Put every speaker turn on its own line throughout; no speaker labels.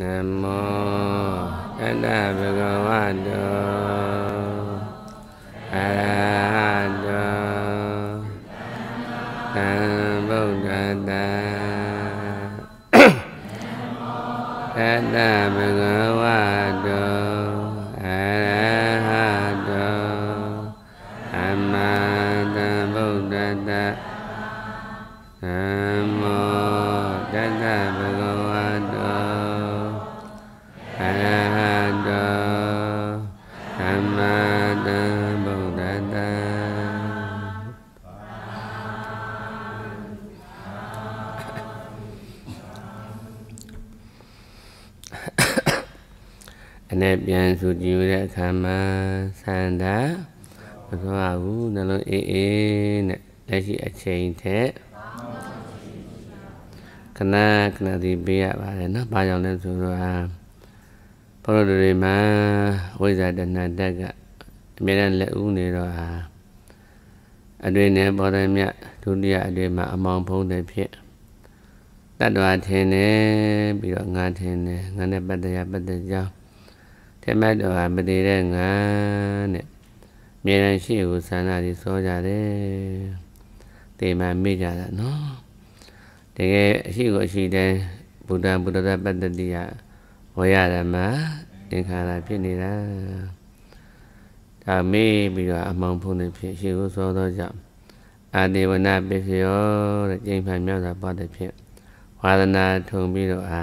နမောတတဗုဒ္ဓဝတ္တောအရဟတောသမ္ဗုဒ္ဓတတဗုဒ္ဓဖြူကြည်တဲ့အခါမှာဆန္ဒမသွားဘူးနှလုံးအေးအေးနဲ့လက်ရှိအချိန်ထက်ခဏခဏဒီပေးရပါတယ်နော်။ဘာကြောင့်လဲဆိုတော့ဘုရားတို့တွေမှာဝိဇ္ဇာတဏ္ဍတက်ကအမြဲတမ်းလက်ဦးနေတော့ဟာအတွင်နဲ့ပေါ်တယ်မြတ်ဒုတိယအတွင်မှာအမောင်ဖုံးတယ်ဖြစ်တတ္တဝါထင်တယ်ပြီးတော့ငါထင်တယ်ငါနဲ့ပတ္တယပတ္တကြောင့်မတ်တော်ဟာမတည်တဲ့ငါနဲ့မြေရန်ရှိကိုဆန္ဒတွေစောကြတယ်တေမန်မိကြတာနော်တကယ်အရှိကိုအရှိတဲ့ဘုဒ္ဓဘုဒ္ဓပတ္တတိယဝေရဓမ္မသင်္ခါရဖြစ်နေတာဒါမေးပြီးတော့အမှောင်ဖုံးနေဖြစ်အရှိကိုစောသောကြောင့်အာဒေဝနာပိစယောတဲ့ကျိမ့်ဖန်မြောက်တာပတ်တဲ့ဖြစ်ဝါဒနာထုံပြီးတော့အာ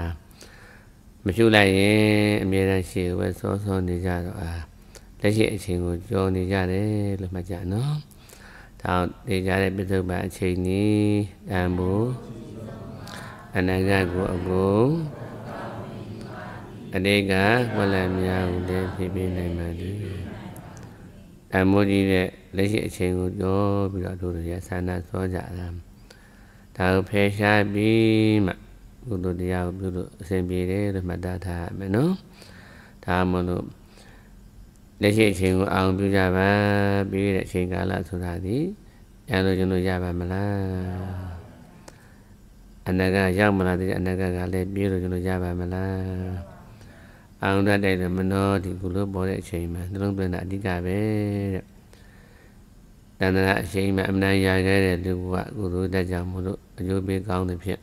မဖြူလိုက်ရင်အမြဲတမ်းရှည်ဝဲစောစောနေကြတော့အာလက်ရှိအချိန်ကိုကြောနေကြတယ်လို့မှတ်ကြနော်ဒါနေကြတဲ့ပြစ္ဆုတ်ပံအချိန်นี้တန်ဖို့အနာဂတ်ကိုအကုန်အနေကဝလံများကိုလည်းဖြည့်ပေးနိုင်ပါသည်တန်ဖို့ကြီးတဲ့လက်ရှိအချိန်ကိုကြောပြီးတော့တို့ရဆန္ဒစောကြတာဒါကိုဖယ်ရှားပြီးမှကုသိုလ်တရားကိုပြုလို့အစဉ်ပြေတယ်လို့မှတ်သားထားရမယ်နော်ဒါမှမဟုတ်လက်ရှိအချိန်ကိုအောင်ပြုကြပါပြီးတဲ့အချိန်ကာလဆိုတာဒီရလို့ကျွန်တော်ရပါမလားအနာဂတ်ရောက်မလားဒီအနာဂတ်ကလည်းပြေလို့ကျွန်တော်ရပါမလားအောင်တတ်တဲ့မနောဒီကုလို့ပေါ်တဲ့အချိန်မှာနှလုံးသွင်းတာအဓိကပဲတဲ့တဏှာအချိန်မှာအမှန်တရားခဲ့တဲ့လူကကုသိုလ်တတ်ကြမှုလို့အကျိုးပေးကောင်းတဲ့ဖြစ်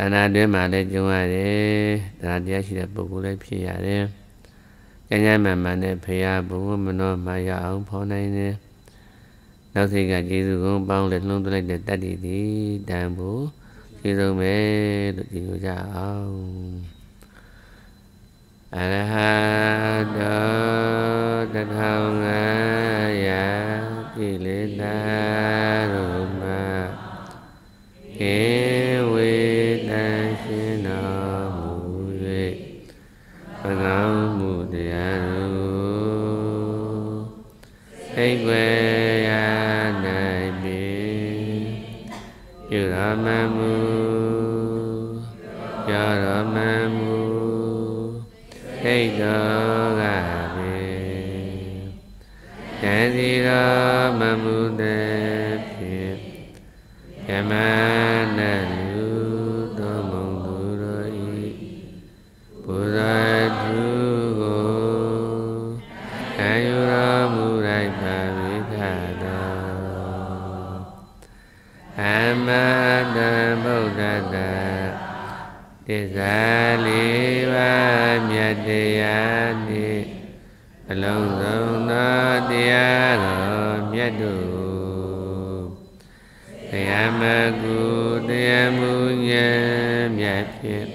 ခန္ဓာအတွင်းမှာလည်းကြုံရတယ်ဒါတရားရှိတဲ့ပုဂ္ဂိုလ်လည်းဖြစ်ရတယ်ကျမ်းကျမ်းမှန်မှန်နဲ့ဖရာဘုဝမနောမရအောင်ဖောင်းနိုင်တယ်နောက်စိတ်ကကျေးဇူးကိုပေါင်းလည်းနှလုံးသွင်းလိုက်တဲ့တတ္တိသည်တန်ဖို့ကျေးဇူးပဲလို့ဒီလိုကြအောင်အရဟတောတထောင်ငါယာကိလေသာတို့မှာဧကောင်းမှုတရားတို့အိတ်ွယ်ရနိုင်ပြီပြုတော်မမူပြောတော်မမူအိတ်တော်ကပဲတန်စီတော်မမူတဲ့ဖြစ်ယမနသစ္စာလေးပါးမြတ်တရားနှင့်အလုံးစုံသောတရားတော်မြတ်တို့တရားမကူတရားမူဉာဏ်မြတ်ဖြင့်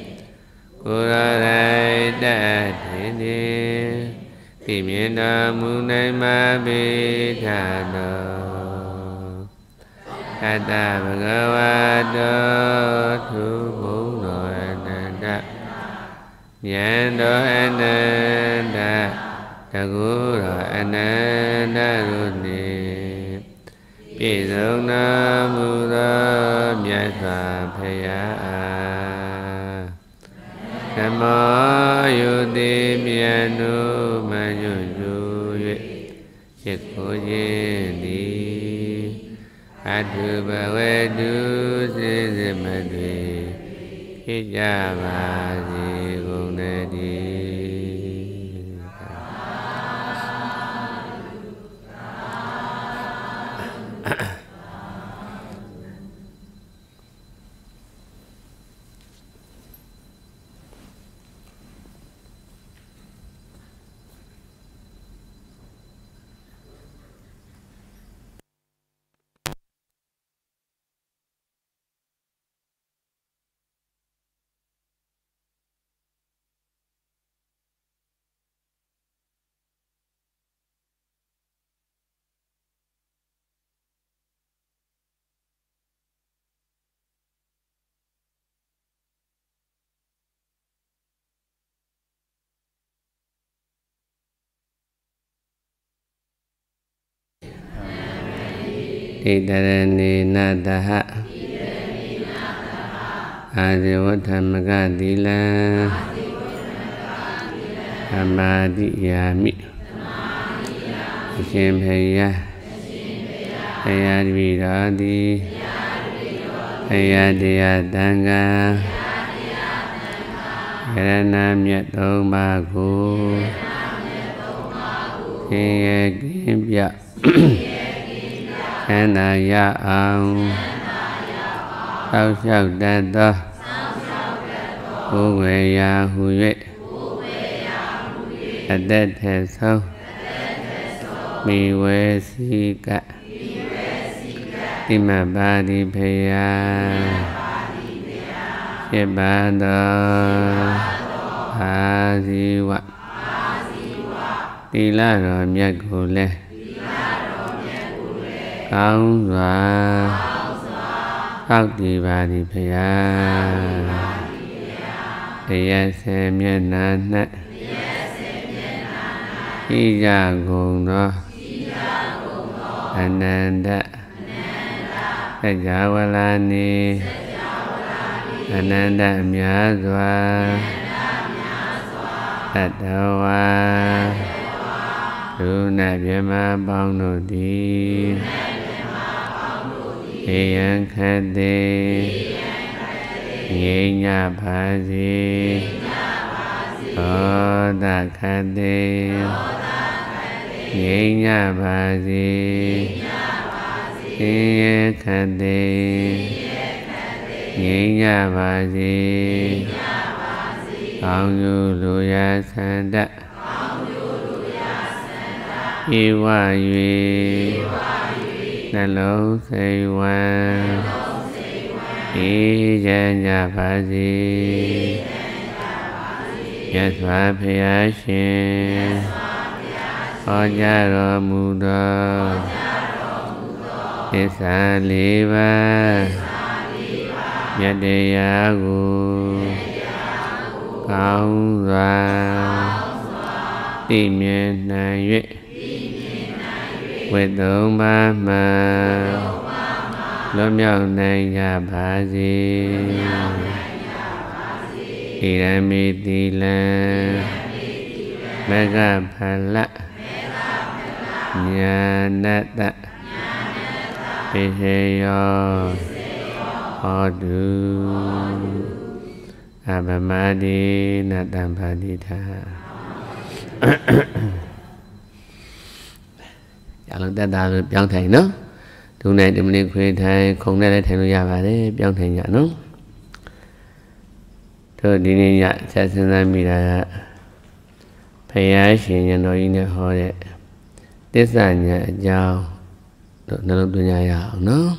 ကိုယ်တော်တိုင်တတ်တင်နေသိမြင်တော်မူနိုင်မှာပေထတော်အတ္တဗုဒ္ဓဝါတော်သူယံတော်အနန္တတကူတော်အနန္တတို့နှင့်ပြည့်စုံနာမူသောမြတ်စွာဘုရားအားဓမ္မယုတိမြတ်နုမညွတ်လူ၍ရခိုးခြင်းသည်အတုဘဝတုစေစမတွေဖြစ်ကြပါစေဣတရဏေနတဟအာဇဝဓမ္မကသီလံသမာတိယာမိအရှင်ဘုရားဘုရားတပည့်တော်သည်ဘုရားတရားတန်ခါရဏမြတ်သုံးပါးကိုသင်ရဲ့ကင်းပြမ်းသာရအောင်သောက်လျှောက်တတ်သောဘုဝေယာဟု၍အသက်ထေဆုံးမိဝေစီကတိမပါတိဖေယဖြစ်ပါတော်အာဇီဝတိလတော်မြတ်ကိုလည်းကောင်းစွာကောက်တည်ပါသည်ဖရာတရားဆယ်မျက်နှာ၌ဤကြကုန်သောအနန္တသကြဝလာနေအနန္တများစွာသတ္တဝါလူနဲ့မြမပေါင်းတို့သည်ေယံခတိငြိမ့်ညပါစေသောတခတိငြိမ့်ညပါစေသင်ရခတိငြိမ့်ညပါစေကောင်းကျိုးလိုရာဆန္ဒကောင်းကျိုးလိုရာဆန္ဒဧဝ၍ဧဝနှလုံးစိတ်ဝမ်းအေးချမ်းကြပါစေမြတ်စွာဘုရားရှင်ဟောကြားတော်မူသောသစ္စာလေးပါးမြတ်တရားကိုကောင်းစွာသိမြင်နိုင်၍ဝိသုံးပါးမှလွတ်မြောက်နိုင်ကြပါစေဣရမိတိလံမကဖလညာနတပိဟေယောဟောတုအဗမတိနတံပါတိသာအလုံးတက်တာပြောင်းထိုင်နော်ဒုနဲ့ဒီမိနစ်ခွေထိုင်ခုံနဲ့လည်းထိုင်လို့ရပါတယ်ပြောင်းထိုင်ကြနော်တို့ဒီနေ့ညဆက်စဉ်းစားမိတာကဖယားရှင်ညတော်ကြီးနဲ့ဟောတဲ့တစ္ဆာညာအကြောင်းတို့နှလုံးသွင်းကြရအောင်နော်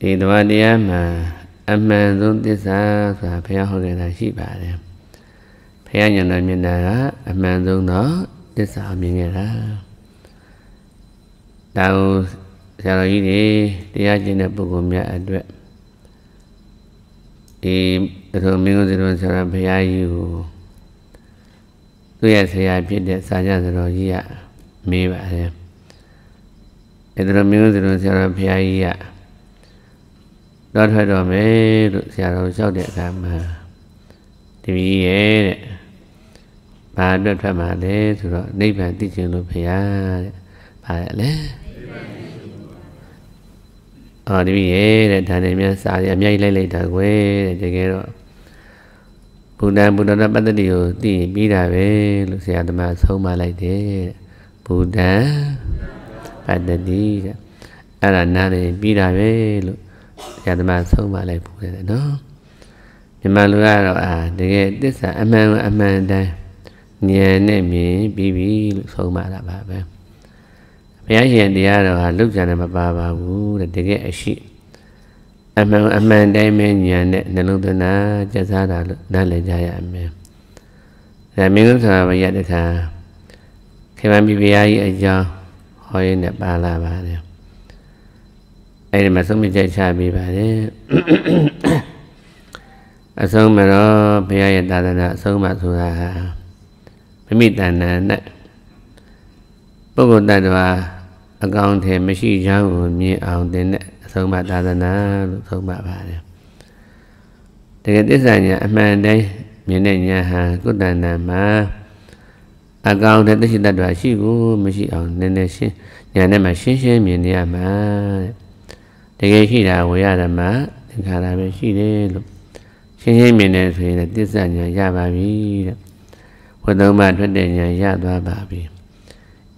ဒီတဝတရားမှာအမှန်ဆုံးတစ္ဆာဆိုတာဘုရားဟောခဲ့တာရှိပါတယ်ဘုရားညံတော်မြင်တာကအမှန်ဆုံးတော့တစ္ဆာမြင်ခဲ့တာဒါကိုဆရာတော်ကြီးတွေတရားကျင့်တဲ့ပုဂ္ဂိုလ်များအတွက်ဒီသူမင်းကိုယ်တော်ဆရာဘုရားကြီးကိုသူ့ရဲ့ဆရာဖြစ်တဲ့စာကြဆရာတော်ကြီးကမေးပါတယ်။အဲဒီလိုမျိုးသူတို့ဆရာတော်ဘုရားကြီးကတော့ထွက်တော်မယ်လို့ဆရာတော်လျှောက်တဲ့အခါမှာတပည့်ရဲ့တဲ့။ဘာအတွက်ထွက်မှာလဲဆိုတော့နိဗ္ဗာန်သိခြင်းလို့ဘုရားတဲ့။ဘာလဲအာတပည့်ရဲ့တဲ့ဒါနဲ့များစာရအမြိုက်လိုက်လိုက်တာကွယ်တဲ့တကယ်တော့ဘုဒ္ဓဘုဒ္ဓနာပတ္တိကိုသိရင်ပြီးတာပဲလို့ဆရာသမားဆုံးမလိုက်တယ်တဲ့ဘုဒ္ဓပတ္တိတဲ့အဲ့ဒါနားနေပြီးတာပဲလို့ဆရာသမားဆုံးမလိုက်ဘူးတဲ့နော်မြန်မာလူကတော့အာတကယ်သစ္စာအမှန်အမှန်တိုင်းဉာဏ်နဲ့မြင်ပြီးပြီလို့ဆုံးမတာပါပဲ။ဘုရားရှင်တရားတော်ဟာလောက်ကြံနဲ့မပါပါဘူးတဲ့တကယ်အရှိအမှန်အမှန်တိုင်းပဲဉာဏ်နဲ့နှလုံးသွင်းတာကြစားတာလို့နားလည်ကြရမယ်။ဒါမင်းတို့သာမရတဲ့ခါခေမံပြဘုရားကြီးအကြောင်းဟောရင်းနဲ့ပါလာပါတယ်။အဲဒီမှာဆုံးမချက်ချပြီးပါတယ်။အဆုံးမတော့ဘုရားရဲ့သာသနာအဆုံးမဆိုတာဟာမိမိတဏ္ဍာနဲ့ပုဂ္ဂိုလ်တ attva အကောင်ထည်မရှိကြောင်းကိုမြင်အောင်တင်တဲ့အဆုံးမသာသနာလို့ဆုံးမပါတယ်တကယ်သစ္စာညာအမှန်တိုင်းမြင်တဲ့ညာဟာကုတ္တဏမှာအကောင်တဲ့တရှိတ္တဝါရှိကို မရှိအောင်နည်းနည်းရှင်းညာနဲ့မှရှင်းရှင်းမြင်နေရမှာတကယ်ရှိတာဝေရဓမ္မသင်္ခါရပဲရှိတယ်လို့ရှင်းရှင်းမြင်တယ်ဆိုရင်သစ္စာညာရပါပြီတဲ့ဝတ္တုံးမထွက်တဲ့ညာရသွားပါပြီ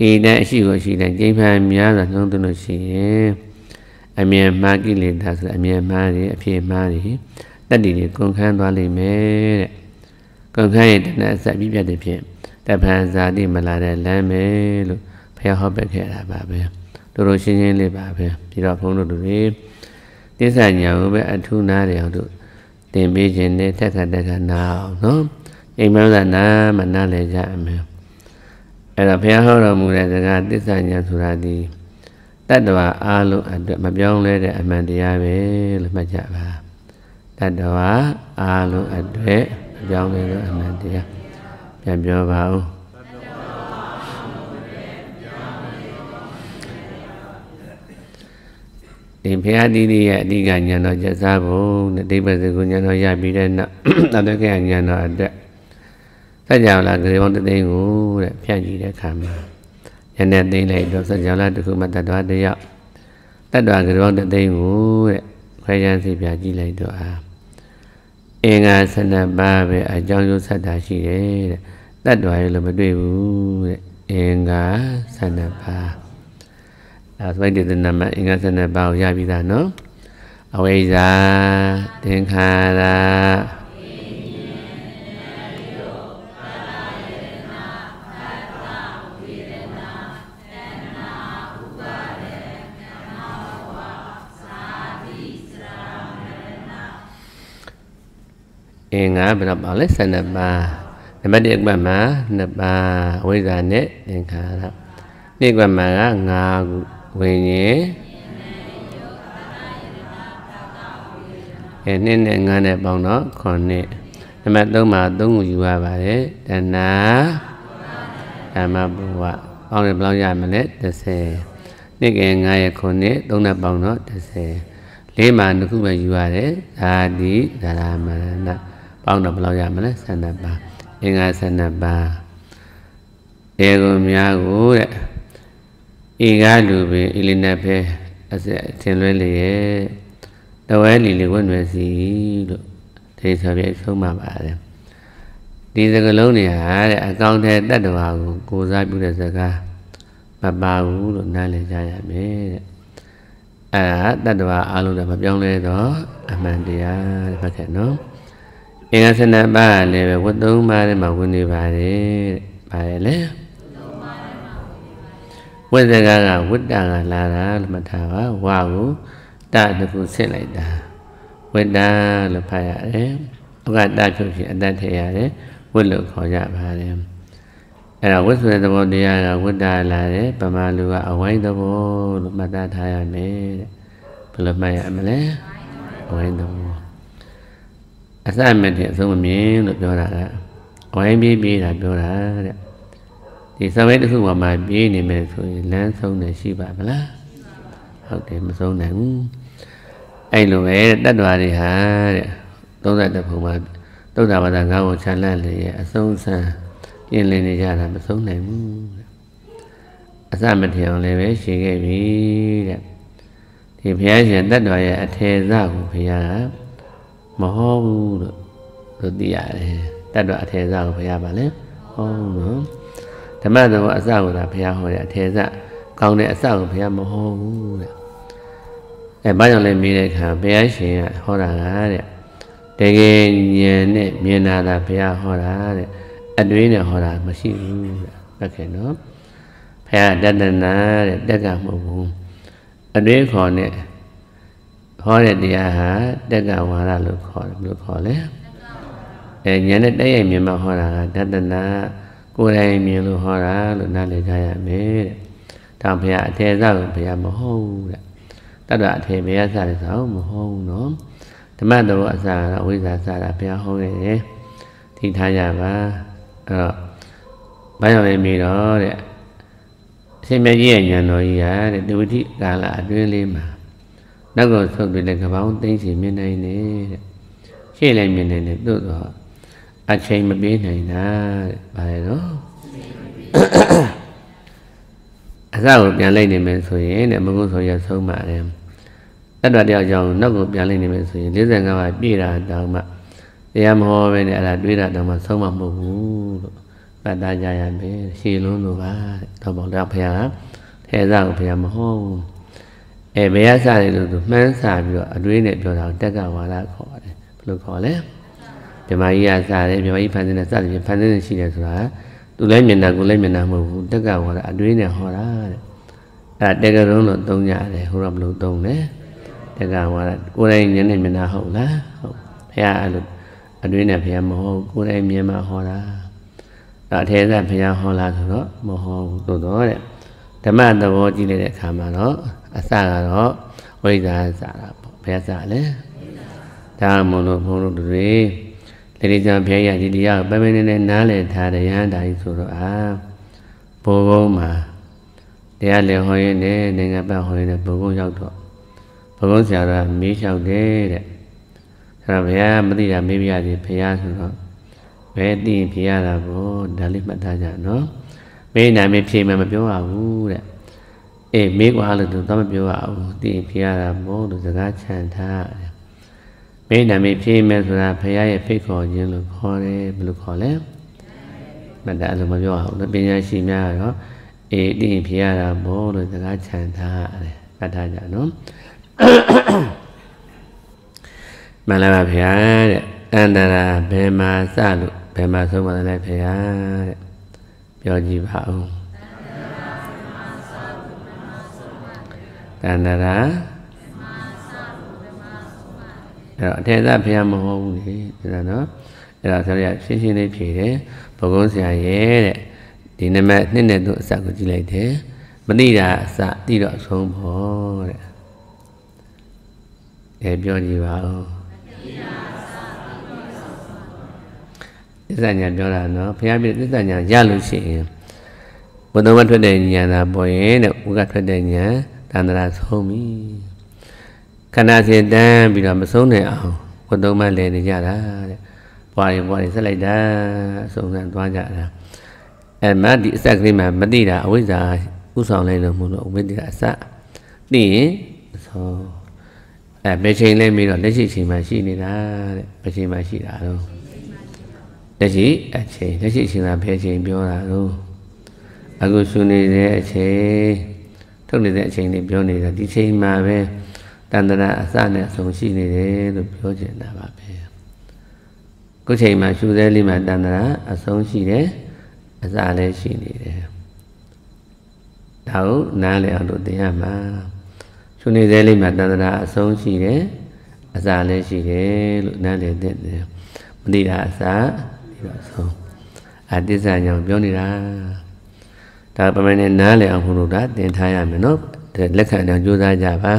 ဤတိုင်းအရှိကိုရှိတိုင်းကျိမ်းဖန်များစွာနှုံးသွင်းလို့ရှိရင်အမြဲမှားကိလေသာဆိုအမြဲမှားတယ်အဖြစ်မှားတယ်တတ္တိတွေကုန်ခန်းသွားလိမ့်မယ်တဲ့ကုန်ခန်းရဲ့တဏှာအစပြည့်ပြတ်တဲ့ဖြင့်တပန်ဇာတိမလာတဲ့လမ်းပဲလို့ဘုရားဟောပြခဲ့တာပါပဲတို့တို့ရှင်းရှင်းလေးပါပဲပြီးတော့ဘုန်းတို့တွေတစ္ဆာညာကိုပဲအထုနာတယ်အောင်တို့တင်ပေးခြင်းနဲ့တက်ခတ်တက်ခတ်နာအောင်နော်အိမ်မန္တနာမနာလည်းကြအမယ်အဲ့တော့ဘုရားဟောတော်မူတဲ့စကားသစ္စာဉာဏ်ဆိုတာဒီတတ္တဝါအလုံးအတွက်မပြောင်းလဲတဲ့အမှန်တရားပဲလို့မှတ်ကြပါတတ္တဝါအလုံးအတွက်မပြောင်းလဲတဲ့အမှန်တရားပြန်ပြောပါဦးဒီဘုရားတိတိရဲ့အဓိကဉာဏ်တော်ကျစားဖို့တိဗ္ဗစကုဉာဏ်တော်ရပြီးတဲ့နောက်တတ္တကဉာဏ်တော်အတွက်စัจ java လာဂရေပေါင်းတသိန်းကိုတဲ့ဖြန့်ကြည့်တဲ့အခါမှာညနေသိန်းလိုက်တော့စัจ java လာတစ်ခုမှတတ်သွားတယောက်တတ်သွားဂရေပေါင်းတသိန်းကိုတဲ့ခွဲခြားစီပြကြည့်လိုက်တော့အာအင်္ဂါဆန္ဒပါပဲအကြောင်းရုပ်ဆက်တာရှိတယ်တဲ့တတ်သွားရလို့မတွေ့ဘူးတဲ့အင်္ဂါဆန္ဒပါဒါဆိုရင်ဒီနမအင်္ဂါဆန္ဒပါကိုရပြီသားနော်အဝိဇ္ဇာသင်္ခါရအင်္ဂါဘယ်တော့ပါလဲ12ပါးနံပါတ်1အကွက်မှာ2ပါးအဝိဇ္ဇာနဲ့သင်္ခါရနေ့ကွက်မှာက5ခုဝိညာဉ်အဲနှစ်နဲ့ငါးနဲ့ပေါင်းတော့ခုနှစ်နံပါတ်3မှာ3ခုယူရပါတယ်တဏှာဓမ္မဘဝပေါင်းရင်ဘယ်လောက်ရမလဲ30နှစ်က9ရက်ခုနှစ်3နဲ့ပေါင်းတော့30လေးမှာတစ်ခုပဲယူရတယ်ဓာတိဒါရမရဏပေါင်းတော့ဘယ်လောက်ရမလဲ72ပါအင်္ဂါ72ပါအေကုများကိုတဲ့ဧကလူပင်ဣလိနတ်ပဲအစအထင်လွဲလေရဲ့တဝဲလီလီဝတ်နွယ်စီလို့ဒေသပြေဆုံးမှာပါတယ်ဒီစကလုံးတွေဟာတဲ့အကောင့်ထဲတတ္တဝါကိုကိုစားပြုတဲ့စကားမပါဘူးလို့နားလည်ကြရမယ်တဲ့အဲ့ဒါတတ္တဝါအလုံးတွေမပြောင်းလဲတော့အမှန်တရားတဲ့ဟုတ်ကဲ့နော်အင်္ဂါဆန္ဒပါလည်းပဲဝတ်သုံးပါးထဲမှာဝင်နေပါတယ်တဲ့ပါတယ်လေဝတ်စကားကဝတ္တကလာတာလို့မှတ်ထားပါဝါကိုတတခုဆင့်လိုက်တာဝတ္တလို့ဖတ်ရတယ်ဥက္ကတဖြုတ်ဖြင့်အတတ်ထည့်ရတယ်ဝတ်လို့ခေါ်ကြပါတယ်အဲ့ဒါဝတ်ဆိုတဲ့သဘောတရားကဝတ္တလာတယ်ပမာလူကအဝိုင်းသဘောလို့မှတ်သားထားရမယ်တဲ့ဘယ်လိုမှတ်ရမလဲအဝိုင်းသဘောအစမတည်းအဆုံးမမြင်လို့ပြောတာကဝိုင်းပြေးပြေးတာပြောတာတဲ့ဒီစဝဲတစ်ခုမှမပြေးနေမယ်ဆိုရင်လမ်းဆုံးနေရှိပါမလားဟုတ်တယ်မဆုံးနိုင်ဘူးအဲ့လိုပဲတတ္တဝါတွေဟာတဲ့32ပုံမှာတုဒ္ဓဘာသာ၅ပုံခြံလန့်လေအဆုံးစံပြင်လည်နေကြတာမဆုံးနိုင်ဘူးအစမထေအောင်လည်းပဲရှင်ခဲ့ပြီတဲ့ဒီဘုရားရှင်တတ္တဝါရဲ့အထေစကိုဘုရားကမဟုတ်ဘူးလို့လို့သိရတယ်တတ်တော့အထေစကိုဘုရားပါလဲဟုတ်နော်ဓမ္မတော်အစကိုသာဘုရားဟောတယ်အထေစကောင်းတဲ့အစကိုဘုရားမဟုတ်ဘူးတဲ့အဲဘာကြောင့်လဲမေးတဲ့အခါဘုရားရှင်ကဟောတာကတဲ့တကယ်ဉာဏ်နဲ့မြင်တာသာဘုရားဟောတာတဲ့အတွင်းနဲ့ဟောတာမရှိဘူးတဲ့ဟုတ်ကဲ့နော်ဘုရားတတနာတဲ့တက်ကမဟုတ်ဘူးအတွင်းခေါ်နဲ့ဟောတဲ့တရားဟာတက္ကဝါရလို့ခေါ်တယ်ဘယ်လိုခေါ်လဲအဲဉာဏ်နဲ့တက်ရိုက်မြင်မှဟောတာကတတနာကိုယ်တိုင်မြင်လို့ဟောတာလို့နားလည်ကြရမယ်တဲ့။ဒါဘုရားအထေသာကိုဘုရားမဟုတ်တဲ့။တတ္တအထေဘုရားစတဲ့စာကိုမဟုတ်နော်။ဓမ္မတော်အစာကတော့ဝိဇ္ဇာစတာဘုရားဟောခဲ့တယ်။ထိထားကြပါ။အဲ့တော့ဘာကြောင့်လဲမိတော့တဲ့အရှင်မြတ်ကြီးရဲ့ဉာဏ်တော်ကြီးဟာတဲ့ဒုတိကာလအတွင်းလေးမှာနောက်တော့ဆုပ်ပြီးလည်းကပောင်းသိမ့်စီမြင်နိုင်တယ်တဲ့ရှေ့လည်းမြင်နိုင်တယ်သို့တော့အချိန်မပေးနိုင်တာတဲ့ဘာလဲနော်အစကိုပြန်လိုက်နေမယ်ဆိုရင်တဲ့မကုဆိုရဆုံးပါတယ်တတ်တော်တယောက်ကြောင့်နောက်ကိုပြန်လိုက်နေမယ်ဆိုရင်45ပါးပြည့်တာတောင်မှတရားမဟောပဲနဲ့အဲ့ဒါတွေးတာတောင်မှဆုံးမမဟုတ်ဘူးလို့ပတ်သားကြရမယ်ရှေလုံးလိုပါတဲ့တော့ဘောင်တော့ဖရာကထဲစားကိုဖရာမဟုတ်ဘူးအဲဘယ်ကစတယ်လို့သူမှန်းစာပြီးတော့အတွေးနဲ့ပြောတာတက်ကဝါဒခေါ်တယ်ဘယ်လိုခေါ်လဲမြမကြီးကစတယ်မြမကြီးဖန်ဆင်းတဲ့စတယ်ဖန်ဆင်းနေရှိတယ်ဆိုတာသူလည်းမျက်နှာကိုလည်းမျက်နှာမဟုတ်ဘူးတက်ကဝါဒအတွေးနဲ့ဟောတာတဲ့အဲ့တက်ကရုံးတော့သုံးကြတယ်ဟိုတော့ဘယ်လိုသုံးလဲတက်ကဝါဒကိုယ်တိုင်ဉာဏ်နဲ့မျက်နှာဟုတ်လားဟုတ်ဘုရားအဲ့လိုအတွေးနဲ့ဘုရားမဟုတ်ကိုယ်တိုင်မြင်မှဟောတာအထေသဘုရားဟောလာဆိုတော့မဟောဘူးသို့တော့တဲ့ဓမ္မသဘောကြည့်လိုက်တဲ့အခါမှာတော့အစကတော့ဝိဇ္ဇာစတာပေါ့ဘယ်စလဲဒါမှမလို့ဘုန်းတို့တွေလေဒီကြဘုရားရဒီတရားပဲပဲနေနေနားလည်ထားတယ်ယဟန်တာကြီးဆိုတော့အာဘိုးဘုံမှာတရားလည်းဟောရင်းနဲ့နိုင်ငံပတ်ဟောရင်းနဲ့ဘုံဘုံရောက်တော့ဘုံဘုံဆရာတော်မေးလျှောက်တယ်တဲ့အဲ့တော့ဘုရားမသိတာမေးပြရသေးဘုရားဆိုတော့ဘယ်သိဘုရားတာကိုဒါလေးမှတ်သားကြနော်မေးနိုင်မဖြေမှမပြောရဘူးတဲ့အေးမေးကွာလို့သူတော့မပြောရဘူးသင်ဖျားတာမဟုတ်လို့စကားချန်ထားမင်းနာမည်ဖြည့်မယ်ဆိုတာဖရာရဲ့ဖိတ်ခေါ်ခြင်းလို့ခေါ်တယ်ဘယ်လိုခေါ်လဲမတအဲ့လိုမပြောရဘူးပညာရှိများကတော့အေးသင်ဖျားတာမဟုတ်လို့စကားချန်ထားတယ်တတ်ထားကြနော်မှန်လားပါဗျာတဲ့အန္တရာဘယ်မှာစလို့ဘယ်မှာဆုံးပါလဲဗျာတဲ့ပြောကြည့်ပါဦးတဏ္ဍရာအဲ့တော့အထေသဘုရားမဟုတ်ဘူးလေဒါနော်အဲ့ဒါဆိုရရှင်းရှင်းလေးဖြေတယ်ဘဂုံးဆရာရဲ့တဲ့ဒီနမနှစ်နဲ့သူအစကိုကြည့်လိုက်တယ်မသိတာအစသိတော့အဆုံးပေါ့တဲ့အဲပြောကြည့်ပါဦးသစ္စာညာပြောတာနော်ဘုရားပြသစ္စာညာရလို့ရှိရင်ဘုဒ္ဓဘာထွက်တဲ့ညာသာပေါ်ရင်တဲ့ဥကထွက်တဲ့ညာတန္တရာဆုံးပြီခန္ဓာစဉ်တန်းပြီးတော့မဆုံးနိုင်အောင်ဝတ်သုံးမှလည်နေကြတာတဲ့ဘွားရင်ဘွားရင်ဆက်လိုက်တာအဆုံးသတ်သွားကြတာအဲ့မှဒီအစကလေးမှမသိတာအဝိဇ္ဇာဥဆောင်လိုက်လို့မလို့ဝိတ္တအစသိရင်ဆိုအဲဘယ်ချိန်လဲပြီးတော့လက်ရှိချိန်မှာရှိနေတာတဲ့ဘယ်ချိန်မှာရှိတာတော့လက်ရှိအချိန်လက်ရှိချိန်ကဘယ်ချိန်ပြောတာတော့အခုရှင်နေတဲ့အချိန်ထုတ်နေတဲ့အချိန်လေးပြောနေတာဒီချိန်မှာပဲတန်တရာအစနဲ့အဆုံးရှိနေတယ်လို့ပြောချင်တာပါပဲခုချိန်မှာရှုသေးလေးမှာတန်တရာအဆုံးရှိတယ်အစလည်းရှိနေတယ်ဒါကိုနားလည်အောင်လို့သင်ရမှာရှုနေသေးလေးမှာတန်တရာအဆုံးရှိတယ်အစလည်းရှိတယ်လို့နားလည်သင့်တယ်မသိတာအစဒီတော့ဆုံးအတ္တဇာညောင်ပြောနေတာဒါပမာနဲ့နားလည်အောင်ဘုလို့ဒါသင်ထားရမယ်နော်လက်ခံအောင်ကြိုးစားကြပါ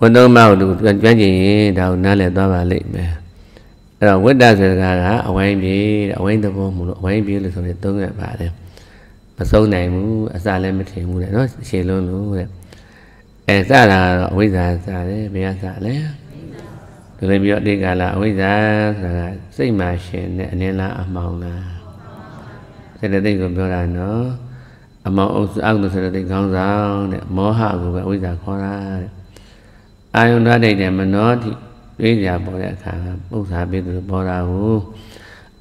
ဝတ္တုမောက်တို့ကြွန့်ကျင်ရင်ဒါကိုနားလည်သွားပါလိမ့်မယ်အဲ့တော့ဝိတ္တဆိုတာကအဝိုင်းပြေတဲ့အဝိုင်းသဘောမလို့အဝိုင်းပြေလို့ဆိုရင်သုံးရပါတယ်မဆုံးနိုင်ဘူးအစလည်းမထင်ဘူးတဲ့နော်ရှည်လုံးလို့တဲ့အဲစတာကတော့အဝိဇ္ဇာစတယ်ဘယ်ကစလဲဒီလိုပြီးတော့အတိတ်ကလာအဝိဇ္ဇာဆိုတာစိတ်မှာရှင်တဲ့အနည်းလားအမှောင်လားစေတသိက်ကိုပြောတာနော်အမောင်အုပ်စုအကုသိုလ်စေတသိက်ခေါင်းဆောင်တဲ့မောဟကိုပဲအဝိဇ္ဇာခေါ်တာတဲ့အာယုန်ဓာတ်တဲ့မနောတိတွေးကြပေါ်တဲ့အခါပု္ပ္ပာပိသူပေါ်တာကို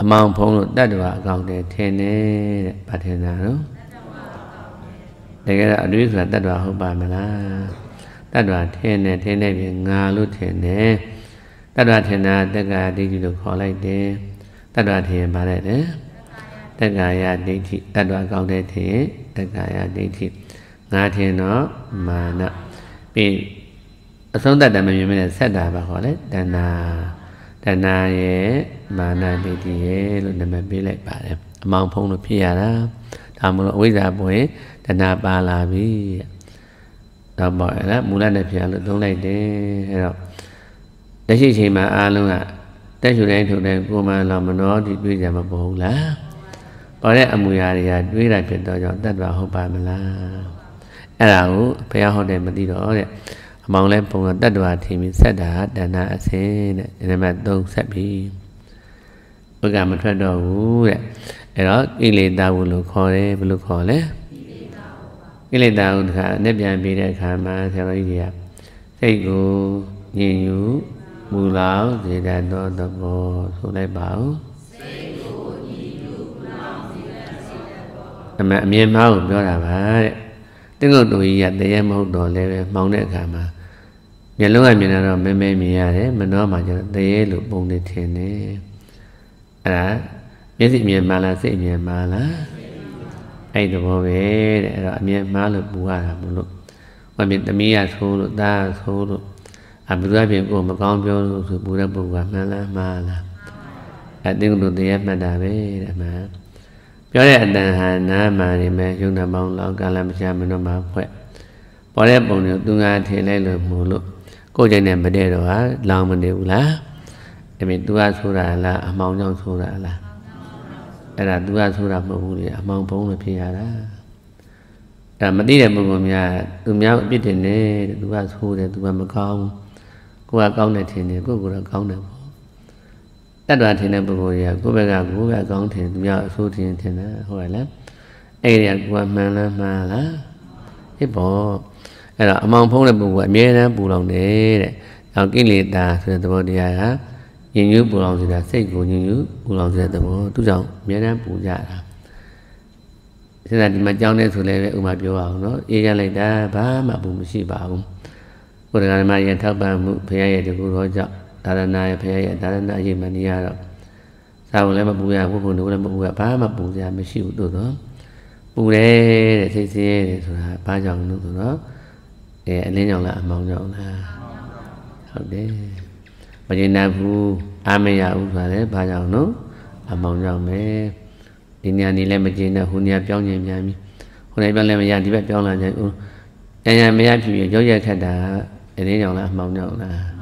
အမောင်ဖုံးလို့တတ္တဝအကောင့်တဲ့ထင်နေတဲ့ဗတ်ထင်တာနော်တကယ်တော့အတွေးဆိုတာတတ္တဝဟုတ်ပါမလားတတ္တဝထင်နေထင်နေပြီငါလို့ထင်နေတတ္တဝထင်တာတက္ကရာဒိဋ္ဌိလို့ခေါ်လိုက်တယ်တတ္တဝထင်ပါလိုက်တယ်တက္ကာယဒိဋ္ဌိတတ္တဝကောင်းတဲ့ထင်တက္ကာယဒိဋ္ဌိငါထင်တော့မာနပြီးအဆုံးတတ်တယ်မမြင်မနဲ့ဆက်တာပါခေါ်လေတဏှာတဏှာရဲ့မာနဒိဋ္ဌိရဲ့လို့နာမည်ပေးလိုက်ပါတယ်အမောင်ဖုံးလို့ဖြစ်ရတာဒါမလို့အဝိဇ္ဇာပွင့်တဏှာပါလာပြီတော့ပါလေမူလနဲ့ပြန်လို့သုံးလိုက်တယ်အဲတော့တရှိချိန်မှာအားလုံးကတက်ရှူတိုင်းထုံတိုင်းကိုမလောင်မနောဒီတွေ့ကြမှာမဟုတ်လားပေါ်တဲ့အမူအရာတွေကတွေးတာဖြစ်တော့ကြောင့်တတ်တော်ဟုတ်ပါမလားအဲ့ဒါကိုဘုရားဟောတယ်မသိတော့တဲ့အမောင်လဲပုံတော့တတ်တော်ထင်ပြီးဆက်တာတဏှာအစင်တဲ့နံပါတ်3ဆက်ပြီးဥက္ကမထွက်တော့ဘူးတဲ့အဲ့တော့ကိလေသာဝုလို့ခေါ်တယ်ဘယ်လိုခေါ်လဲကိလေသာဝုတခါနဲ့ပြန်ပြီးတဲ့အခါမှာဆရာတော်ကြီးကစိတ်ကိုညင်ယူမူလောက်စေတတ်သောသဘောဆိုလိုက်ပါဦးအမှန်အမြင်မှားကိုပြောတာပါတဲ့တင့်ကုတ်တူကြီးကတရေမဟုတ်တော့လည်းပဲမှောင်တဲ့အခါမှာမျက်လုံးကမြင်တော့မဲမဲမြင်ရတယ်မနှောမှကျတော့တရေလို့ပုံနေထင်နေအဲ့ဒါမျက်စိမြင်မှလားစိတ်မြင်မှလားအဲ့ဒီဘောပဲတဲ့အဲ့တော့အမြင်မှားလို့ပူရတာမလို့ဟောမြင်သမီးရဆိုးလို့တားဆိုးလို့အဘိဓမ္မာပြင်ကိုမကောင်းပြောလို့ဆိုပူတဲ့ပုဂ္ဂိုလ်ကမှန်လားမှားလားအဲ့ဒီလိုတရေမှတ်တာပဲတဲ့မှန်ပြောတဲ့အတန်ဟာနာမာနေမဲ့ယုံနာပေါင်းလောက်ကလမချမနောမှာဖွဲ့ပေါ်တဲ့ပုံတွေသူငါထင်လိုက်လို့မို့လို့ကိုယ်ကျိုင်းနဲ့မတည့်တော့ဟာလောင်မနေဘူးလားအမေ तू ကဆိုတာလားအမောင်ကြောင့်ဆိုတာလားအဲ့ဒါ तू ကဆိုတာမဟုတ်ဘူးလေအမောင်ဘုံလို့ဖြစ်ရတာဒါမသိတဲ့ပုဂ္ဂိုလ်များသူများအပြစ်တင်တယ် तू ကဆိုတယ် तू ကမကောင်းကိုယ်ကကောင်းတယ်ထင်တယ်ကိုယ်ကတော့ကောင်းတယ်တတ္တဝါထင်တဲ့ပုဂ္ဂိုလ်ကြီးကကိုယ့်ဘက်ကကိုယ်ကကောင်းထင်သူများအဆိုးထင်ထင်တယ်ဟုတ်ရဲ့လားအဲ့ဒီကကိုယ်ကမှန်လားမှန်လားဟစ်ပေါ့အဲ့တော့အမောင်ဖုံးတဲ့ပုဂ္ဂိုလ်ကအမြဲတမ်းပူလောင်တယ်တဲ့အော်ကိလေသာဆိုတဲ့သဘောတရားကညင်ညူးပူလောင်စေတာစိတ်ကိုညင်ညူးပူလောင်စေတဲ့သဘောသူကြောင့်အမြဲတမ်းပူကြတာစဉ်းစားဒီမှာကြောင်းနေဆိုလည်းပဲဥမာပြောအောင်နော်အေးရလိုက်တာဘာမှဘူးမရှိပါဘူးဘုရားဓမ္မရဲ့ထောက်ပံ့မှုဘုရားရဲ့တကူတော်ကြောင့်သာသနာရဲ့ဘုရားရဲ့သာသနာရေးမနေရတော့စာဝင်လည်းမပူရဘူးဘုံတို့လည်းမပူရဘာမှပူစရာမရှိဘူးတို့တော့ပူတယ်တဲ့စိတ်ဆင်းရဲတယ်ဆိုတာဘာကြောင့်လို့ဆိုတော့အဲအလင်းကြောင့်လားအမောင်းကြောင့်လားဟုတ်တယ်မကျေနပ်ဘူးအာမရဘူးဆိုတာလည်းဘာကြောင့်လို့အမောင်းကြောင့်ပဲဒီနေရာနေလည်းမကျေနပ်ဟိုနေရာပြောင်းကျင်ပြန်ပြီဟိုနေရာပြောင်းလည်းမရဒီဘက်ပြောင်းလာကြဦးအញ្ញမရဖြစ်ပြီးရောရက်ခက်တာအလင်းကြောင့်လားအမောင်းကြောင့်လား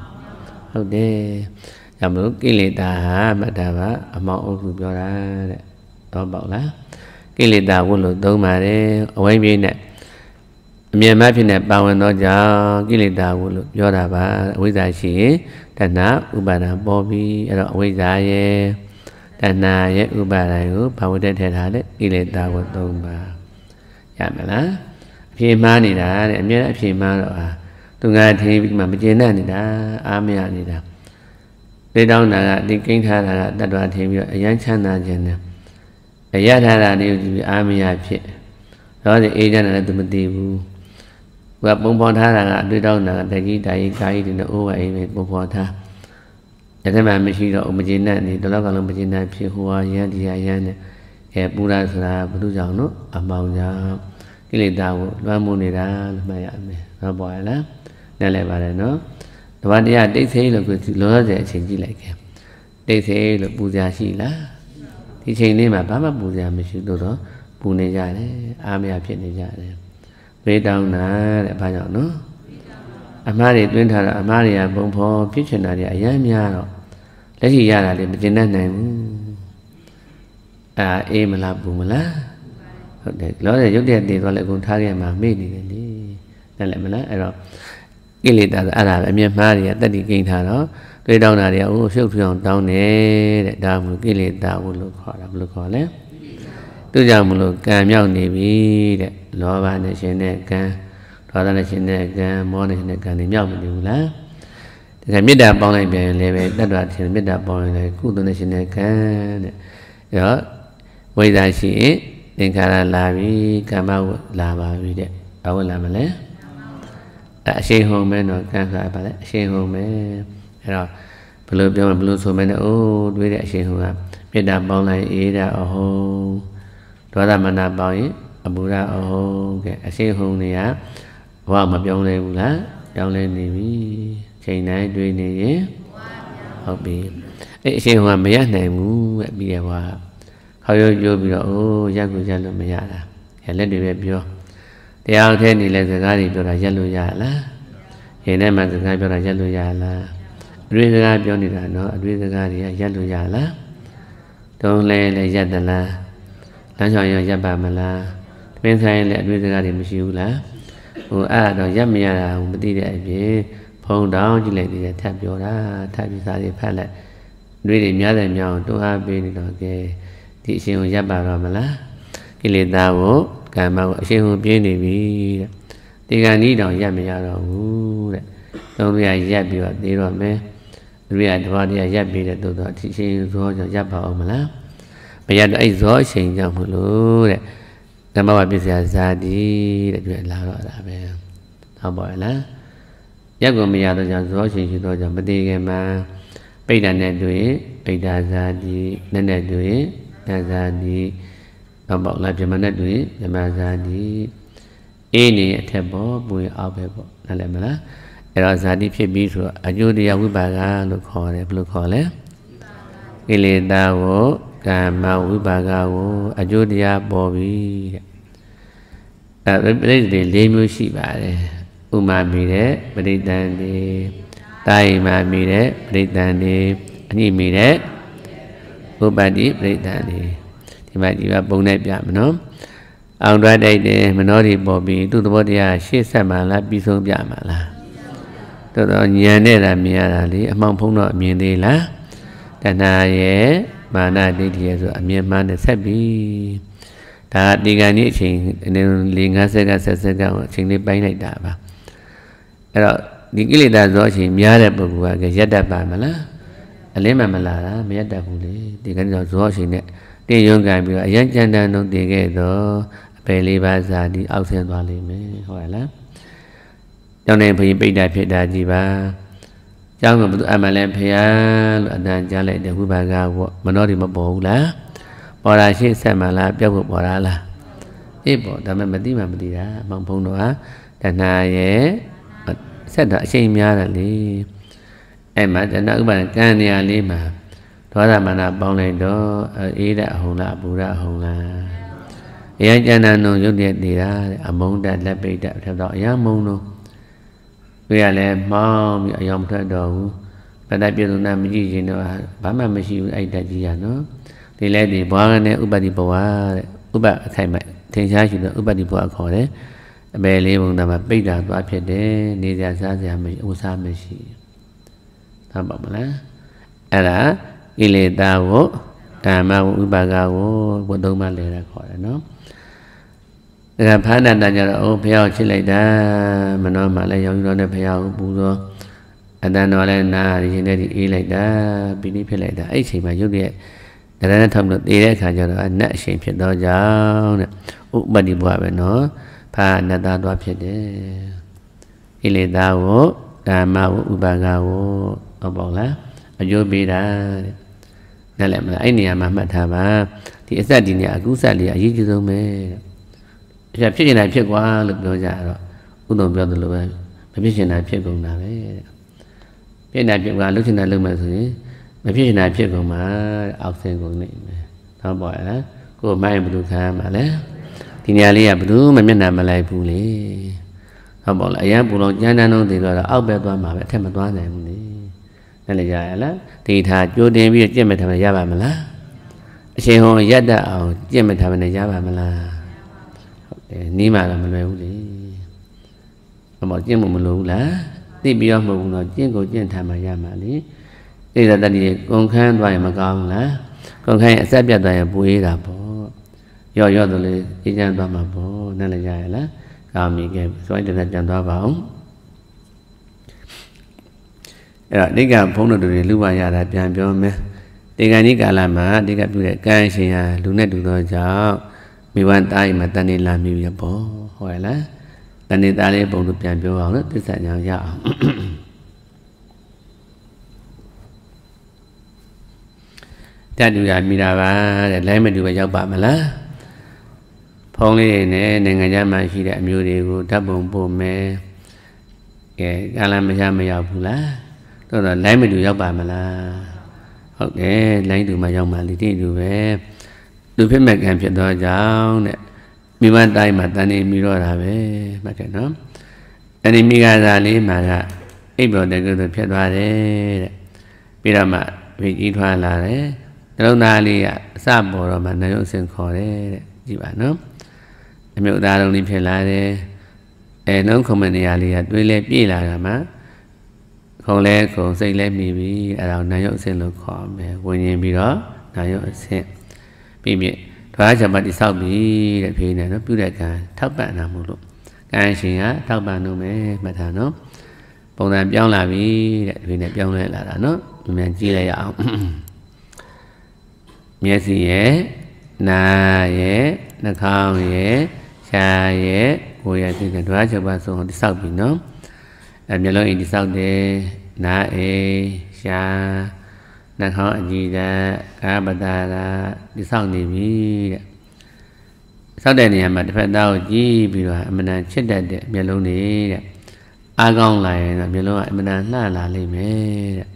ဟုတ်တယ်။ဒါမလို့ကိလေသာဟာမှတ်တာပါအမောင်အုပ်စုပြောတာတဲ့။တော့ပေါ့လား။ကိလေသာဝတ်လို့သုံးပါတယ်။အဝိပြိနဲ့အမြဲမဖြစ်တဲ့ပါဝင်သောကြောင့်ကိလေသာဝတ်လို့ပြောတာပါ။အဝိဇ္ဇာရှိရင်တဏှာဥပါဒံပေါ်ပြီးအဲ့တော့အဝိဇ္ဇာရဲ့တဏှာရဲ့ဥပါဒံကိုဘာဝတ္တထဲထားလဲကိလေသာဝတ်သုံးပါ။ရမလား။အပြေမှားနေတာတဲ့အမြဲအပြေမှားတော့ဟာသူငါထင်ပြီးမှမကျေနပ်နေတာအာမရနေတာလေးတောင်းတာကဒီကိန်းထားတာကတတ်တော်ထင်ပြီးတော့အရန်ချမ်းသာခြင်းနဲ့အရထားတာလေးကိုကြည့်ပြီးအာမရဖြစ်တော့ဒီအေးချမ်းတယ်လည်းသူမသိဘူးသူကပုံဖော်ထားတာကအတွေ့တောင်းတာကတကြီးတာကြီးကာကြီးတွေနဲ့အိုးဝအိမ်ပဲပုံဖော်ထားရတဲ့မှာမရှိတော့မကျေနပ်နေတော့ကလုံးမကျေနပ်ဖြစ်ဟိုဟာရန်ဒီဟာရန်နဲ့အဲပူရဆိုတာဘုသူကြောင့်နော်အမောင်ကြောင့်ကိလေသာကိုလွှမ်းမိုးနေတာလို့မှတ်ရမယ်။ဟောပါလား။နားလည်ပါတယ်နော်တပတ်တရားတိတ်ဆိတ်လို့ကိုလောလောဆယ်အချိန်ကြည့်လိုက်ခဲ့တိတ်ဆိတ်လို့ပူဇာရှိလားဒီချိန်လေးမှာဘာမှပူဇာမရှိလို့တော့ပူနေကြတယ်အားမရဖြစ်နေကြတယ်ဘေးတောင်းတာတဲ့ဘာကြောင့်နော်အမားတွေတွင်းထားတာအမားတွေကပုံဖော်ပြစ်ချင်တာတွေအများများတော့လက်ရှိရတာတွေမတင်တတ်နိုင်ဘူးအာအေးမလားပူမလားဟုတ်တယ်လောတဲ့ရုပ်တရက်တည်သွားလဲအကုန်ထားခဲ့မှာမေ့နေတယ်လေနားလည်မလားအဲ့တော့ကိလေသာဆိုအဲ့ဒါပဲအမျက်မှားတွေကတတ္တိကိန်းထားတော့တွေးတောင်းတာတွေကအိုးရှုပ်ထွေးအောင်တောင်းတယ်တဲ့ဒါမှမဟုတ်ကိလေသာဘုလို့ခေါ်တာဘလို့ခေါ်လဲသူကြောင့်မလို့ကံမြောက်နေပြီတဲ့လောဘနဲ့ရှင်တဲ့ကံဒေါသနဲ့ရှင်တဲ့ကံမောနဲ့ရှင်တဲ့ကံတွေမြောက်မနေဘူးလားတကယ်မေတ္တာပေါင်းလိုက်ပြန်ရင်လည်းပဲတတ္တဝရှင်မေတ္တာပေါင်းရင်လည်းကုသိုလ်နဲ့ရှင်တဲ့ကံတဲ့အဲတော့ဝိဇ္ဇာရှိရင်သင်္ခါရလာပြီကမ္မဝလာပါပြီတဲ့အဝလာမလဲအရှိန်ဟုံမဲတော့ကန့်စားပါလေအရှိန်ဟုံမဲအဲ့တော့ဘယ်လိုပြောမလဲဘယ်လိုဆိုမလဲအိုးတွေးတဲ့အရှိန်ဟုံကမေတ္တာပေါင်းလိုက်အေးတာအဟုံဒေါသမနာပေါင်းရင်အမူရအဟုံကဲအရှိန်ဟုံတွေကဘဝမပြောင်းလဲဘူးလားပြောင်းလဲနေပြီချိန်တိုင်းတွေးနေရင်ဟုတ်ပြီအဲ့အရှိန်ဟုံကမရနိုင်ဘူးတဲ့ပြီးရဘွားခေါရုပ်ရိုးပြီးတော့အိုးရက်ကူရက်လို့မရတာရလက်တွေပဲပြောတရားထဲနေလဲစကားတွေပြောတာရက်လို့ရလားရင်ထဲမှာစကားပြောတာရက်လို့ရလားအတွေ့စကားပြောနေတာနော်အတွေ့စကားတွေကရက်လို့ရလားတုံးလဲလဲရက်သလားလမ်းချောင်ရရက်ပါမလားသမင်းဆိုင်လဲအတွေ့စကားတွေမရှိဘူးလားဟိုအဲ့တော့ရက်မရတာမသိတဲ့အပြင်ဖုံတောင်းကြည့်လိုက်သေးတယ်ထပ်ပြောတာထပ်ပြီးစာတွေဖတ်လိုက် တွေ့တွေများတယ်များအောင်တွန်းအားပေးနေတော့ကဲဒီအရှင်ကိုရက်ပါတော့မလားကိလေသာကိုကမ္မကိုအရှိန်ဟုန်ပြင်းနေပြီတဲ့တေကံဤတောင်ရပ်မရတော့ဘူးတဲ့သုံးရရပ်ပြီးတော့သေးတော့မယ်သူရတဘာတရားရပ်ပြီးတဲ့သို့တော့အရှိန်ဇောကြောင့်ရပ်ပါအောင်မလားမရတော့အဲ့ဇောအရှိန်ကြောင့်မလို့တဲ့ဓမ္မဝပစ္စယဇာတိတဲ့ပြလာတော့တာပဲဟုတ်ပါရဲ့လားရက်ကိုမရတော့ကြောင့်ဇောရှင်ရှိတော့ကြောင့်မတည်ခင်မှာပိဋ္ဌာနဲ့တွေ့ရင်ပိဋ္ဌာဇာတိနဲ့နဲ့တွေ့ရင်နတ်ဇာတိနောက်ပေါက်လိုက်ပြမနဲ့တွင်မြမဇာတိအေးနေအထက်ပေါ်ပူရင်အောက်ပဲပေါ့နားလည်မလားအဲ့တော့ဇာတိဖြစ်ပြီးဆိုတော့အကျိုးတရားဝိပါကလို့ခေါ်တယ်ဘယ်လိုခေါ်လဲကိလေသာကိုကမ္မဝိပါကကိုအကျိုးတရားပေါ်ပြီတဲ့အဲပရိသေတွေ၄မျိုးရှိပါတယ်ဥမာမီတဲ့ပရိသန်တွေတာယိမာမီတဲ့ပရိသန်တွေအညိမီတဲ့ဥပ္ပတ္တိပရိသန်တွေဒီမှာဒီမှာပုံလိုက်ပြမနော်အောင်တွားတိုက်တယ်မနှောတွေပေါ်ပြီးသူ့သဘောတရားရှေ့ဆက်မှလားပြီးဆုံးပြမှလားတော်တော်ညံနေတာမြင်ရတာလေအမှောင်ဖုံးတော့အမြင်သေးလားတဏှာရဲ့မာနဒိဋ္ဌိရဲ့ဆိုအမြင်မှန်းနဲ့ဆက်ပြီးဒါဒီကံကြီးအချိန်အနည်း၄၅ဆက်ကဆက်ဆက်ကအချိန်လေးပိုင်းလိုက်တာပါအဲ့တော့ဒီကိလေသာသောအချိန်များတဲ့ပုဂ္ဂိုလ်ကရတတ်ပါမလားအလင်းမှမလာတာမရတတ်ဘူးလေဒီကံကြောင့်သောအချိန်နဲ့တင့်ရုံးကန်ပြီးတော့အရန်ကြံတန်းလုံးတည်ခဲ့တော့အပယ်လေးပါးဇာတိအောက်ဆင်းသွားလိမ့်မယ်ဟုတ်လားကြောင့်လည်းဘုရင်ပိတ်တာဖြစ်တာကြီးပါကျောင်းကဘုသူအမှန်လဲဖရာလို့အတန်ကြားလိုက်တဲ့ဝိပါကဘောမနှောတွေမပေါ်ဘူးလားပေါ်တာရှိဆက်မှလားပြောက်ဖို့ပေါ်တာလားအေးပေါ်ဒါပေမဲ့မသိမှမသိတာမောင်ဘုံတော်ဟာတဏှာရဲ့ဆက်တာအချိန်များတယ်လေအဲ့မှာတဏှာဥပါဒကံနေရာလေးမှာဒေါသမာနပေါင်းလိုက်တော့အေးတဲ့အဟုန်လားအပူရအဟုန်လားအရာကျန်တာနုံရုပ်တရက်သေးတာတဲ့အမုန်းတလက်ပိတ်တထပ်တော့အရာမုံတော့တွေ့ရလဲမှောင်းပြီးအယောင်မထွက်တော့ဘူးပဒပြည့်စုံတာမကြည့်ရင်တော့ဘာမှမရှိဘူးအဲ့တက်ကြီးရနော်ဒီလဲဒီဘွားကနဲ့ဥပတိဘဝတဲ့ဥပအခိုက်မဲ့ထင်ရှားရှိတော့ဥပတိဘဝခေါ်တယ်အပေလေးပုံသားမှာပိတ်တာသွားဖြစ်တယ်နေစရာစားစရာမရှိဥစားမရှိသာပါမလားအဲ့ဒါကိလေသာကိုဓမ္မကိုဥပါကကိုဘုသုံးပါလဲတာခေါ်တယ်နော်ဒါကဖာဏတန်ကြတော့အိုးဘုရားကိုချစ်လိုက်တာမနှောမှလည်းရောင်ယူတော့တဲ့ဘုရားကိုပူတော့အတန်တော်လည်းနာရရင်တည်းဒီအေးလိုက်တာပိနိဖြစ်လိုက်တာအဲ့ချိန်မှာရုပ်ရဲ့တရဏထောက်လို့တည်တဲ့အခါကျတော့အနတ်အရှိန်ဖြစ်တော့ကြောင်းတဲ့ဥပ္ပတ္တိဘဝပဲနော်ဖာဏတသွားဖြစ်တယ်ဣလေသာကိုဓမ္မကိုဥပါကကိုဟုတ်ပေါ့လားအကျိုးပေးတာတဲ့နားလည်မလားအဲ့နေရာမှာမှတ်ထားပါဒီအဆက်ဒီနေရာအကုသလေးအရေးကြီးဆုံးပဲအဲ့ဒါဖြစ်နေတာဖြစ်กว่าလို့ပြောကြတော့ဥဒုံပြောသလိုပဲမဖြစ်နေတာဖြစ်ကုန်တာပဲတဲ့ဖြစ်နေတာဖြစ်กว่าလှုပ်နေတာလှုပ်မယ်ဆိုရင်မဖြစ်နေတာဖြစ်ကုန်မှာအောက်ဆင်းကုန်နေမယ်တော့ပေါ့လားကိုယ်မိုင်းဘယ်လိုခံရမှာလဲဒီနေရာလေးကဘယ်သူမှမျက်နှာမလိုက်ဘူးလေဟုတ်ပေါ့လားအရန်ပူလုံးကျန်းတန်းလုံးတည်တော့အောက်ပဲသွားမှာပဲအထက်မသွားနိုင်ဘူးလေနဲ့လေရရလားတိထားကြိုးတင်ပြီးကြင့်မထားမရပါမလားအရှင်ဟောရတတ်အောင်ကြင့်မထားမနဲ့ရပါမလားဟုတ်တယ်နီးမှတော့မလွယ်ဘူးလေအမကျင့်မှုမလိုဘူးလားသိပြီးတော့မဟုတ်ဘူးတော့ကျင့်ကိုကျင့်ထားမှရမှာလေတိရတတိကုန်ခန်းသွားရင်မကောင်းဘူးလားကုန်ခန်းရင်အဆက်ပြတ်သွားရင်ပွေးတာပေါ့ရော့ရော့တယ်လေအကျဉ်းသွားမှာပေါ့နဲ့လေရရလားကောင်းပြီကဲဆိုရင်တစ်သက်ပြန်သွားပါအောင်အဲ့တော့တိက္ကဘုန်းတော်တွေလူပါရတာပြန်ပြောမယ်တေကန်ဒီကာလမှာတိက္ကပြုတဲ့ကံရှင်ဟာလူနဲ့တူသောကြောင့်မိဘတားအိမ်မှာတန်နေလာမိပြီပေါ့ဟုတ်ရဲ့လားတဏိတာလေးပုံလို့ပြန်ပြောအောင်နော်သစ္စာဉာဏ်ရအောင်တတူရမိတာပါတဲ့လိုင်းမတူပဲရောက်ပါမလားဖုံးလေးနဲ့နိုင်ငံခြားမှာရှိတဲ့အမျိုးတွေကိုဓာတ်ပုံပို့မယ်ကဲကာလမရမရောက်ဘူးလားတော့တော့ line မတူရောက်ပါမလားဟုတ်တယ် line တူမှရောက်မှလေတိတူပဲလူဖြစ်မဲ့ကံဖြစ်သောကြောင့်တဲ့မိမတိုင်းမှာတန်နေမိတော့တာပဲမှတ်တယ်နော်အဲ့ဒီမိဂါသာလေးမှာကအိပ်ပေါ်တဲ့ကုသိုလ်ဖြစ်သွားတယ်တဲ့ပြီးတော့မှဝိကြီးထွားလာတယ်နှလုံးသားလေးကအစပေါ်တော့မှနရုပ်စင်ခေါ်တယ်တဲ့ကြည့်ပါနော်အမြုပ်သားလုံးလေးဖြစ်လာတယ်အဲနှုံးခုံမနေရာလေးကတွေးလဲပြေးလာတာမှာခုံလဲခုံစိတ်လဲမိပြီအဲ့ဒါနာယုတ်အဆင့်လို့ခေါ်မယ်ဝင်ရင်ပြီးတော့နာယုတ်အဆင့်ပြီးပြီဒွါချမတိဆောက်ပြီတဲ့ဖေးနေနော်ပြုတဲ့ကံထောက်ပံ့တာမို့လို့ကံရှင်ကထောက်ပံ့လို့မယ်မှတ်တာနော်ပုံစံပြောင်းလာပြီတဲ့ဒီနေ့ပြောင်းလဲလာတာနော်မြန်ကြည့်လိုက်ရအောင်မျက်စိရဲ့နားရဲ့နှာခေါင်းရဲ့ရှားရဲ့ကိုယ်ရဲ့ဒီကဒွါချမဆုံးတိဆောက်ပြီနော်အဲမျိုးလုံးအိမ်တိဆောက်တယ်နာအေရှာနှခေါင်းအညီဓာတ်ကာပတာရာတိဆောက်နေပြီတဲ့ဆောက်တဲ့နေရာမှာတစ်ဖက်သားကိုကြည့်ပြီးတော့အမှန်တန်ချစ်တတ်တဲ့မျက်လုံးတွေတဲ့အားကောင်းလာရင်တော့မျက်လုံးကအမှန်တန်လှလာလိမ့်မယ်တဲ့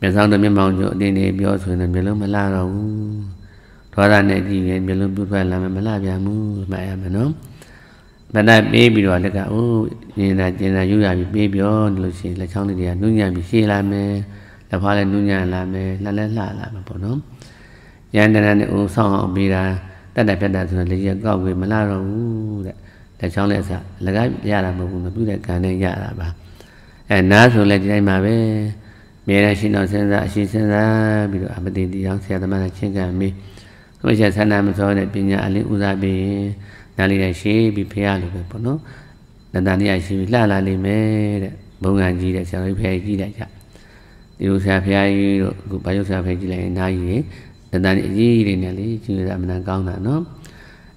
မျက်စောင်းတို့မျက်မှောင်ကျိုးအတင်းတွေပြောဆိုရင်မျက်လုံးမလှတော့ဘူးဒေါသနဲ့ကြည့်ရင်မျက်လုံးပြုတ်ထွက်လာမယ်မလှပြန်ဘူးမှတ်ရမယ်နော်မနက်ပေးပြီးတော့လက်ကအိုးညင်နာကျင်နာယူရပြီးပေးပြောလို့ရှိရင်လက်ချောင်းလေးတွေကနုညံ့ပြီးရှည်လာမယ်လက်ဖားလည်းနုညံ့လာမယ်လှလည်းလှလာမယ်ပေါ့နော်ရန်တနာနဲ့အိုးဆောင်အောင်ပေးတာတက်တက်ပြတ်တာဆိုတော့လေရက်ကောက်ွေမလာတော့ဘူးတဲ့လက်ချောင်းလည်းအစလက်ကရတာမဟုတ်ဘူးမပြုတဲ့ကံနဲ့ရတာပါအဲနားဆိုလည်းဒီတိုင်းမှာပဲမြဲတဲ့ရှင်တော်စဉ်းစားအရှိစဉ်းစားပြီးတော့အပတိတရားဆရာသမားနဲ့ချင်းကံမေးသမချဆန္ဒမစောတဲ့ပညာအလင်းဥစားပြီးနားလေးတိုင်းရှေးပြီးဖះလိုပဲပေါ့နော်နတန်လေးကရှေးပြီးလှလာလိမ့်မယ်တဲ့ဘုံငံကြီးတဲ့ဆရာတော်ဖះကြီးကြည့်လိုက်ကြဒီလိုဆရာဖះကြီးတို့အခုဘာရောက်ဆရာဖះကြီးလိုက်ရင်နားကြီးနတန်လေးအကြီးတွေနဲ့လေကျူရတာမနန်ကောင်းတာနော်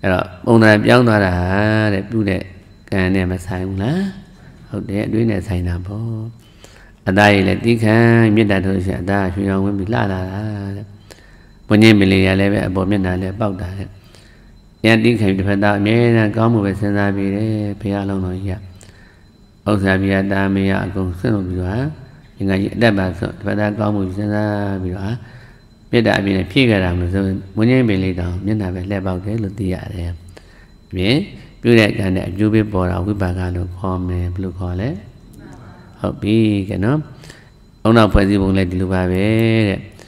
အဲ့တော့ပုံစံပြောင်းသွားတာတဲ့ပြုတဲ့ကံနဲ့မဆိုင်ဘူးလားဟုတ်တယ်အတွင်းနဲ့ဆိုင်တာပေါ့အသားရည်လည်းတိခံမေတ္တာထိုးရှင်အသားရွှေရောင်ဝင်ပြီးလှလာတာတဲ့ဘုညင်းမီလီယာလည်းပဲအပေါ်မျက်နှာလည်းပေါက်တာတဲ့တရားသိခံပြီးတစ်ဖက်သားအမြဲတမ်းကောင်းမှုပဲစဉ်းစားပြီးတယ်ဘုရားလုံးတော်ကြီးကဥစ္စာပြတာမရအကုန်ဆွတ်လို့ပြီးတော့ငငယ်ကြီးအတက်ပါဆိုတစ်ဖက်သားကောင်းမှုစဉ်းစားပြီးတော့မေတ္တာအပြင်ဖြည့်ကြတာမဆိုမွင်းကြီးပင်လေးတောင်မျက်နှာပဲလှည့်ပေါက်တယ်လို့သိရတယ်။အပြင်ပြုတဲ့ကံနဲ့အကျိုးပေးပေါ်တာဝိပါကလို့ခေါ်မယ်ဘယ်လိုခေါ်လဲ။ဟုတ်ပြီကဲနော်။အုံနောက်ဖွဲ့စည်းပုံလည်းဒီလိုပါပဲတဲ့။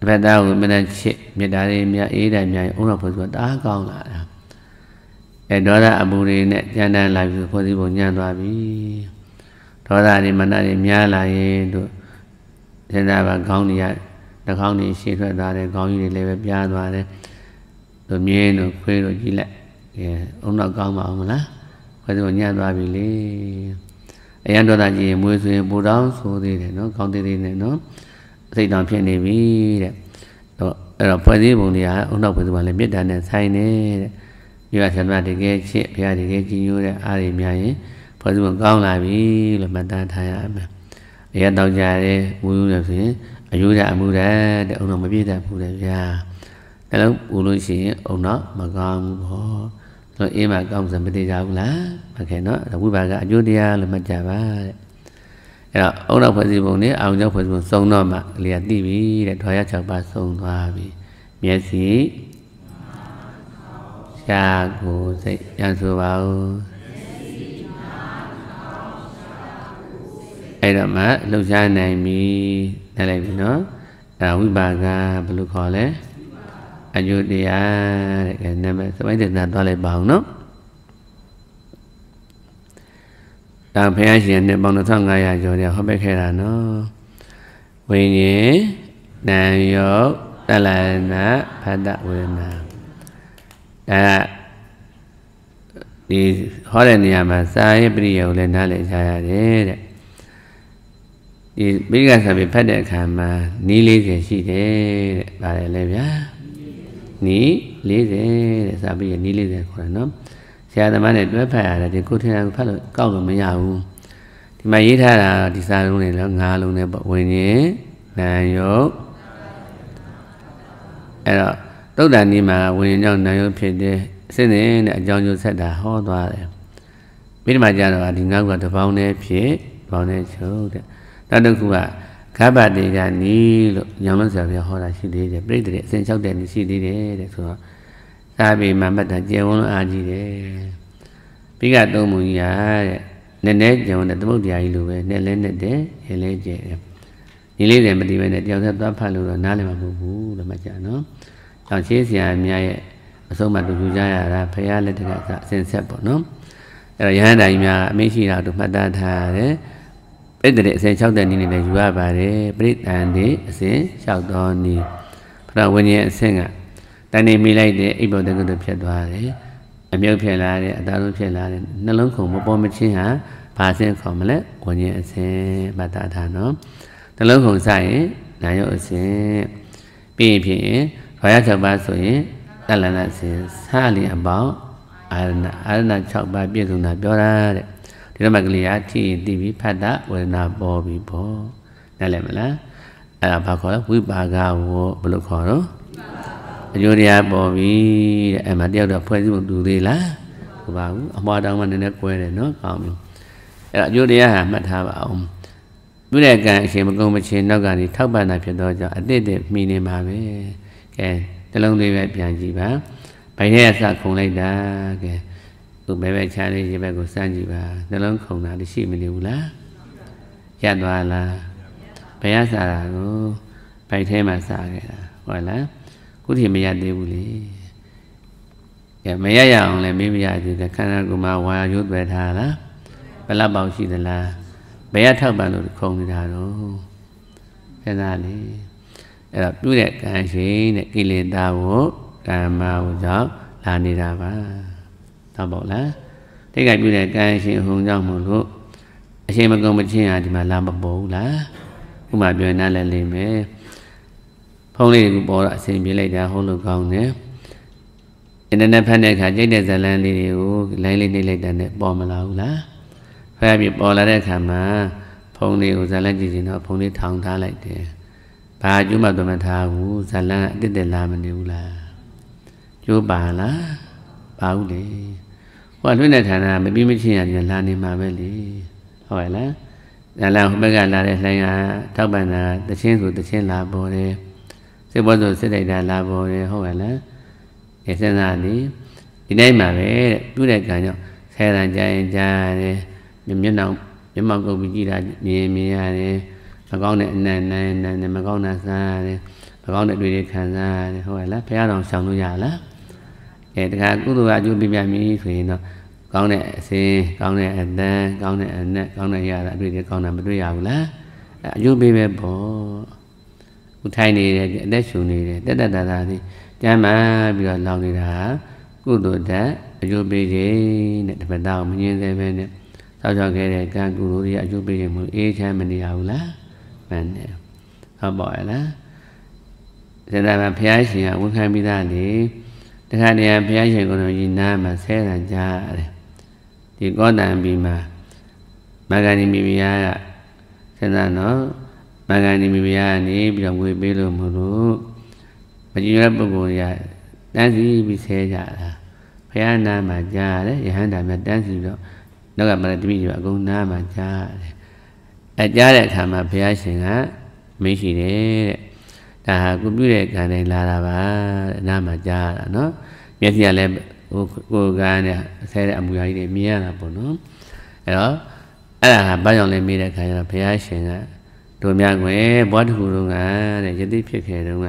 အဖက်သားကိုမနချစ်မေတ္တာတွေများအေးတယ်များဥရဖို့ဆိုတာတအားကောင်းလာတာအဲဒေါသအမှုတွေနဲ့ဉာဏ်တန်လာပြီးဖို့ဒီပုံညံသွားပြီဒေါသတွေမနတွေများလာရင်တို့သင်္သာဘခေါင်းတွေရနှာခေါင်းတွေရှေ့ထွက်သွားတယ်ခေါင်းကြီးတွေလည်းပဲပြားသွားတယ်တို့မြင်းတို့ခွေးတို့ကြီးလိုက်အဲဥနောက်ကောင်းပါအောင်မလားဖွဲ့စုံညံ့သွားပြီလေအရန်ဒေါသကြီးမွေးဆွေပူတောင်းဆိုသေးတယ်နော်ကောင်းသေးသေးနဲ့နော်စိတ်တောင်ဖြစ်နေပြီတဲ့တော့အဲ့တော့ဖွဲ့စည်းပုံတွေကဥနောက်ဖွဲ့စည်းပုံလည်းမေတ္တာနဲ့ဆိုင်နေတဲ့မိဘဆန္ဒတကယ်ချစ်ဘုရားတကယ်ကြည်ညိုတဲ့အားတွေများရင်ဖွဲ့စည်းပုံကောင်းလာပြီလို့မှတ်သားထားရမယ်အရတောင်ကြတယ်ဝူးဝူးတယ်ဆိုရင်အယုဒအမှုဒတဲ့အုံတော့မပြည့်တတ်ဘူးတဲ့ဗျာဒါလို့ဘူးလို့ရှိရင်အုံတော့မကောင်းဘူးပေါ့တော့အေးမကောင်းစံမတည်ကြဘူးလားဟုတ်ကဲ့နော်ဝိပါကအကျိုးတရားလို့မှတ်ကြပါတဲ့အဲ့တော့အုံနောက်ဖွဲ့စည်းပုံနဲ့အာရုံကြောင့်ဖွဲ့စည်းပုံစုံတော့မှကလေးကသိပြီတဲ့ထွာရ6ပါးစုံသွားပြီမျက်စိရှာကိုစိတ်ပြန်ဆိုပါဦးအဲ့တော့မှလှုပ်ရှားနိုင်ပြီနားလိုက်ပြီနော်အဲဝိပါကဘယ်လိုခေါ်လဲအကျိုးတရားတဲ့ကဲနာမည်စပိုင်းတင်သားသွားလိုက်ပါအောင်နော်ဒါဘုရားရှင်နဲ့ပေါင်း2500ကျော်တဲ့ဟောပေးခဲ့တာနော်ဝိညာဉ်နံယောတလနာဖတ္တဝေနာဒါဒီဟောတဲ့နေရာမှာစာရေးပရိယကိုလည်းနားလည်ကြရတယ်တဲ့ဒီမိဂါစာပေဖတ်တဲ့အခါမှာနီး40ရှိတယ်တဲ့ဗါတယ်လေဗျာနီး40တဲ့စာပေနီး40ခေါ်တယ်နော်ရာသမားနဲ့တွဲဖက်ရတယ်ဒီကိုထင်တာကိုဖတ်လို့ကောက်လို့မရဘူးဒီမှာရေးထားတာဒီစာလုံးတွေလည်းငါးလုံးနဲ့ပေါ့ဝิญဉ်နာယုတ်အဲ့တော့တုတ်တန်ဒီမှာဝิญဉ်ကြောင့်နာယုတ်ဖြစ်တဲ့စင့်နေတဲ့အကြောင်းကျိုးဆက်တာဟောသွားတယ်ပြီးဒီမှာကျတော့ဒီငါးခုကတစ်ပေါင်းနဲ့ဖြစ်ပေါင်းနဲ့ချုပ်တဲ့နောက်တစ်ခုကကပ္ပတေကနီလို့ညောင်လုံးဆရာပြဟောတာရှိသေးတယ်ပြိတ္တရဲ့အစဉ်၆တဲ့နီးရှိသေးတယ်တဲ့ဆိုတော့သာပေမှာမှတ်တာကျေဝန်းလို့အားကြီးတယ်ပိကသုံးပုံကြီးဟာတဲ့နည်းနည်းကျေဝန်းတဲ့သမုတ်တရားကြီးလိုပဲနဲ့လဲနဲ့တဲ့ရေလဲကျဲတယ်ညီလေးတယ်မတိပဲနဲ့တယောက်သက်သွားဖတ်လို့တော့နားလည်မှာမဟုတ်ဘူးလို့မှတ်ကြနော်အောင်ရှင်းစရာများရဲ့အဆုံးမတူကြကြရတာဖရာလက်ထက်ကအစဉ်ဆက်ပေါ့နော်အဲ့တော့ရဟန္တာကြီးများအမင်းရှိတာတို့မှတ်သားထားရတယ်ပိတ္တရေအစဉ်60နည်းနဲ့ယူရပါတယ်ပရိသန္တိအစဉ်60နည်းပထဝဉ္ဇဉ်အစဉ်ကတဏှိမိလိုက်တယ်အိပ်ပေါ်တကုတ္တဖြစ်သွားတယ်အမြုပ်ဖြစ်လာတယ်အသားလုံးဖြစ်လာတယ်နှလုံးခုန်မပေါ်မချင်းဟာဘာစင်ခေါ်မလဲဝဉ္ဉအစင်မတ္တထာနော်နှလုံးခုန်စရင်နာယုတ်အစင်ပြီးရင်ဖြစ်ရင်ဘာရ၆ပါးဆိုရင်တလနာစင်စလင်အပေါင်းအာရဏအာရဏ၆ပါးပြည့်စုံတာပြောတာတဲ့ဒီတော့မကလေးကထိရင်တိပြီးဖတ်တာဝေဒနာပေါ်ပြီပေါ့နားလည်မလားအဲ့ဒါဘာခေါ်လဲဝိပါကဝဘယ်လိုခေါ်တော့အကျိုးတရားပေါ်ပြီတဲ့အဲ့မှာတယောက်တော့ဖွဲ့စည်းပုံတူသေးလားမပါဘူးအမွားတောင်းမှနည်းနည်းကွဲတယ်နော်ကောင်းပြီအဲ့တော့အကျိုးတရားဟာမှတ်ထားပါအောင်ပြုတဲ့ကံအရှင်မကုံမချင်းနောက်ကနေထောက်ပံ့တာဖြစ်တော့ကြောင့်အတိတ်တည်းမှီနေမှာပဲကဲနှလုံးလေးပဲပြန်ကြည့်ပါဘိုင်ထဲကစခုံလိုက်တာကဲသူ့ဘဲဘဲချားလေးရေဘက်ကိုစမ်းကြည့်ပါနှလုံးခုံတာတရှိမနေဘူးလားရသွားလားဘယ်ရစားတာကိုဘိုင်ထဲမှာစားခဲ့တာဟုတ်လားခုထိမရသေးဘူးလေကဲမရရအောင်လည်းမေးမရသေးတယ်ခန္ဓာကိုယ်မှာဝါရုပ်တွေထားလားဘလပောင်ရှိသလားဘယ်ရထောက်ပံ့လို့ခုံနေတာတော့ခဏလေးအဲ့တော့ပြုတဲ့ကံရှင်တဲ့ကိလေသာကိုကမ္မဝကြောင့်လာနေတာပါတော့ပေါ့လားတိတ်ကပြုတဲ့ကံရှင်ဟုံကြောင့်မို့လို့အရှင်မကုံမချင်းဟာဒီမှာလာမပေါ်ဘူးလားဥမာပြောရင်နားလည်လိမ့်မယ်ဖုန်းလေးတွေပေါ်တော့အဆင်ပြေလိုက်တာဟုတ်လို့ကောင်းတယ်အင်တာနက်ဖတ်တဲ့အခါကြိုက်တဲ့ဇာတ်လမ်းလေးတွေကိုလိုင်းလေးနှိပ်လိုက်တာနဲ့ပေါ်မလာဘူးလားဖတ်ပြီးပေါ်လာတဲ့အခါမှာ ဖုန်းလေးကိုဇာတ်လမ်းကြည့်ရင်တော့ဖုန်းလေးထောင်ထားလိုက်တယ်ဘာအကျိုးမှသမထားဘူးဇာတ်လမ်းအတိတ်တည်းလာမနေဘူးလားကျိုးပါလားပါဘူးလေဟိုလွင့်တဲ့ဌာနမပြီးမချင်းရတယ်လာနေမှာပဲလေဟုတ်ရဲ့လားဇာတ်လမ်းဟိုဘက်ကလာတဲ့လှိုင်းကထောက်ပံ့တာတချင်းဆိုတချင်းလာပေါ်တယ်စိတ်ပေါ်ဆိုစိတ်လိုက်တာလာပေါ်တယ်ဟုတ်ရဲ့လားဒီစဉ်းစားနေဒီနိုင်မှာပဲတဲ့ပြုတဲ့ကံကြောင့်ဆယ်တန်ကြရင်ကြားရတယ်မျက်နှာမျက်မှောက်ကုန်ပြီးကြည့်တာမြင်မြင်ရတယ်မကောင်းတဲ့အနံ့နံနံနဲ့မကောင်းတာစားရတယ်မကောင်းတဲ့တွေ့တွေခံစားရတယ်ဟုတ်ရဲ့လားဘုရားတော်ဆောင်လို့ရလားအဲတခါကုသိုလ်အကျိုးပြပြမြည်ဆိုရင်တော့ကောင်းတဲ့အစင်းကောင်းတဲ့အတန်းကောင်းတဲ့အနက်ကောင်းတဲ့ရတာအတွေ့အကြုံကောင်းတာမတွေ့ရဘူးလားအကျိုးပေးပဲပေါ့ခုထိုင်နေတယ်အသက်ရှူနေတယ်တက်တက်တာတာသည်ကျမ်းမာပြီးတော့လောင်နေတာကုသိုလ်ဓာတ်အကျိုးပေးခြင်းတဲ့ဓမ္မတာကိုမငြင်းသေးပဲနဲ့စောက်ကြောက်ခဲ့တဲ့ကံကုသိုလ်တွေအကျိုးပေးခြင်းမလို့အေးချမ်းမနေရဘူးလားမှန်တယ်ဟုတ်ပါရဲ့လားစေတနာဘုရားရှင်ကဝန်ခံပြီးသားလေတခါတည်းဘုရားရှင်ကိုယ်တော်ကြီးနားမှာဆဲတန်ကြားရတယ်ဒီကောတံပြီးမှာမဂ္ဂနိမိမိယာကစေတနာတော့မာဂန္ဒီမိဖုရားကနေပြီးတော့ငွေပေးလို့မလို့မကြီးရပုဂ္ဂိုလ်ရတန်းစီပြီးဆဲကြတာဘုရားနာမှာကြားရတယ်ယဟန္တာမြတ်တန်းစီပြီးတော့နောက်ကမရတမိကြီးကအကုန်နာမှာကြားရတယ်အကြားတဲ့အခါမှာဘုရားရှင်ကမေးရှိတယ်တဲ့ဒါဟာကိုပြုတဲ့ကံတိုင်းလာတာပါတဲ့နာမှာကြားရတာနော်မျက်စိကလည်းဟိုကိုကံနဲ့ဆဲတဲ့အမူအရာကြီးတွေမြင်ရတာပေါ့နော်အဲ့တော့အဲ့ဒါဟာဘာကြောင့်လဲမေးတဲ့အခါကျတော့ဘုရားရှင်ကတို့များကွယ်ဘွားတခုတို့ကတဲ့ယတိဖြစ်ခဲ့တုန်းက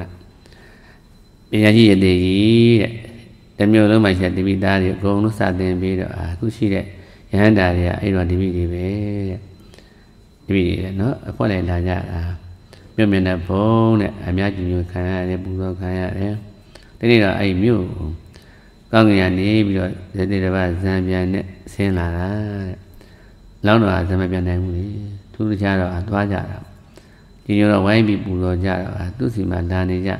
ပညာရှိယတိကြီးတဲ့တစ်မျိုးလုံးမှရှိတဲ့တိပိသားတွေအကုန်လုံးစတင်ပြီးတော့အခုရှိတဲ့ယဟန္တာတွေကအဲ့တော့တိပိတွေပဲတဲ့တိပိတွေတဲ့နော်အခွက်လည်းလာကြတာမြို့မြင်တဲ့ဘုံတဲ့အများကြီးမျိုးခံရတယ်ပူဇော်ခံရတယ်ဒီနေ့တော့အဲ့မြို့ကောင်းကင်ကနေပြီးတော့ယတိတစ်ပါးဇံပြန်နဲ့ဆင်းလာတာတဲ့လောင်းတော်ကဇံမပြန်နိုင်ဘူးလေသူတို့ကြတော့သွားကြတာဒီလိုတော့ဝိုင်းပြီးပူတော့ကြတော့သူ့စီမှာလာနေကြ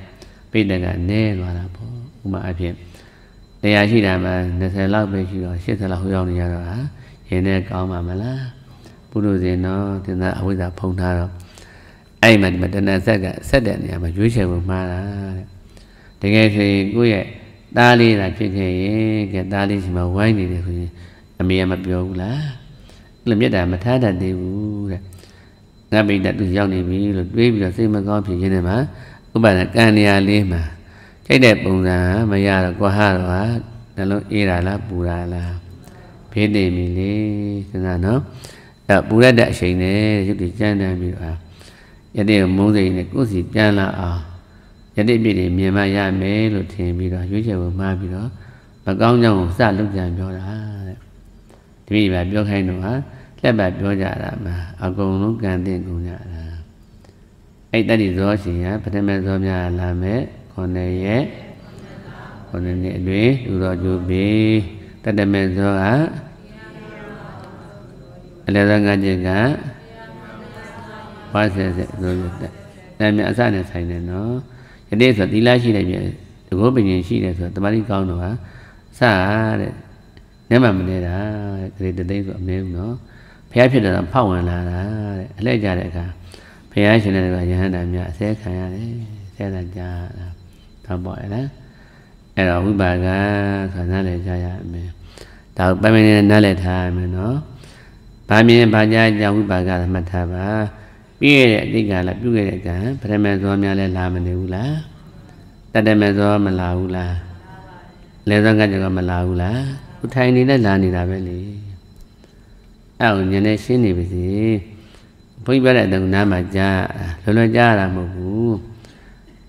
ပိဋကနဲသွားတာပေါ့ဥမာအဖြစ်တရားရှိတာမှ20လောက်ပဲရှိတော့80လောက်ဟိုရောက်နေကြတော့ဟာရင်းနဲ့ကောင်းပါမလားပုရုဇဉ်တော့သင်္သာအဝိဇ္ဇာဖုံထားတော့အဲ့မှာဒီမှာတဏ္ဍဆက်ကဆက်တဲ့နေရာမှာရွေးချယ်ဖို့မှားတာတဲ့တကယ်ဆိုရင်ကိုယ့်ရဲ့သားလေးတာဖြစ်ခဲ့ရင်ကဲသားလေးစီမှာဝိုင်းနေတယ်ဆိုရင်အမေကမပြောဘူးလားအဲ့လိုမြတ်တာမထားတတ်သေးဘူးတဲ့နတ်ပိတ္တသူရောက်နေပြီလို့တွေးပြီးတော့စိတ်မကောင်းဖြစ်ခြင်းနဲ့မှာဥပါဒကံနေရာလေးမှာကြိုက်တဲ့ပုံစံမရတော့ကွာဟာတော့ဟာနှလုံးအေးတာလားပူတာလားဖေးနေပြီလေစဉ်းစားနော်အဲပူရတဲ့အချိန်နဲ့ရုပ်တည်ကြမ်းတမ်းပြီးတော့ယတိမုန်းစိန်နဲ့ကိုယ်စီပြန်လာအောင်ယတိပြည့်တွေမြင်မှရမယ်လို့ထင်ပြီးတော့ရွေးချယ်ဝင်မှားပြီးတော့မကောင်းကြောင်းကိုစလုပ်ကြံပြောတာတဲ့တပည့်ပါပြောခိုင်းတော့ဟာလက်ပါပြောကြတာမှာအကုန်လုံးကံတင်ကုန်ကြတာအဲ့တတ္တိဇောရှင်ကပထမဇောများလာမဲ့ခုနှစ်ရက်ခုနှစ်နှစ်အတွင်းလူတော်ကျိုးပြီးတတ္တမဇောကအလေသာငါကျင်ကဘာဆက်ဆက်ဇောရတဲ့ဒါမြအစနဲ့ဆိုင်တယ်နော်ယနေ့ဆိုသီလရှိတယ်ပြတကောပညာရှိတယ်ဆိုတော့တမန်ကြီးကောင်းတော့ဟာစတဲ့နမမနေတာတဲ့ဂရေတသိန်းဆိုအမဲဘူးနော်ရားဖြစ်တော်ဖောက်ဝင်လာတာတဲ့အလှည့်ကြတဲ့အခါဘုရားရှင်နဲ့ကယဟန္တာများအစဲခံရတယ်ဆဲတာကြာတာဒါပေါ့လေအဲ့တော့ဝိပါကခံစားလေကြရမယ်ဒါပိုင်မင်းနဲ့နားလည်ထားရမယ်နော်ဗာမြင်ဗာကြားကြောင့်ဝိပါကသမထားပါပြည့်တဲ့အတိတ်ကလာပြုခဲ့တဲ့ကံပရမေဇောများလည်းလာမနေဘူးလားတတမေဇောမလာဘူးလားလဲဇောကကြောင့်မလာဘူးလားထိုင်နေနဲ့လာနေတာပဲလေအဲ့ကိုဉာဏ်နဲ့ရှင်းနေပါစေဘုန်းကြီးပြောတဲ့အတုံးနားမှာကြားလွယ်လွယ်ကြားရတာမဟုတ်ဘူး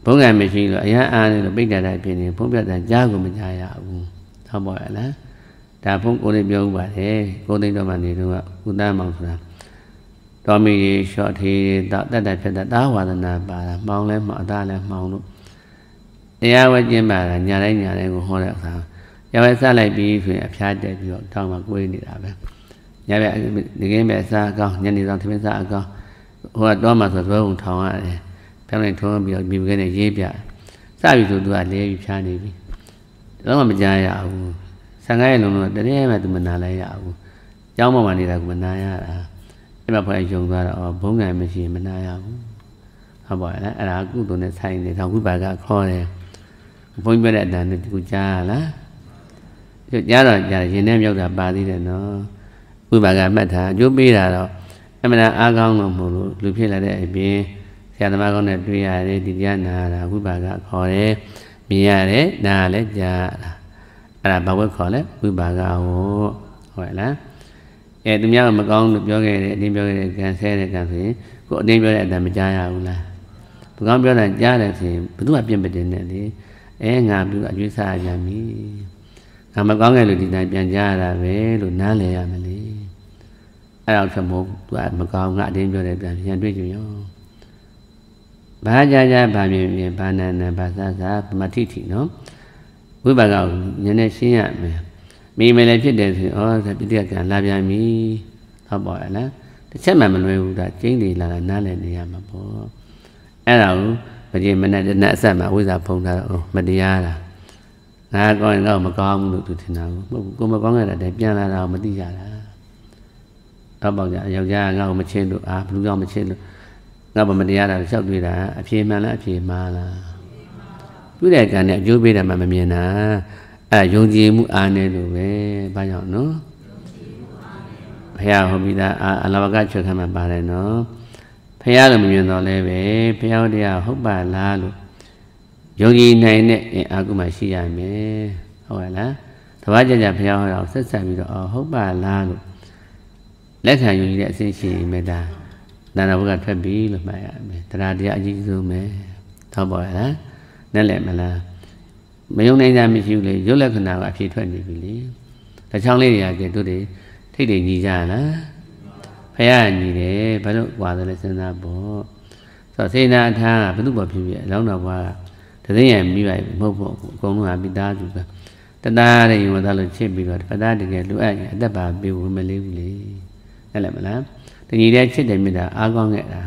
ဘုန်းကမရှိလို့အရန်အားနေလို့ပိတ်တာတိုင်းဖြစ်နေဘုန်းပြတဲ့ကြားကိုမကြားရဘူးဟုတ်ပါရဲ့လားဒါဘုန်းကိုလည်းပြောဥပါတယ်ကိုသိန်းတော်မှနေတော့ဥသားမောင်ဆိုတာတော်မီရေရှော့သေးတတ်တတ်ဖြစ်တတ်သာဝါဒနာပါတာမှောင်လဲမှောင်အသားလဲမှောင်လို့တရားဝဲကျင်းပါတာညာတိုင်းညာတိုင်းကိုဟောတဲ့အခါရဝဲဆက်လိုက်ပြီးဆိုရင်အဖျားတက်ပြီးတော့တောင်းမှာကိုယ်နေတာပဲညဘက်ဒီကင်းပဲစားအကောင်းညနေဆောင်သမင်းစားအကောင်းဟိုကတော့မှဆိုတော့ဘုံထောင်ရတယ်ပြောင်းလိုက်ထုံးပြီးတော့မိဘကနဲ့ရေးပြစပြီဆိုသူကလဲပြီးဖြားနေပြီတော့မှမကြားရဘူး15ရက်လုံးတော့တနေ့မှသူမနာလိုက်ရဘူးကြောင်းမှမနေတာကမနာရတာအဲ့မှာဖွင့်ရုံသွားတော့ဘုံငံမရှိမနာရဘူးဟုတ်ပါလားအဲ့ဒါကုသိုလ်နဲ့ဆိုင်နေတော့ဝိပါကခေါ်တယ်ဘုန်းကြီးပြတဲ့အတန်နဲ့သူကြားရလားညတော့ညရင်ထဲမြောက်တာပါသေးတယ်နော်ဝိပါကမှတ်တာအကျိုးပေးတာတော့အမှန်အားကောင်းလို့မဟုတ်လို့လူဖြစ်လာတဲ့အပြင်ဆရာသမားကောင်းနဲ့တွေ့ရတယ်ဒီတရားနာတာဝိပါကခေါ်တယ်မြင်ရတယ်နားလည်းကြားတာအဲ့ဒါဘာဝက်ခေါ်လဲဝိပါကဟုတ်ဟုတ်လားအဲသူများကမကောင်းလို့ပြောခဲ့တယ်အတင်းပြောခဲ့တယ်ကန်ဆဲတယ်ကန်ဆိုရင်ကိုအတင်းပြောတဲ့အတန်မကြားရဘူးလားမကောင်းပြောတာကြားတယ်ဆိုရင်ဘယ်သူမှပြင်ပတင်နဲ့လေအဲငါဘူးအကျွေးစားရမြန်ပြီ။ငါမကောင်းခဲ့လို့ဒီတိုင်းပြန်ကြရတာပဲလို့နားလည်ရမလဲ။အဲ့တော့ထမို့သူကမကောင်းငါအတင်းပြောတယ်ပြန်ပြန်တွေ့ကြရော။ဘာကြကြဘာမြင်မြင်ဘာနာနာဘာသာသာမတိတိနော်။ဝိပါကညနေရှင်းရမယ်။မိမယ်လည်းဖြစ်တယ်ဆိုရင်ဩပြတိကံလာပြန်ပြီ။ဟုတ်ပါရဲ့လား။တစ်ချက်မှမလွယ်ဘူးဒါကျင်းနေလာတာနားလည်နေရမှာပေါ့။အဲ့ဒါကိုမကြည်မနဲ့တနအဆက်မှာဝိဇ္ဇာဖုံးတာမတရားတာ။ငါကောင်းရင်တော့မကောင်းဘူးလို့သူထင်တာကိုမဟုတ်ဘူးကိုမကောင်းခဲ့တာတည်းပြန်လာတာမသိရတာတော့ပေါ့ကြယောက်ျားငါ့ကိုမချစ်လို့အာဘလူးကြောင့်မချစ်လို့ငါ့ဘာမတရားတာလျှောက်တွေ့တာအဖြေမှန်လားအဖြေမှားလားတွေ့တဲ့ကံနဲ့အကျိုးပေးတယ်မှမမြင်တာအဲယုံကြည်မှုအားနည်းလို့ပဲဘာကြောင့်နော်ဖះဟောပြီးသားအာအလဘကချွတ်ခံမှာပါတယ်နော်ဖះလို့မမြင်တော့လဲပဲဖះတရားဟုတ်ပါလားလို့ယုံကြည်နိုင်တဲ့အင်အားကုမှရှိရမယ်ဟုတ်ပါလားတဘာကြကြဘုရားဟောတာဆက်ဆက်ပြီးတော့ဟုတ်ပါလားလို့လက်ခံယုံကြည်တဲ့အစဉ်ရှိရင်မေတ္တာနာနာဘုကထွက်ပြီလို့မှတ်ရမယ်တရားတရားအကြီးဆုံးပဲဟုတ်ပါလားနဲ့လည်းမလားမယုံနိုင်တာမရှိဘူးလေရုပ်လက္ခဏာကအဖြေထွက်နေပြီလေတချောင်းလေးတွေကကဲတို့တွေထိတ်တွေညီကြလားဖះညီတယ်ဘာလို့ဟွာတယ်လဲစဉ်းစားပေါ့ဆိုတော့စေနာထားကဘုသူ့ဘောဖြစ်ဖြစ်အလောင်းတော်ဘွားကတသိရင်မိပါပြီမဟုတ်ဘူးအကုန်လုံးဟာမိသားစုပဲတသားတဲ့ယုံသားလို့ချစ်ပြီးတော့ပသားတကယ်လူအပ်ရင်အသက်ပါပေးဝင်မလေးဘူးလေအဲ့လေမလားတညီတဲ့ချစ်တယ်မြင်တာအားကောင်းခဲ့တာ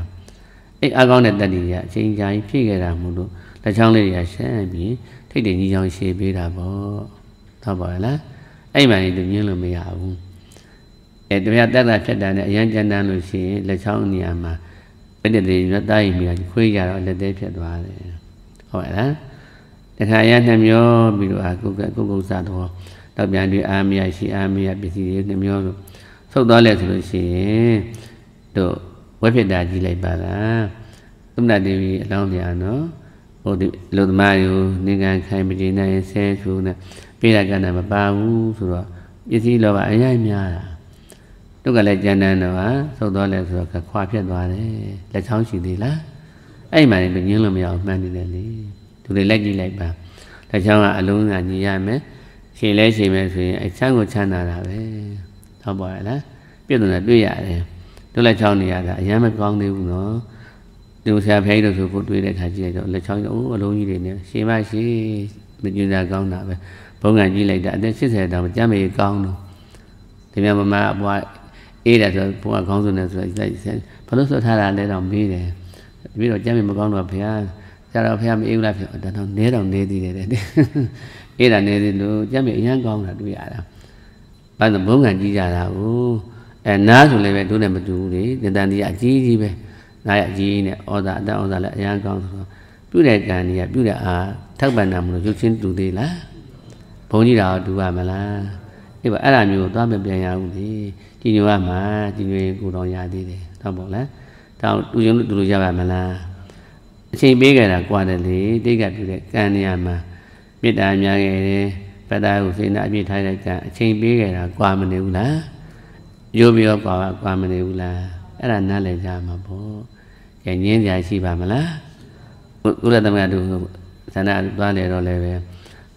အဲ့အားကောင်းတဲ့တတ္တိကအချိန်ကြာကြီးဖြည့်ခဲ့တာမို့လို့လက်ချောင်းလေးတွေကရှမ်းပြီးထိတ်တယ်ညီချောင်းရှည်ပေးတာပေါ့သောက်ပါလားအဲ့မှန်ကြီးသူညင်းလို့မရဘူးအဲတမယတက်တာဖြတ်တာနဲ့အရန်ကြမ်းတမ်းလို့ရှိရင်လက်ချောင်းနေရာမှာပြည့်တဲ့တွေနဲ့တားရင်မိတာခွေးရတော့လက်သေးဖြတ်သွားတယ်ဟုတ်လားတခါရနှမျောပြီးတော့အာကုကကုကုစသောတော့ပြန်ပြီးအာမရရှိအာမရပစ္စည်းတွေနှမျောလို့ဆုတ်သွားလဲဆိုလို့ရှိရင်တို့ဝက်ဖြစ်တာကြီးလိုက်ပါလားသမ္မတဒေဝီအလောင်းပြန်နော်ဟိုဒီလူသမားယူနေကံခိုင်မကျေနိုင်ဆဲဆူနဲ့ပေးရကဏမပါဘူးဆိုတော့ပစ္စည်းလောဘအရင်များတာတို့ကလည်းကြံတန်းတော့ဟာသုတ်တော်လည်းဆိုတော့ခွာဖြစ်သွားတယ်လက်ချောင်းရှိသေးလားအဲ့မှလည်းညင်းလို့မရအောင်မှန်းနေတယ်လေသူတွေလိုက်ကြည့်လိုက်ပါဒါကြောင့်ကအလုံးကညီရမယ်ရှင်လဲရှင်မယ်ဆိုရင်အချမ်းကိုချမ်းသာတာပဲဟုတ်ပါရဲ့လားပြည့်စုံတာတွေ့ရတယ်တို့လက်ချောင်းနေရတာအရင်မကောင်းသေးဘူးနော်ဒီဆရာဖခင်တို့ဆိုကိုတွေ့တဲ့ခါကြည့်လိုက်တော့လက်ချောင်းကြီးအိုးအလုံးကြီးတွေနဲ့ရှင်မရှိမကျင်သာကောင်းတာပဲဘုံကကြီးလိုက်တာအသက်80တောင်ကြမ်းမေကောင်းတော့ဒီမြမမအပွားအေးတယ်ဆိုဘုံကကောင်းဆုံးတယ်ဆိုတော့ဘာလို့ဆိုထားတာလဲတော့မေးတယ်တပည့်တော်ကြမ်းမြင်မကောင်းတော့ဘုရားဆရာတော်ဘုရားမအေးဘူးလားဖြစ်တော့တော့နဲတော်နဲသေးတယ်တဲ့အေးတာနဲသေးလို့ကြမ်းမြင်အရန်ကောင်းတာတွေ့ရတာဘာလို့ဘုံကံကြီးကြတာကိုအဲနားဆိုလည်းပဲတို့နဲ့မတူဘူးလေတန်တန်ကြီးအကြီးကြီးပဲနားရအကြီးနဲ့ဩဇာအတန်ဩဇာလည်းအရန်ကောင်းဆိုတော့ပြုတဲ့ကံကြီးကပြုတဲ့အာထောက်ပံ့တာမလို့ရုပ်ချင်းတူသေးလားဘုံကြီးတော်တူပါမလားဒီပါအဲ့ဒါမျိုးသွားမပြန်ရဘူးလေကြီးညိုရမှာကြီးညိုရင်ကိုတော်ရသေးတယ်ဟုတ်ပါလားဒါတူရင်လို့တူလို့ရပါမလားအချိန်ပေးကြတာကွာတယ်လေတိတ်ကတူတဲ့ကံနေရာမှာမေတ္တာများခဲ့တယ်ပတ္တာကိုစေနာအပြည့်ထားတဲ့ကံအချိန်ပေးကြတာကွာမနေဘူးလားရိုးပြီးတော့ကွာကွာမနေဘူးလားအဲ့ဒါနားလည်ကြမှာပေါ့ကြင်ငင်းကြရှိပါမလားကုလသမဂ္ဂတို့ဆန္ဒသွားနေတော့လည်းပဲ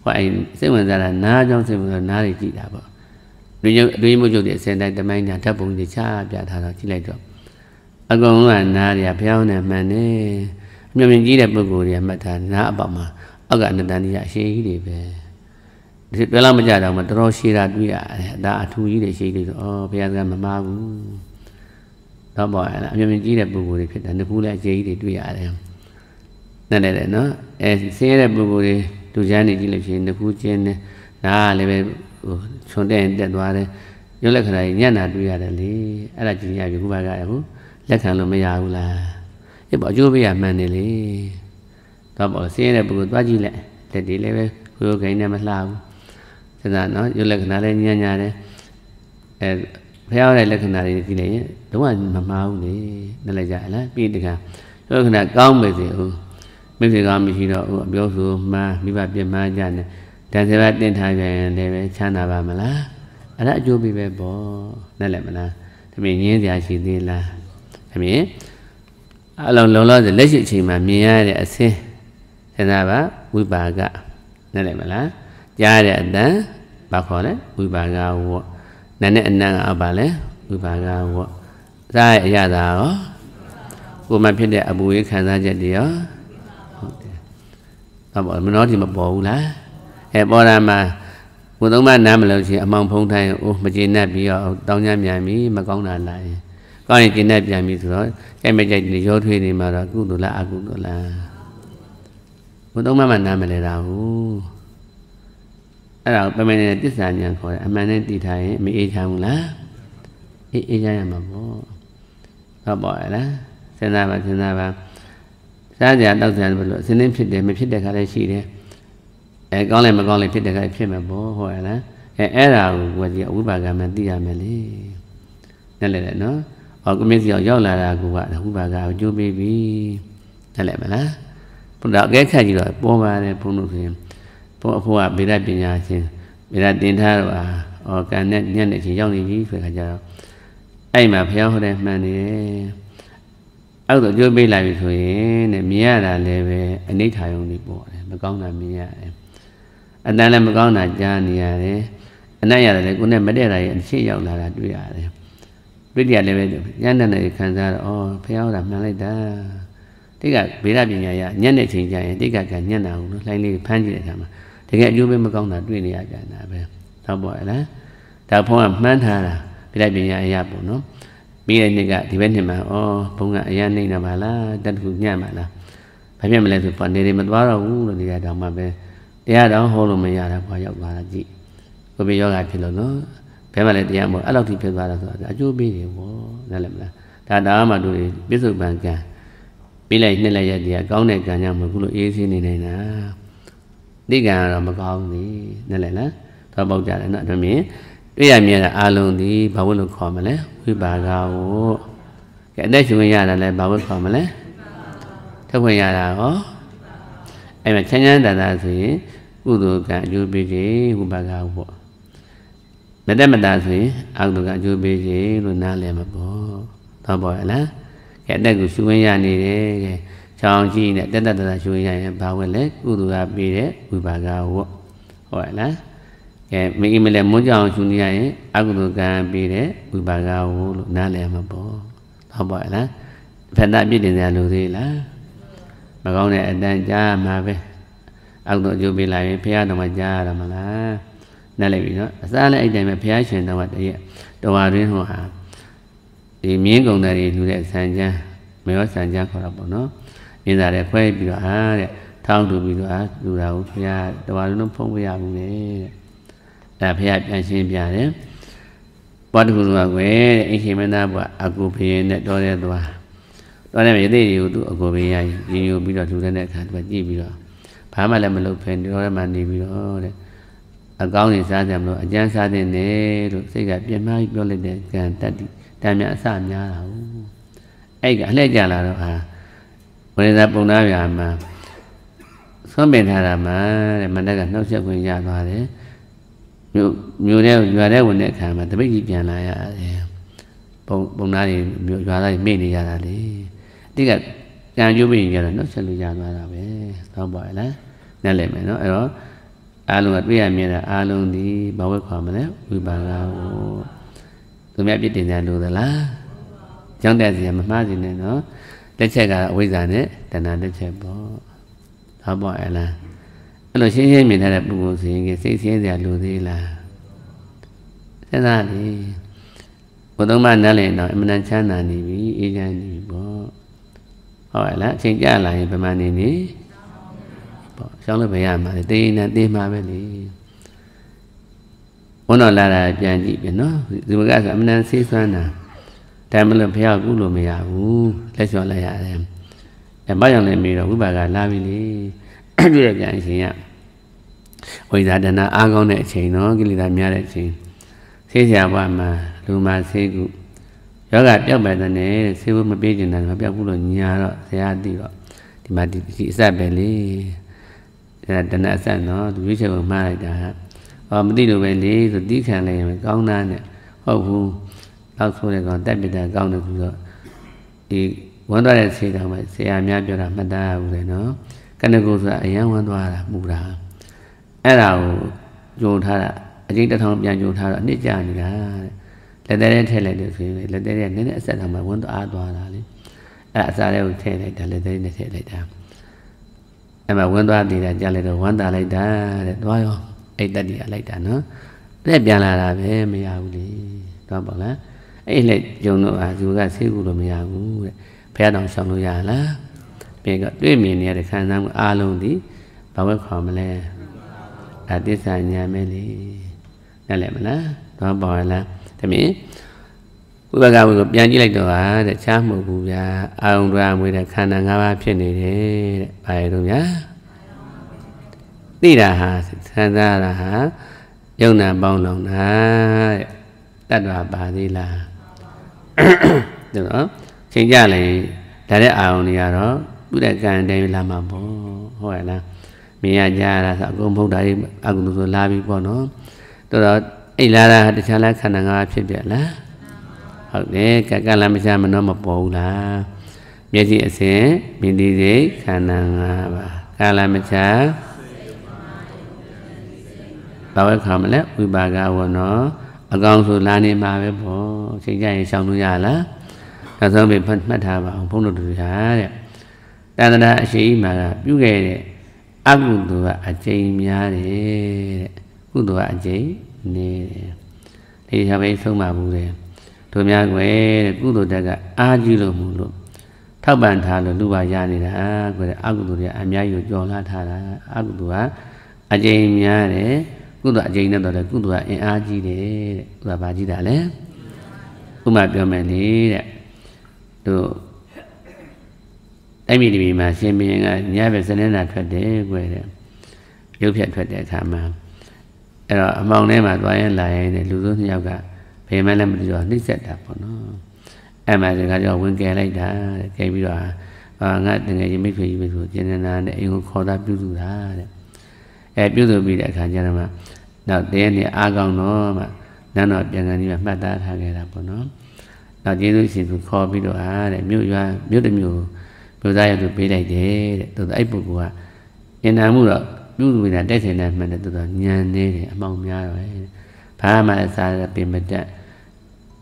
ဟောအဲ့စိတ်ဝင်စားတာနားအကြောင်းစိတ်ဝင်စားနားတွေကြည့်တာပေါ့လူကြီးလူကြီးမျိုးချုပ်တဲ့အစင်တိုင်းတမိုင်းညာဓာတ်ပုံတွေချပြထားတော့ကြည့်လိုက်တော့အကုန်လုံးကနားတွေကဘုရားနဲ့မှန်နေအမြဲမြင်ကြီးတဲ့ပုဂ္ဂိုလ်တွေကမှတ်တာနားအပေါက်မှာအောက်ကအနတ္တနိယအရှိကြီးတွေပဲဒီတွေ့လာမကြတော့မှတော်တော်ရှိတာတွေ့ရတယ်ဒါအထူးကြီးတွေရှိသေးတယ်ဩဘုရားကမမားဘူးတော့ပေါ့အဲ့ဒါအမြဲမြင်ကြီးတဲ့ပုဂ္ဂိုလ်တွေဖြစ်တယ်ဒီခုလည်းအကျယ်ကြီးတွေတွေ့ရတယ်နဲ့နဲ့တယ်နော်အဲဆင်းရဲတဲ့ပုဂ္ဂိုလ်တွေဒုချမ်းနေကြည့်လို့ရှိရင်ဒီခုချင်းနဲ့နားလည်းပဲဟိုခြုံတဲ့တက်သွားတယ်ရုပ်လက္ခဏာညံ့တာတွေ့ရတယ်လေအဲ့ဒါကြည်ရပြီခုဘာကရဟုတ်လက်ခံလို့မရဘူးလားအဲ့ပေါ့အကျိုးပေးရမှန်တယ်လေတော့ပေါ့ဆင်းရဲတဲ့ပုဂ္ဂိုလ်သွားကြည့်လိုက်လက်တွေလည်းပဲကိုယ်ကိုယ်ခိုင်းနေမလှဘူးစသနော်ရုပ်လက္ခဏာလည်းညံ့ညာတယ်အဲဖျားရတဲ့လက္ခဏာတွေကြည့်လိုက်ရင်တော့မမှားဘူးလေနဲ့လိုက်ကြလားပြီးတခါရုပ်လက္ခဏာကောင်းမယ်စီဟုတ်မိစေကောင်းမရှိတော့ဟုတ်အပြောဆိုမှားမိဘပြစ်မှားကြတယ်တန်စေဘတင်ထားပြန်တယ်ပဲချမ်းသာပါမလားအဲ့ဒါအကျိုးပေးပဲပေါ့နဲ့လည်းမလားတမင်ငင်းစရာရှိသေးလားအပြင်အလုံးလုံးလုံးလက်ရှိအချိန်မှာမြင်ရတဲ့အဆင်းသင်္သာပါဝိပါကနားလည်မလားကြားတဲ့အတန်ဘာခေါ်လဲဝိပါကဝတ်နာနဲ့အနံ့ကဘာလဲဝိပါကဝတ်စားရအရသာရောကိုမှဖြစ်တဲ့အပူရေးခံစားချက်တွေရောဟုတ်တယ်။ဘာပေါ်မနှောဒီမပေါ်ဘူးလားအဲပေါ်တာမှာကိုသုံးမနားမလို့ရှိရင်အမောင်ဖုံးထိုင်းအိုးမကျေနပ်ပြီးတော့တောင်းကြမြန်ပြီးမကောင်းတာလာရင်ကောင်းရင်ကျင်တဲ့ပြန်ပြီဆိုတော့ကြိုက်မကြိုက်ဒီရောထွေးနေမှာတော့ကုသလားအကုသလားဘုသုံးမမနားမလဲတာဟုတ်အဲ့ဒါပမနေတစ္ဆာဉာဏ်ခေါ်တယ်အမှန်နဲ့တည်ထားရင်မအေးချမ်းဘူးလားအေးအေးချမ်းရမှာပေါ့ဟုတ်ပါရဲ့လားစဉ်းစားပါစဉ်းစားပါစားကြတော့ကြတယ်ဘလို့အစင်းင်းဖြစ်တယ်မဖြစ်တဲ့ခါလည်းရှိတယ်အဲကောင်းလည်းမကောင်းလည်းဖြစ်တဲ့ခါဖြစ်မှာပေါ့ဟုတ်ရဲ့လားအဲအဲ့ဒါကိုကိုယ်စီအဝိပါကံမသိရမယ်လေနဲ့လေနော်ဟောကမေစီအောင်ရောက်လာတာကဥပါကအကျိုးပေးပြီနားလည်မလားဘုရားအကဲခတ်ကြည့်တော့ပေါ်ပါတယ်ဘုန်းတို့ခင်ဘုအဖို့ကဗေဒပညာရှင်ဗေဒသင်ထားတော့အော်ကံနဲ့ညံ့တဲ့အချိန်ရောက်နေပြီဆိုတဲ့အခါကျတော့အဲ့မှာဘုရားဟောတဲ့မှန်နေတယ်အဲ့တော့ကြိုးပေးလိုက်ပြီဆိုရင်တဲ့မြင်ရတာလည်းပဲအနိဋ္ဌာယုံတွေပေါ်တယ်မကောင်းတာမြင်ရတယ်အတန်လည်းမကောင်းတာကြားနေရတယ်အနတ်ရတယ်လည်းကိုယ်နဲ့မတည့်တာရဲ့အဖြစ်ရောက်လာတာတွေ့ရတယ်ဒိဋ္ဌိကလည်းပဲဉာဏ်နဲ့ခံစားတော့အော်ဖះဟောတာမှန်လိုက်တာတိကဗေဒပညာရညံ့တဲ့ချိန်ကျရင်တိကကညံ့တာဘူးနော်လှိုင်းလေးဖမ်းကြည့်တဲ့အခါမှာတကယ်အကျိုးပဲမကောင်းတာတွေ့နေရကြတာပဲဟုတ်ပါ့လားဒါဖုံးကမှန်းထားတာဗေဒပညာအရာပေါ့နော်ပြီးတဲ့နေ့ကဒီဘက်နှစ်မှာဩဘုံကအရာနေတာပါလားတတ်ခုညံ့ပါလားဘာဖြစ်မလဲဆိုပေါ့နေနေမသွားတော့ဘူးလို့နေရာတောင်မှပဲတရားတော်ဟောလို့မရတာပေါ့ရောက်သွားတာကြည့်ကိုပြေယောဂဖြစ်လို့နော်ဘဲမှလည်းတရားမဟုတ်အဲ့လောက်ထိဖြစ်သွားတာဆိုတော့အကျိုးပေးတယ်ပေါ့နားလည်မလားဒါဒါမှတို့ပြစ္ဆုတ်ပံကံပေးလိုက်နှစ်လိုက်ရတရားကောင်းတဲ့ကံကြောင့်မခုလို့အေးဆေးနေနိုင်တာဒီကံကတော့မကောင်းသေးနားလည်လားသဘောပေါက်ကြတယ်နော်ဒါမြင်တွေ့ရမြင်တာအာလုံးဒီဘာဝလို့ခေါ်မလဲဝိပါကဝကဲအသက်ရှင်ရတာလဲဘာဝလို့ခေါ်မလဲထုတ်ခွင့်ရတာဟောအဲ့မှာချမ်းချမ်းသာသာဆိုရင်ကုသိုလ်ကံအကျိုးပေးခြင်းဝိပါကဝပေါ့မတက်မတာဆိုရင်အာဟုတုကအကျိုးပေးစေလို့နားလည်မှာပေါ့သဘောရလားကဲအတက်ကိုရှုဝင်ရနေတယ်ကဲချောင်းကြီးနဲ့တက်တက်တတာရှုဝင်ရရင်ဘာဝင်လဲကုသိုလ်ကပေးတဲ့ဝိပါကဝတ်ဟုတ်ရလားကဲမိအိမလဲမွန်းကြအောင်ရှုနေရရင်အာဟုတုကံပေးတဲ့ဝိပါကဝတ်လို့နားလည်မှာပေါ့သဘောရလားဖန်တာပြည့်တင်ရလို့သေးလားမကောင်းတဲ့အတန်ကြားမှာပဲအောက်တော့အကျိုးပေးလာရင်ဖះတော်မှာကြားရမှာလားနဲ့လိုက်ပြီနော်အစားလည်းအဲ့တိုင်းပဲဘုရားရှင်တော်ကတည်းကတော်ဝရင်းဟောဟာဒီမြင်းကုံတွေလူတဲ့ဆန်ချမ်းမေရောဆန်ချမ်းခေါ်တာပေါ့နော်အင်းသာလည်းခွဲပြီးတော့ဟာတဲ့ထောင်းတူပြီးတော့လူတာကိုဘုရားတော်ဝရင်းလုံးဖုံးပြရဘူးလေတဲ့ဒါဘုရားပြန်ရှင်းပြတယ်ဘာတခုဆိုကွယ်တဲ့အင်ရှင်မင်းသားဘွားအကူဖေးနဲ့တော်တဲ့သွားတော်တဲ့မြေသိတွေကိုသူအကူဖေးရရင်ယူပြီးတော့လူတဲ့အခါသူကကြည့်ပြီးတော့ဘာမှလည်းမလုပ်ဖဲတော်တဲ့မှာနေပြီးတော့တဲ့အကောင်းတွေစားကြမလို့အကျန်းစားတဲ့နဲ့လို့စိတ်ကပြင်းမာပြီးပြောလိုက်တဲ့ကံတတ္တိတံမြအစများတာဟုတ်အဲ့ကအလှည့်ကြလာတော့ဟာဝိရဇပုံနာပြာမှာဆုံးပင်ထားတာမှာတဲ့မန္တကနှုတ်ဆက်ခွင့်ရသွားတယ်မြို့မြို့ထဲရွာထဲဝင်တဲ့အခါမှာတပိတ်ကြီးပြန်လာရတယ်ပုံပုံသားတွေမြို့ရွာသားတွေမိနေရတာလေအတိကကံကျိုးပြီးရင်ကျတော့နှုတ်ဆက်လို့ရသွားတာပဲသောက်ပါလားနားလည်မယ်နော်အဲ့တော့အားလုံးကတွေ့ရမြင်တာအားလုံးဒီဘာဝက်ခွာမလဲဝိပါကဟိုသူများပြစ်တင်တယ်လို့သလားကြောင်းတက်စီမမှားစီနဲ့နော်လက်ချက်ကအဝိဇ္ဇာနဲ့တဏှာလက်ချက်ပေါ့ဒါပေါ့အဲ့လားအဲ့လိုရှင်းရှင်းမြင်တဲ့ပုဂ္ဂိုလ်ဆိုရင်စိတ်ဆင်းစရာလိုသေးလားစဉ်းစားလေဘုသုံးမနားလည်တော့အမှန်ချမ်းသာနေပြီအေးချမ်းနေပြီပေါ့ဟုတ်လားအချိန်ကြာလာရင်ပမာဏနေနေရှောင်းလို့မရမှာလေတင်းနေတင်းမှာပဲလေဝန်တော်လာတာပြန်ကြည့်ပြန်နော်ဒီမကဆိုအမှန်ဆေးဆွမ်းတာဒါမှမဟုတ်ဘုရားကုလို့မရဘူးလက်လျှော်လိုက်ရတယ်အဲဘာကြောင့်လဲမေးတော့ဝိပါကလာပြီလေတွေ့ရပြန်ရှင်ရဝိဇာဒနာအားကောင်းတဲ့အချိန်နော်ကိလေသာများတဲ့အချိန်ဆေးဆရာဘဝမှာလူမှာဆေးကုယောဂပျောက်ပယ်တဲ့ဆေးဘုမပေးကျင်တာမပျောက်ဘူးလို့ညာတော့ဆရာသိတော့ဒီမှာဒီအစပဲလေဒါဒနာဆက်နော်သူရွေးချယ်ပုံမှားလိုက်တာဟာအော်မသိလို့ပဲလေဆိုတီးခံလိုက်ရင်ကောင်းသားနဲ့ဟုတ်ဘူးနောက်ဆုံးတဲ့ကောင်တက်ပစ်တာကောင်းတယ်ဆိုတော့ဒီဝမ်းသွားတဲ့ဆေးတောင်မှဆရာများပြောတာမှတ်သားရဘူးလေနော်ကနကုဆိုတာအရန်ဝမ်းသွားတာမူတာအဲ့ဒါကိုဂျုံထားတာအကျိတ်တစ်ထောင်ပြန်ဂျုံထားတော့အနစ်ကြနေတာတဲ့လက်သေးလေးထည့်လိုက်လို့ဆိုရင်လက်သေးလေးကနည်းနည်းအဆက်တောင်မှဝမ်းသွားအားသွားတာလေအဲ့ဒါအစားလေးကိုထည့်လိုက်တာလက်သေးလေးနဲ့ထည့်လိုက်တာအဲ့မှာဝင်းသွားတည်တာကြားလိုက်တော့ဝမ်းသာလိုက်တာတဲ့သွားရောအဲ့တတ္တိကလိုက်တာနော်လက်ပြန်လာတာပဲမရဘူးလေသွားပါလားအဲ့လက်ဂျုံတော့အာသူကဆေးကူလို့မရဘူးတဲ့ဖះတောင်ဆောင်လို့ရလားပြန်ကတွေ့မြင်နေရတဲ့ခံစားမှုအားလုံးဒီဘာဝဲခေါ်မလဲအတ္တစ္ဆာညာမဲလေနားလည်မလားသွားပါလားဒါမြင်ဥပကဘုဆိုပြန်ကြည့်လိုက်တော့ဟာတဲ့ချားမှုဘူးဗျာအာယုံတရားမွေးတဲ့ခန္ဓာ၅ပါးဖြစ်နေတယ်တဲ့ဘာရလို့ဗျာသိတာဟာသံသရာဟာယုံနာပေါင်းလုံးတာတဲ့တတ္တဝါပါသေးလားဒါတော့ချိန်ကြလေဒါတဲ့အာယုံတွေကတော့သူ့တဲ့ကံတိုင်းလာမှာပေါ့ဟုတ်ရလားမြင်ရကြရတာဆိုအကုန်ဘုရားကြီးအကုသိုလ်ဆိုလာပြီပေါ့နော်တော်တော့အဲ့လာတာတခြားလားခန္ဓာ၅ပါးဖြစ်ပြလားဟုတ်တယ်ကကလမ်းမချမနှောမပေါ်ဘူးလားမျက်စိအစဉ်မိတိစိတ်ခန္ဓာ၅ပါးကလမ်းမချဘာဝခါမလဲဝိပါကဝနောအကောင်ဆိုလာနေမှာပဲပေါ့ချိန်ကြရင်ရှောင်လို့ရလားနောက်ဆုံးပြန်မှတ်ထားပါအောင်ဘုန်းတော်တို့ရာတဲ့တန်တရာအရှိအမှာပြုခဲ့တဲ့အကုသိုလ်ကအကျိန်များတယ်တဲ့ကုသိုလ်ကအကျိန်နေတယ်ဒီရပဲဆုံးပါဘူးတဲ့တို့များကွယ်တဲ့ကုသိုလ်တက်ကအာကြီးလို့မူလို့ထောက်ပံ့ထားလို့လူပါရနေတာကွယ်အကုသိုလ်တွေအများကြီးကိုကြော်လာထားတာအကုသိုလ်ကအကျိန်များတယ်ကုသိုလ်အကျိန်နဲ့တော့လေကုသိုလ်ကအင်အားကြီးတယ်တဲ့ဥပမာပါကြည့်တာလေဥပမာပြောမယ်လေတဲ့တို့အဲ့မိဒီမှာရှင်မင်းကညဘက်စနေနာထွက်တယ်ကွယ်တဲ့ရုပ်ဖြတ်ထွက်တဲ့အခါမှာအဲ့တော့အမောင်ထဲမှာသွားရင်လာရင်လူစုနှစ်ယောက်ကဘယ်မှလည်းမလို့တော့နှိမ့်ဆက်တာပေါ့နော်အဲ့မှာဒီကကြောင့်ဝင်ကယ်လိုက်တာတဲ့ကယ်ပြီးတော့အာငါတငယ်ရင်မိတ်ဖေကြီးမိတ်ဆိုကျင်နာနဲ့အိမ်ကိုခေါ်သားပြုစုတာတဲ့အဲပြုစုပြီးတဲ့အခါကျတော့မှနောက်တည်းနဲ့အားကောင်းတော့မှနန်းတော်ပြန်ကန်ကြီးကမှတ်သားထားခဲ့တာပေါ့နော်နောက်ကျေးဇူးရှင်သူခေါ်ပြီးတော့အားတဲ့မြို့ရွာမြို့တစ်မြို့လူသားရသူပေးလိုက်တယ်တဲ့သူအဲ့ပုဂ္ဂိုလ်ကအင်နာမှုတော့ပြုစုနေတာတိုက်ဆိုင်နေမှန်တယ်သူကညံနေတယ်အမောင်များတော့ဘာမှအစားပြင်မတတ်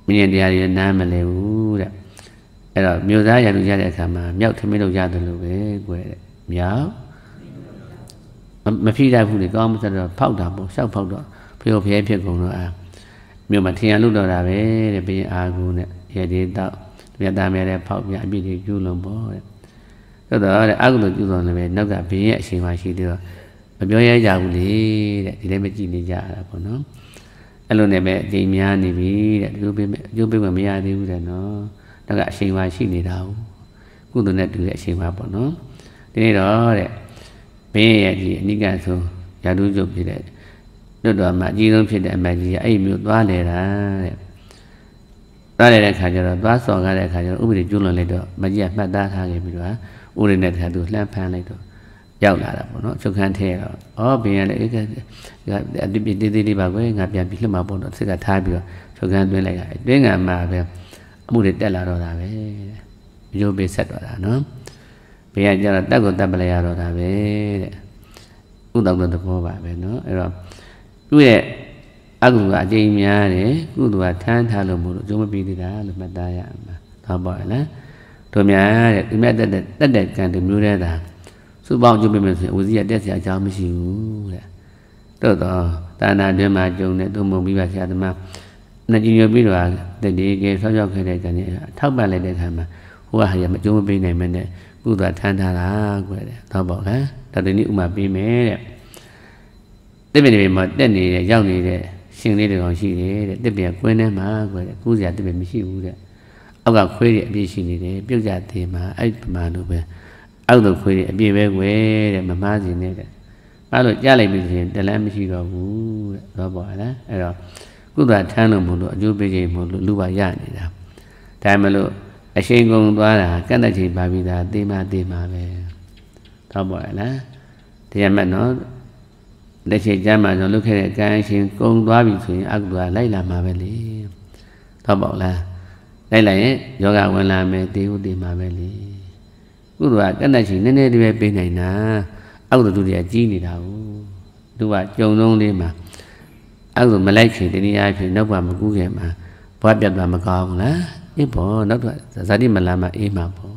မိရင်တရားတွေနားမလဲဘူးတဲ့အဲ့တော့မြို့သားရလူရတဲ့အခါမှာမြောက်ထမင်းလို့ရတယ်လို့ပဲကွယ်တဲ့မြောက်မဖြစ်တတ်ဘူးလေကောင်းမစတော့ဖောက်တာပေါ့ရှောက်ဖောက်တော့ဖျော်ဖျဲဖြစ်ကုန်တော့အာမြို့မှာထင်ရလို့တော့တာပဲတဲ့ဘင်းအာကူနဲ့ရည်တောက်မြတ်သားများလည်းဖောက်ပြအပြစ်တွေကျူးလွန်ပေါ့တဲ့သို့တော့တဲ့အကုသိုလ်ကျူးလွန်လည်းပဲနောက်ကဘင်းရဲ့အရှင်မရှိသေးတော့မပြောရကြဘူးလေတဲ့ဒီလည်းမကြည့်နေကြရတာပေါ့နော်အဲ့လိုနဲ့ပဲအချိန်များနေပြီတဲ့ဒီလိုပဲအကျိုးပေးမှမရသေးဘူးတဲ့နော်တော့ကအချိန်ပါရှိနေတာဟုတ်ကုသိုလ်နဲ့တူတဲ့အချိန်ပါပေါ့နော်ဒီနေ့တော့တဲ့ဘင်းရဲ့ဒီအနိကဆုံးရာထူးချုပ်ဖြစ်တဲ့လွတ်တော်မှာအကြီးဆုံးဖြစ်တဲ့အမတ်ကြီးကအဲ့မျိုးသွားလေတာတဲ့သွားလေတဲ့ခါကျတော့သွားစော်ကားတဲ့ခါကျတော့ဥပဒေကျွလွန်လိုက်တော့မကြီးကမှတ်သားထားခဲ့ပြီးတော့ဥပဒေနဲ့တခါသူလှမ်းဖမ်းလိုက်တော့ရောက်လာတာပေါ့နော်ချုပ်ခန်းထဲတော့အော်ဘင်းရလေအေးကအတိပတိတိလေးပါကွယ်ငါပြန်ပြီးလှမပေါ့တော့စစ်ကထားပြီးတော့ချုပ်ခန်းသွင်းလိုက်တာအတွင်းကမှာပဲအမှုတွေတက်လာတော့တာပဲရိုးပေးဆက်တော့တာနော်ဘင်းကကျတော့တက်ကိုတက်ပလဲရတော့တာပဲတဲ့ဥတောင်းတဲ့သဘောပါပဲနော်အဲ့တော့သူ့ရဲ့အကုကအကျိများတယ်ကုသကထမ်းထားလို့မို့လို့အကျိုးမပြီးသေးတာလို့မှတ်သားရမှာသာပါလားတို့များတဲ့ဒီမဲ့တက်တဲ့တက်တဲ့ကံဒီမျိုးတဲ့တာစုပေါင်းကျုပ်ပြင်မယ်ဆိုရင်ဝစီရတက်ဆရာအကြောင်းမရှိဘူးတဲ့တော့တော့တာနာတွင်မှာကြုံတဲ့သူ့မုံပြီးပါဆရာသမားနှစ်ကြိမ်ရပြီးတော့တတိကယ်ဆောက်ရောက်ခဲ့တဲ့ကံနဲ့အထောက်ပံ့လိုက်တဲ့ခါမှာဟိုကဟာရမကြုံမပေးနိုင်မနဲ့ကုသထမ်းထားတာကွယ်တဲ့တော့ပေါ့လားဒါတနေ့ဥမာပေးမယ်တဲ့တစ်ပင်တွေမှာတက်နေတဲ့ရောက်နေတဲ့ရှင်လေးတွေတော့ရှိတယ်တဲ့တစ်ပင်ကွင်းထဲမှာကွယ်တဲ့ကုစရာတစ်ပင်မရှိဘူးတဲ့အောက်ကခွေးတွေအပြည့်ရှိနေတယ်ပြုတ်ကြသေးမှာအဲ့ပမာလိုပဲအောက်သို့ခွေးတယ်အပြည့်ပဲကွယ်တဲ့မမားစင်နဲ့တဲ့အဲ့လိုကြလိုက်ပြီဆိုရင်တလန်းမရှိတော့ဘူးတဲ့တော့ပေါ့လားအဲ့တော့ကုသထမ်းလို့မလို့အကျိုးပေးခြင်းမလို့လူပါရနေတာဒါမှမလို့အချိန်ကုန်သွားတာကန့်တဲ့ချိန်ပါပြီးသားတေးမတေးမပဲတော့ပေါ့လားတရားမဲ့နော်လက်ချိန်ကျမ်းမှာကျွန်တော်လုပ်ခဲ့တဲ့အကန့်အချိန်ကုန်သွားပြီဆိုရင်အကုသလိုက်လာမှာပဲလေတော့ပေါ့လားလိုက်လိုက်ရင်ယောဂဝင်လာမယ်တေးဟုတ်တေးမှာပဲလေကုသိုလ်ကကန့်တတ်ရှိနည်းနည်းတည်းပဲပေးနိုင်တာအောက်သူတွေကကြီးနေတာကိုသူကကြုံဆုံးလေးမှာအောက်သူမလိုက်ခင်တနည်းအားဖြင့်နောက်ကမကူးခင်မှာဘွားပြတ်သွားမကောင်းလားအေးပေါ့နောက်တော့ဇာတိမလာမှာအေးမှာပေါ့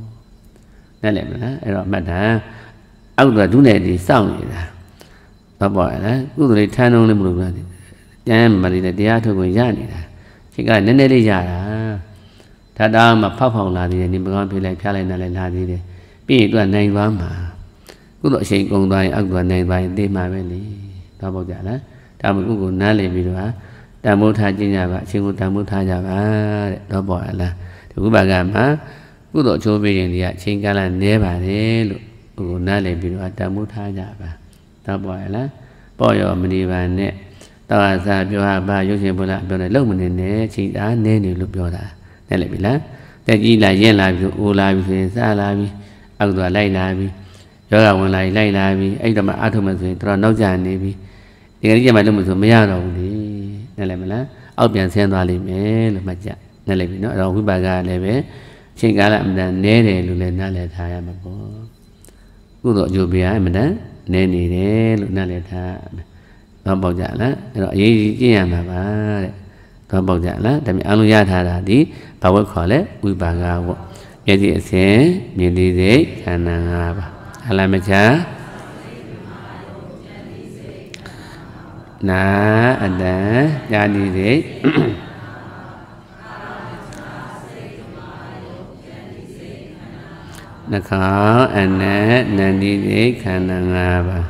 နားလည်မလားအဲ့တော့အမှတ်တမ်းအောက်သူကဒုနဲ့ဒီစောင့်နေတာဘာပေါ့လဲကုသိုလ်လေးထမ်းလုံးလေးမလို့ပြောတယ်ကျမ်းမာလေးနဲ့တရားထုတ်ကိုရနေတာချိန်ကနည်းနည်းလေးရတာထပ်တောင်းမှဖောက်ဖောင်လာသေးတယ်ဒီမကောင်းဖြစ်လိုက်ဖျားလိုက်နားလိုက်လာသေးတယ်ပြည့်အတွက်နိုင်သွားမှာကုသိုလ်အရှိန်ကုန်သွားရင်အကုသိုလ်နိုင်သွားရင်သိမှာပဲလေသွားပေါ့ကြလားဒါမှမဟုတ်ကိုနားလည်ပြီးတော့တန်ဖိုးထားခြင်းကြပါအချင်းကိုတန်ဖိုးထားကြပါတဲ့တော့ပေါ့လားဒီခုပါကမှာကုသိုလ်ချိုးပေးရင်ဒီကအချင်းကလည်းနဲပါတယ်လို့ကိုနားလည်ပြီးတော့တန်ဖိုးထားကြပါတော့ပေါ့လားပေါ့ရောမနေပါနဲ့တော့အစားပြောဟာပါရုပ်ရှင်ဘုရားပြောတယ်လုံမနေနဲ့ချိန်သားနဲနေလို့ပြောတာနဲ့လေပြီလားတက်ကြီးလာရင်လာပြီအိုလာပြီဆိုရင်စားလာပြီအကုသိုလ်ကလိုက်လာပြီယောဂဝင်လာပြီလိုက်လာပြီအဲ့တော့မှအထုမယ်ဆိုရင်တော့နောက်ကျနေပြီဒီကနေ့ကျမှလုပ်မယ်ဆိုမရတော့ဘူးလေနားလည်မလားအောက်ပြန်ဆင်းသွားလိမ့်မယ်လို့မှတ်ကြနားလည်ပြီနော်အဲ့တော့ဝိပါကလည်းပဲအချိန်ကာလအမှန်တန်နဲတယ်လို့လည်းနားလည်ထားရမှာပေါ့ကုသိုလ်အကျိုးပေးရအမှန်တန်နဲနေတယ်လို့နားလည်ထားတော့ပေါ့ကြလားအဲ့တော့အရေးကြီးကြည့်ရမှာပါတဲ့တော့ပေါ့ကြလားဒါပေမဲ့အလုံးရထားတာဒီဘာဝက်ခေါ်လဲဝိပါကဝတ်မျက်စိအစဉ်မြင်သိစိတ်ခန္ဓာ၅ပါးအလမချာနာအတန်ညာတိစိတ်နှခါအနတ်နန္ဒီစိတ်ခန္ဓာ၅ပါး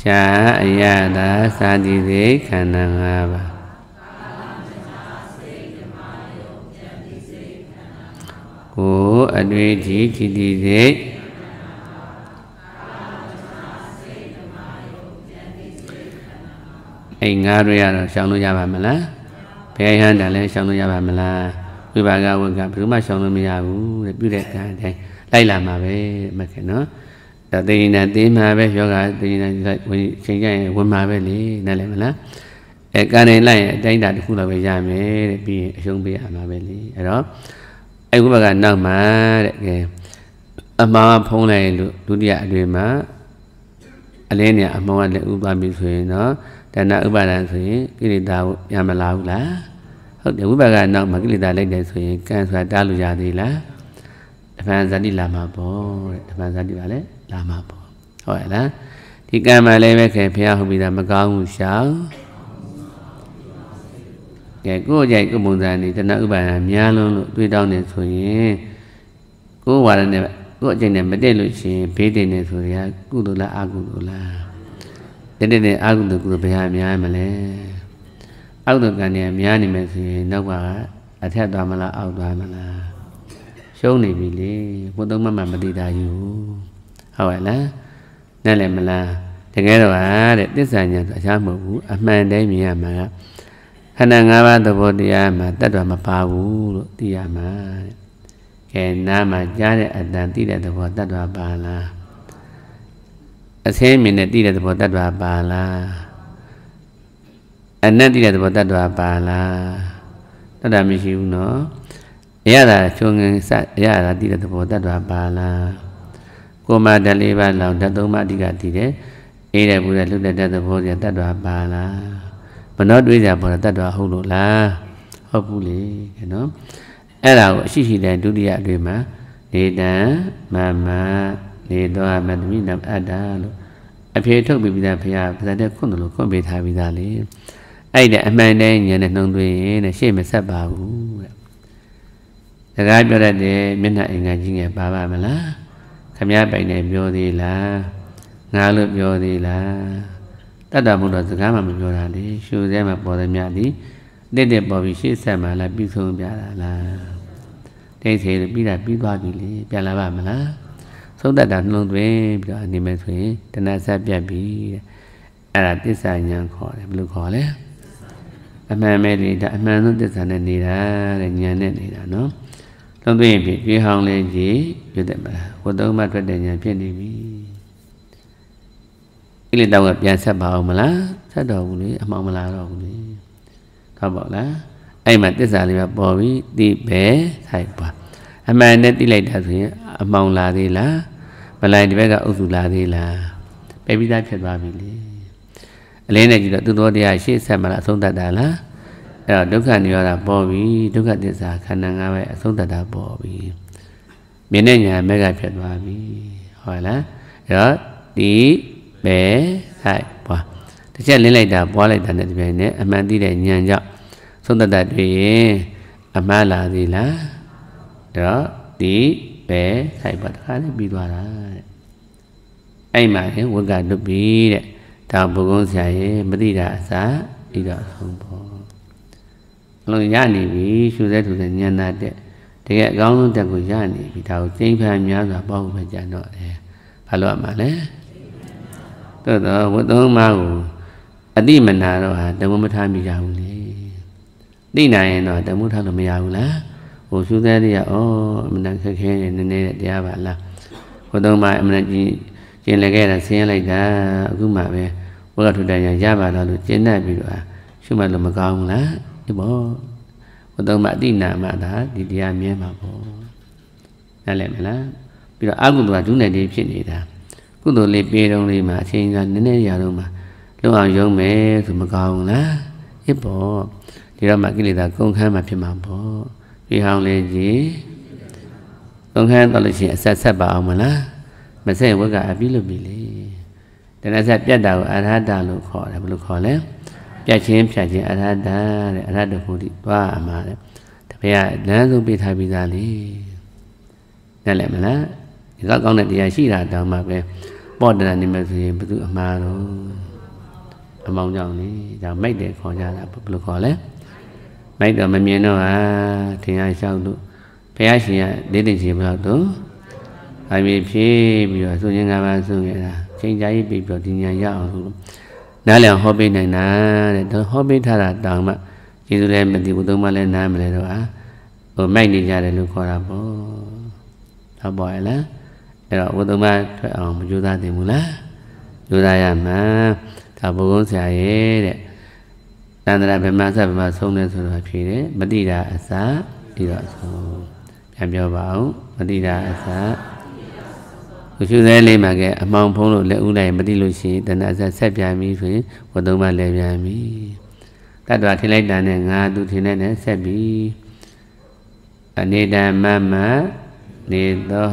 ရှာအယတာသာတိစိတ်ခန္ဓာ၅ပါးကိုအတွေ့အထိကြည်တည်စေအိမ်ငါးတွေရတော့ရှောင်လို့ရပါမလားဘယ်ဟန်တယ်လဲရှောင်လို့ရပါမလားဝိပါကဝိကဘယ်သူမှရှောင်လို့မရဘူးတဲ့ပြုတဲ့ကံအတိုင်းလိုက်လာမှာပဲမခင်နော်ဒါသိရင်နဲ့သိမှာပဲယောဂသိရင်နဲ့ချိန်ကြရင်ဝင်မှာပဲလေနားလည်မလားအဲကံတိုင်းလိုက်ရင်အတိုင်းတာတစ်ခုတော့ပဲရမယ်တဲ့ပြီးရင်အရှုံးပေးရမှာပဲလေအဲ့တော့အဲ့ဥပကနောက်မှာတဲ့ကဲအမှားဖုံးလိုက်လို့ဒုတိယအတွေ့မှာအလင်းเนี่ยအမောင်းကလည်းဥပါပြီဆိုရင်တော့တဏှာဥပါဒံဆိုရင်ကိလေသာကိုပြန်မလာဘူးလားဟုတ်တယ်ဝိပါကနောက်မှာကိလေသာလိုက်တယ်ဆိုရင်ကံဆိုတာတားလို့ရသေးလားတပန်ဇာတိလာမှာပေါ့တဲ့တပန်ဇာတိပါလေလာမှာပေါ့ဟုတ်ရဲ့လားဒီကံမှလည်းပဲခင်ဘုရားဟောပြီးတာမကောင်းဘူးရှောင်းကဲကိုယ်ကြိုက်ကိုယ်ပုံစံနေတဏှဥပါဒံများလုံးလို့တွေးတောင်းနေဆိုရင်ကိုယ်ဝါဒနဲ့ကိုယ်အကျင့်နဲ့မတည့်လို့ရှိရင်ဘေးတင်နေဆိုရကုသလားအကုသလားတနေ့နဲ့အကုသကုသဘယ်ဟာများမလဲအကုသကံเนี่ยများနေမယ်ဆိုရင်နောက်ကအထက်သွားမလားအောက်သွားမလားရှုံးနေပြီလေဘုသုံးမမမတိတာယူဟုတ်ရဲ့လားနဲ့လည်းမလားတကယ်တော့ဟာတဲ့တစ္ဆာညာဆိုအရှားမဟုတ်ဘူးအမှန်တည်းမြင်ရမှာကခန္ဓာ၅ပါးသဘောတရားမှာတတ္တဝမပါဘူးလို့သိရမှာတဲ့ကဲနားမှာကြားတဲ့အတန်သိတဲ့သဘောတတ္တဝပါလားအသိအမြင်နဲ့သိတဲ့သဘောတတ္တဝပါလားအနတ်သိတဲ့သဘောတတ္တဝပါလားတတ္တမရှိဘူးနော်အရသာချုံငင်စအရသာသိတဲ့သဘောတတ္တဝပါလားကိုမတလေးပါလောင်ဓာတ်သုံးပါးအဓိကသိတယ်အေးတဲ့ဘူးတဲ့လှုပ်တဲ့သဘောတတ္တဝပါလားဘနောတွေးကြဘောရတ attva ဟုတ်လို့လားဟုတ်ဘူးလေနော်အဲ့ဒါကိုအရှိရှိတဲ့ဒုတိယအတွေ့မှာနေတံမမနေသောမတ္တိနပအတ္တလို့အဖြေထုတ်ပြီးပြီးသားဘုရားပါဇာတဲ့ခွန့်တယ်လို့ခွန့်ပေးထားပြီးသားလေအဲ့ဒါအမှန်တည်းဉာဏ်နဲ့နှုံသွင်းရင်တဲ့ရှေ့မဆက်ပါဘူးတဲ့စကားပြောတတ်တယ်မျက်နှာအင်္ဂါကြီးငယ်ပါပါမလားခမည်းပိုင်တယ်ပြောသေးလားငါလို့ပြောသေးလားတတ္တဗုဒ္ဓစကားမှမပြောတာလေရှုစဲမှာပေါ်သည်မြသည်တက်တက်ပေါ်ပြီးရှေ့ဆက်မှာလာပြီးဆုံးပြတာလားတိတ်သေးပြီးတာပြီးသွားပြီလေပြန်လာပါမလားသုံးတတ်တာနှလုံးသွင်းပြီးတော့အနေမဲ့ဆိုရင်တဏှာဆက်ပြတ်ပြီတဲ့အဲ့ဒါတစ္ဆာညာခေါ်တယ်ဘယ်လိုခေါ်လဲအမှန်ပဲလေဒါအမှန်ဆုံးတစ္ဆာနဲ့နေတာတဲ့ညာနဲ့နေတာနော်လုံးသွင်းရင်ဖြင့်ပြေဟောင်းလေးကြီးရွတ်တယ်မလားဝတ်သုံးမှထွက်တဲ့ညာဖြစ်နေပြီကိလေသာကပြန်ဆက်ပါအောင်မလားဆက်တော်ဘူးလေအမှောင်မလားတော့ဘူးလေဟုတ်ပါလားအဲ့မှာတစ္ဆာလေးပါပေါ်ပြီးဒီပဲဆိုင်ပါအမှန်နဲ့တိလိုက်တာဆိုရင်အမှောင်လာသေးလားမလိုက်ဒီဘက်ကအုပ်စုလာသေးလားပဲပြီးသားဖြစ်သွားပြီလေအလင်းနဲ့ကြည့်တော့သူတော်တရားရှေ့ဆက်မလားအဆုံးတတ်တာလားအဲ့တော့ဒုက္ခနိရောဓပေါ်ပြီဒုက္ခသစ္စာခန္ဓာ၅ပါးအဆုံးတတ်တာပေါ်ပြီမြင်တဲ့ညာမဲ့ကဖြစ်သွားပြီဟုတ်လားအဲ့တော့ဒီပဲဆိုင်ပွားတစ်ချက်လင်းလိုက်တာပွားလိုက်တာနဲ့ဒီပြိုင်နဲ့အမှန်သိတဲ့ဉာဏ်ကြောင့်သုံးသက်တတ်တွေ့ရင်အမှန်လာသေးလားတော့ဒီပဲဆိုင်ပွားတခါလေးပြီးသွားတာတဲ့အဲ့မှာရင်ဝက်ကလွတ်ပြီတဲ့ဒါဘုကုန်းဆရာရဲ့မသိတာအစဤတော့ဆုံးပေါ့အလုံးရနေပြီရှုစဲထူစဲညံတာတဲ့တကယ်အကောင်းဆုံးတက်ကိုရနေပြီဒါကိုကျိန်းဖန်များစွာပေါ့ပဲကြံတော့တယ်ဘာလို့ရမှာလဲတော့တော့ဝတ်သုံးပါးကိုအတိမနာတော့ဟာတမုမထားမိကြဘူးလေသိနိုင်ရင်တော့တမုထားလို့မရဘူးလားဟိုသုသတိကဩအမှန်တန်ခက်ခဲနေနည်းနည်းတရားပါလားဝတ်သုံးပါးအမှန်တန်ကြီးကျင်လည်းခဲ့တာဆင်းရလိုက်တာအခုမှပဲဝကထုတန်ရရပါတော့လို့ကျင့်တတ်ပြီးတော့ရှုမှတ်လို့မကောင်းဘူးလားဒီပေါ့ဝတ်သုံးပါးအတိနာမသာဒီတရားမြဲမှာပေါ့နားလည်မလားပြီးတော့အကုသိုလ်ကဒုနဲ့တည်းဖြစ်နေတာကုသိုလ်လေးပေးတုံးလေးမှာအချိန်ကနည်းနည်းရာတော့မှာလုံအောင်ရုံးမယ်ဆိုမကောင်းဘူးလားအစ်ပေါ့ဒီတော့မှကိလေသာကုန်ခန်းမှဖြစ်မှာပေါ့ဒီဟောင်းလေးကြီးကုန်ခန်းတော့လို့ရှိရင်အဆက်ဆက်ပါအောင်မလားမဆက်ဝက်ကအပြီးလို့ပြီလေတဏှာဆက်ပြတ်တာကိုအရဟတလို့ခေါ်တယ်ဘယ်လိုခေါ်လဲပြတ်ချင်းဖြတ်ချင်းအရဟတတဲ့အရဟတဘုဒ္ဓသွားအမှားတဲ့တပည့်ကလမ်းဆုံးပေးထားပြီးသားလေနားလည်မလားဒီကောက်ကောင်းတဲ့တရားရှိတာတောင်မှပဲပေါ့တဏနေမယ်ဆိုရင်ဘယ်သူအမှားတော့အမောင်းကြောင့်လေဒါမိုက်တယ်ခေါ်ကြတာဘယ်လိုခေါ်လဲမိုက်တော့မမြင်တော့ဟာထင်ရရှောက်လို့ဘုရားရှင်ကဒေသိရှင်ဘလောက်တော့အမိဖြေးပြီးတော့သူရင်ငါပါဆိုခဲ့တာချိန်ကြာကြီးပြီးတော့ဒီညာရအောင်လို့နားလည်ဟောပေးနိုင်တာတဲ့ဒါဟောပေးထားတာတောင်မှကျေးဇူးလည်းမတည်ဘူးသုံးမလည်းနားမလဲတော့ဟာဟိုမိုက်နေကြတယ်လို့ခေါ်တာပေါ့ဟုတ်ပါရဲ့လားအဲ့တော့ဝတ္တမထွက်အောင်မကြိုးစားသင့်ဘူးလားကြိုးစားရမှာဒါဘုကုန်းဆရာရဲ့တဲ့တန္တရာဗမာဆက်ဗမာဆုံးတယ်ဆိုတော့ဖြေတယ်မတိတာအစပြီးတော့ဆုံးပြန်ပြောပါဦးမတိတာအစမရှုသေးလေးမှာကဲအမောင်ဖုံးလို့လက်ဦးလိုက်မတိလို့ရှိရင်တဏ္ဍာဆက်ဆက်ပြန်ပြီဆိုရင်ဝတ္တုံမလဲပြန်ပြီတတ္တဝထင်လိုက်တာနဲ့ငါသူထင်လိုက်နဲ့ဆက်ပြီအနေတမမနေသော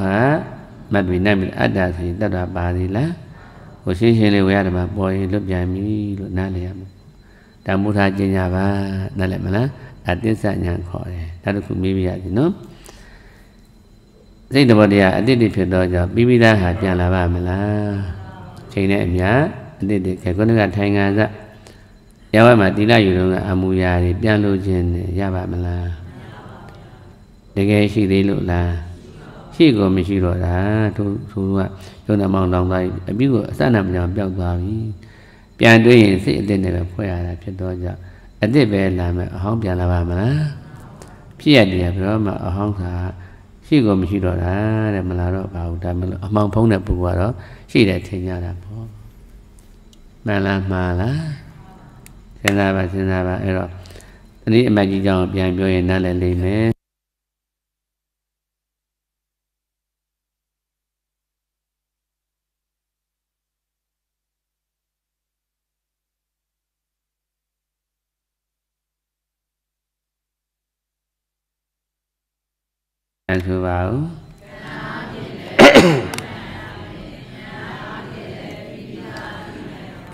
ဟမတ်တွေနိုင်ပြီအတ္တဆိုရင်တတ္တပါသေးလားဟိုရှင်းရှင်းလေးဝေရဓမ္မပေါ်ရင်လွတ်ပြန်ပြီလို့နားလည်ရမှာဓမ္မထာကျင်ညာပါနားလည်မလားအတ္တစညာခေါ်တယ်ဒါတခုမေးပြရစီနော်စိတ်တဘောတရားအတ္တိဖြစ်တော့ကြောင့်ပြီးပြီးသားဟာပြန်လာပါမလားချိန်နဲ့အမြအတ္တိခေကုဏကထိုင်ကန်စားရဝမှာတိလယူတော့အမူအရာတွေပြန်လို့ခြင်းရပါမလားတကယ်ရှိသေးလို့လားရှေ့ကမရှိတော့တာသူသူကရုံနာမောင်တောင်းသားအပြုကအစနာမညာပျောက်သွားပြီပြန်တွေ့ရင်စိတ်အစ်စ်နဲ့ပဲဖွဲ့ရတာဖြစ်တော့ကြအစ်စ်ပဲလာမယ်အဟောင်းပြန်လာပါမလားဖြစ်ရတယ်ဘယ်တော့မှအဟောင်းကရှေ့ကမရှိတော့တာတဲ့မလာတော့ပါဘူးဒါမလို့အမှောင်ဖုံးတဲ့ပုဂ္ဂိုလ်ကတော့ရှိတယ်ထင်ကြတာပေါ့မှန်လားမှန်လားစဉ်းစားပါစဉ်းစားပါအဲ့တော့တနည်းအမှတ်ကြီးကြောင့်ပြန်ပြောရင်နားလည်လိမ့်မယ်မဆိုပါဘူး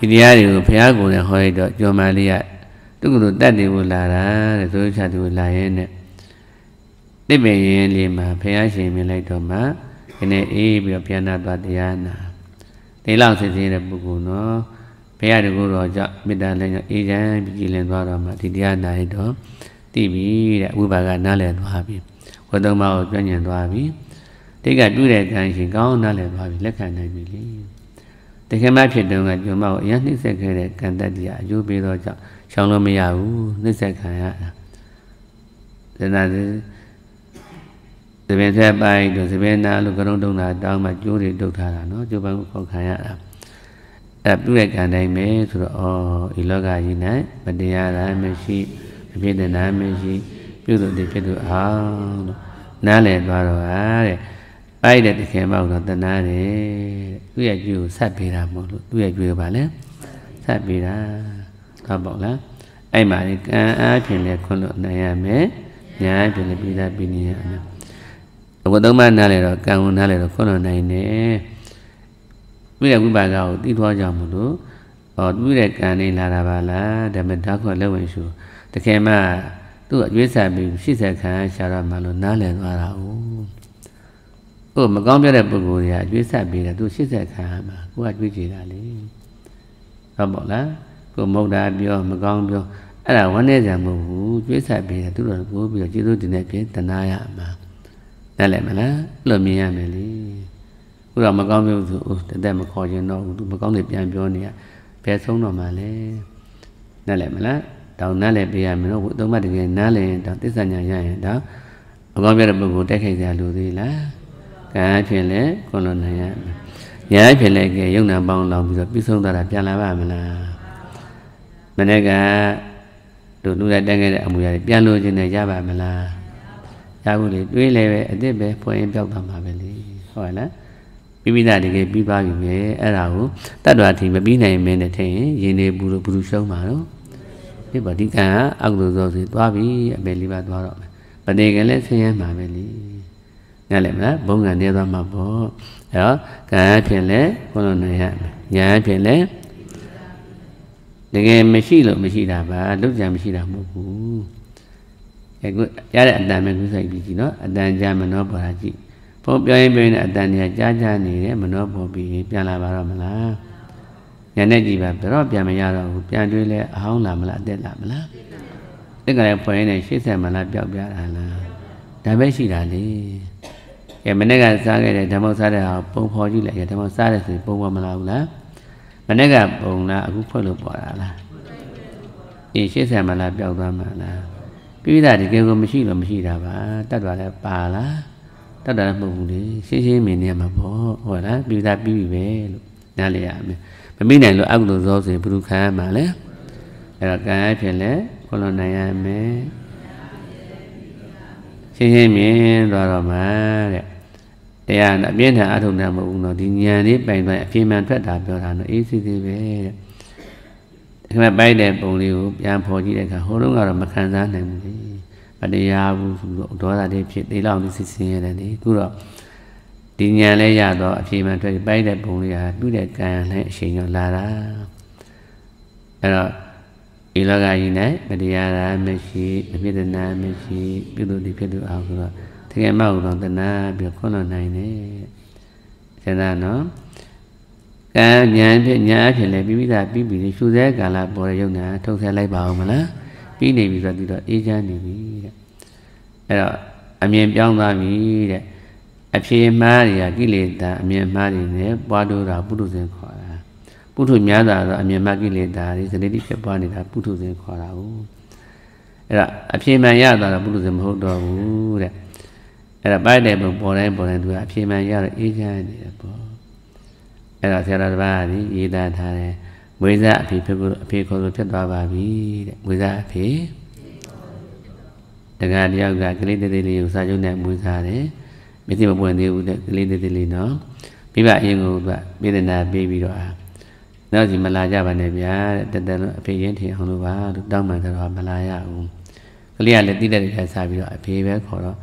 ဒီတရားတွေကိုဘုရားကိုယ်နဲ့ဟောရတော့ကျော်မလေးကသူကတို့တတ်တယ်ကိုလာတာတဲ့ဆိုချသူလာရင်တဲ့တိပ္ပယ်ရင်လေးမှာဘုရားရှင်မြင်လိုက်တော့မှဒီနေ့အေးပြီးတော့ပြန်လာသွားတရားနာဒီလောက်စစ်စစ်တဲ့ပုဂ္ဂိုလ်နော်ဘုရားတကူတော်ကြောင့်မေတ္တာလည်းကြောင့်အေးချမ်းပြီးကြည်လင်သွားတော့မှဒီတရားနာရတော့သိပြီတဲ့ဝိပါကနားလည်သွားပြီဝတ္တမကိုပြည့်ညင်သွားပြီတိတ်ကတွေ့တဲ့အတိုင်းရှင်ကောင်းနားလည်သွားပြီလက်ခံနိုင်ပြီလေတခင်မဖြစ်တုန်းကဂျုံမကိုအရင်နှိမ့်ဆက်ခဲ့တဲ့ကံတတ္တိကအကျိုးပေးသောကြောင့်ရှောင်လို့မရဘူးနှိမ့်ဆက်ခံရတာသနာစသဘင်ဆက်ပိုင်တို့သဘင်နာလို့ကရုံးတုံတာတောင်းမှကျိုးတွေတုတ်ထားတာနော်ကျိုးပန်းကိုပေါက်ခံရတာအဲပြုတဲ့ကံတိုင်းပဲဆိုတော့ဩဤလောကကြီး၌မတရားတာမရှိမဖြစ်တဲ့နာမရှိပြုသူသည်ဖြစ်သူအောင်လို့နားလည်သွားတော့ဟာတဲ့ပိုက်တဲ့တခင်မောက်တော့တနာတယ်သူ့ရဲ့ကြွေကိုဆက်ပေးတာမဟုတ်လို့သူ့ရဲ့ကြွေကဘာလဲဆက်ပေးတာဟုတ်ပေါ့လားအဲ့မှာလေကံအားဖြင့်လည်းခွလို့နိုင်ရမယ်ညာဖြင့်လည်းပြီးသားပြီးနေရမယ်အဝတ်သုံးပါးနားလဲတော့ကံဝန်နားလဲတော့ခွလို့နိုင်တယ်ပြီးတဲ့ဝိပါကကိုသိသွားကြမလို့ဟောပြီးတဲ့ကံနေလာတာပါလားဓမ္မဓာတ်ခွလက်ဝင်ရှုတခင်မသူ့အရွေးဆန်ပြီးရှေ့ဆက်ခံရှာရမှလို့နားလည်သွားတာ။ဟုတ်မကောင်းပြတဲ့ပုဂ္ဂိုလ်တွေကအရွေးဆက်ပြီးတယ်သူ ရှေ့ဆက်ခံမှာကိုကကြွေးကြည်တာလေ။ဟုတ်ပေါ့လား။ကိုမဟုတ်တာပြော မကောင်းပြောအဲ့ဒါဝမ်းနေကြမဟုတ်ဘူးကြွေးဆက်ပြီးတယ်သူတို့ကိုပြီးတော့ကျေးဇူးတင်တဲ့ပြင်တနာရမှာ။နားလည်မလား။အဲ့လိုမြင်ရမယ်လေ။ခုတော့မကောင်းပြောဆိုတသက်မခေါ်ရင်တော့သူမကောင်းတွေပြန်ပြောနေရဘယ်ဆုံးတော့မှလဲ။နားလည်မလား။ဒါကိုနားလည်ပေးရမယ်နော်သုံးမှတ်တကယ်နားလည်ရင်ဒါသစ္စာညာရရင်ဒါအကောင်းပြတဲ့ပုဂ္ဂိုလ်တက်ခိုက်စရာလိုသေးလားကံအဖြစ်လဲခွန်လုံးနိုင်ရမယ်ညာအဖြစ်လဲကဲယုံနာပေါင်းလောင်ပြီးတော့ပြီးဆုံးသွားတာပြန်လာပါမလားမနေ့ကတို့လူတိုင်းတက်ခဲ့တဲ့အမှုရာတွေပြန်လို့ခြင်းနဲ့ရပါမလားရဘူးလေတွေးလဲပဲအစ်စ်ပဲဖွင့်ရင်ပြောက်သွားမှာပဲလေဟုတ်ရလားပြီးပြီးသားတကယ်ပြီးပါပြီပဲအဲ့ဒါကိုတတ်တော်အထိမပြီးနိုင်မင်းနဲ့ထင်ရင်ရင်းနေဘူးလို့ဘူးရှုံးပါတော့ဖြစ်ပေါ်ဒီကံကအကုသိုလ်သောစီသွားပြီအပေလေးပါသွားတော့မယ်ပနေကလည်းဆင်းရဲမှာပဲလေငါလည်းမလားဘုံကံနေသွားမှာပေါ့အဲတော့ကံအဖြစ်လည်းဘုလုံးနေရမယ်ညာအဖြစ်လည်းတကယ်မရှိလို့မရှိတာပါလုံးကြံမရှိတာမဟုတ်ဘူးအခုရတဲ့အတန်ပဲကုသိုလ်ပြီးကြည့်နော်အတန်ကြမနောပေါ်တာကြည့်ဘုံပြောရင်ပြောရင်အတန်တွေကကြားကြားနေတယ်မနောပေါ်ပြီးပြန်လာပါတော့မလားညာနဲ့ကြည်ပါဘယ်တော့ပြန်မရတော့ဘူးပြန်တွေးလဲအဟောင်းလာမလားအသက်လာမလားတက်ကလည်းဖွင့်နေရှေ့ဆက်မလားပျောက်ပြတာလားဒါပဲရှိတာလေကဲမနေ့ကစားခဲ့တဲ့ဓမ္မစားတဲ့ဟာပုံဖော်ကြည့်လိုက်ကဲဓမ္မစားတဲ့ဆိုပုံပေါ်မလာဘူးလားမနေ့ကပုံလားအခုဖွင့်လို့ပေါ်တာလားအေးရှေ့ဆက်မလားပျောက်သွားမလားပြိဿတကယ်ကိုမရှိလို့မရှိတာပါတတ်သွားလဲပါလားတတ်တယ်မဟုတ်ဘူးလေရှင်းရှင်းမြင်နေမှာပေါ့ဟုတ်လားပြိဿပြီးပြီပဲလို့နားလေရမယ်မမိနိုင်လို့အကုသိုလ်သောဆိုရင်ဘုရုခံရမှာလေအဲ့တော့ကံအဖြစ်လဲခွလွန်နိုင်ရမယ်ရှင်းရှင်းမြင်သွားတော့မှာတဲ့တရားအပြင်းထန်အထုံနာမဟုတ်ဘူးနော်ဒီဉာဏ်လေးပိုင်ပိုင်အပြင်းမှန်ထွက်တာပြောတာနော်အေးစီစီပဲတဲ့ဒီမှာပိုက်တဲ့ပုံလေးကိုပြန်ဖော်ကြည့်တဲ့အခါဟိုတုန်းကတော့မခံစားနိုင်ဘူးလေမတရားဘူးဆိုတော့ဒေါသတွေဖြစ်သေးလောက်နေစစ်စင်ရတယ်လေအခုတော့ဒီဉာဏ်လဲရတော့အဖြေမှန်ထွက်ပိုက်တဲ့ပုံလေးဟာသူ့ရဲ့ကံနဲ့အရှင်ရောလာတာအဲ့တော့ဤလောကကြီး၌မတရားတာမရှိအမြင့်တနာမရှိပြုသူဒီဖြစ်သူအောင်ဆိုတော့တကယ်မဟုတ်တော့တနာပြီးခွလွန်နိုင်တယ်စဉ်းစားနော်ကံဉာဏ်ဖြင့်ဉာဏ်အဖြစ်လည်းပြီးပြီးသားပြီးပြီးရှုစဲကာလပေါ်တဲ့ယုံနာထုတ်ဆက်လိုက်ပါအောင်မလားပြီးနေပြီဆိုတော့ဒီတော့အေးချမ်းနေပြီတဲ့အဲ့တော့အမြင်ပြောင်းသွားပြီတဲ့အဖြေမှားတွေကကိလေသာအမြင်မှားတွေနဲ့ပွားတိုးတာပုထုဇဉ်ခေါ်တာပုထုများတာတော့အမြင်မှားကိလေသာတွေစနေတိဖြစ်ပွားနေတာပုထုဇဉ်ခေါ်တာဟုတ်အဲ့ဒါအဖြေမှန်ရတာတော့ပုထုဇဉ်မဟုတ်တော့ဘူးတဲ့အဲ့ဒါပိုက်တယ်ပေါ်တိုင်းပေါ်တိုင်းသူကအဖြေမှန်ရတော့အေးချမ်းနေတယ်ပေါ့အဲ့ဒါဆရာတော်တစ်ပါးကရေးသားထားတယ်မွေးစားအဖေဖြစ်ဖို့အဖေခေါ်လို့ဖြစ်သွားပါပြီတဲ့မွေးစားအဖေတက္ကရာတယောက်ကကလေးသေးသေးလေးကိုစာချုပ်နဲ့မွေးစားတယ်မသိမပွင့်သေးဘူးတဲ့ကလေးသေးသေးလေးနော်မိဘအရင်ကကမေတ္တာပေးပြီးတော့နောက်စီမလာကြပါနဲ့ဗျာတဲ့တန်တန်အဖေရင်ထင်အောင်လို့ပါလို့တောင်းပန်တော့မလာရဘူးကလေးကလည်းတိတဲ့တိတဲ့စားပြီးတော့အဖေပဲခေါ်တော့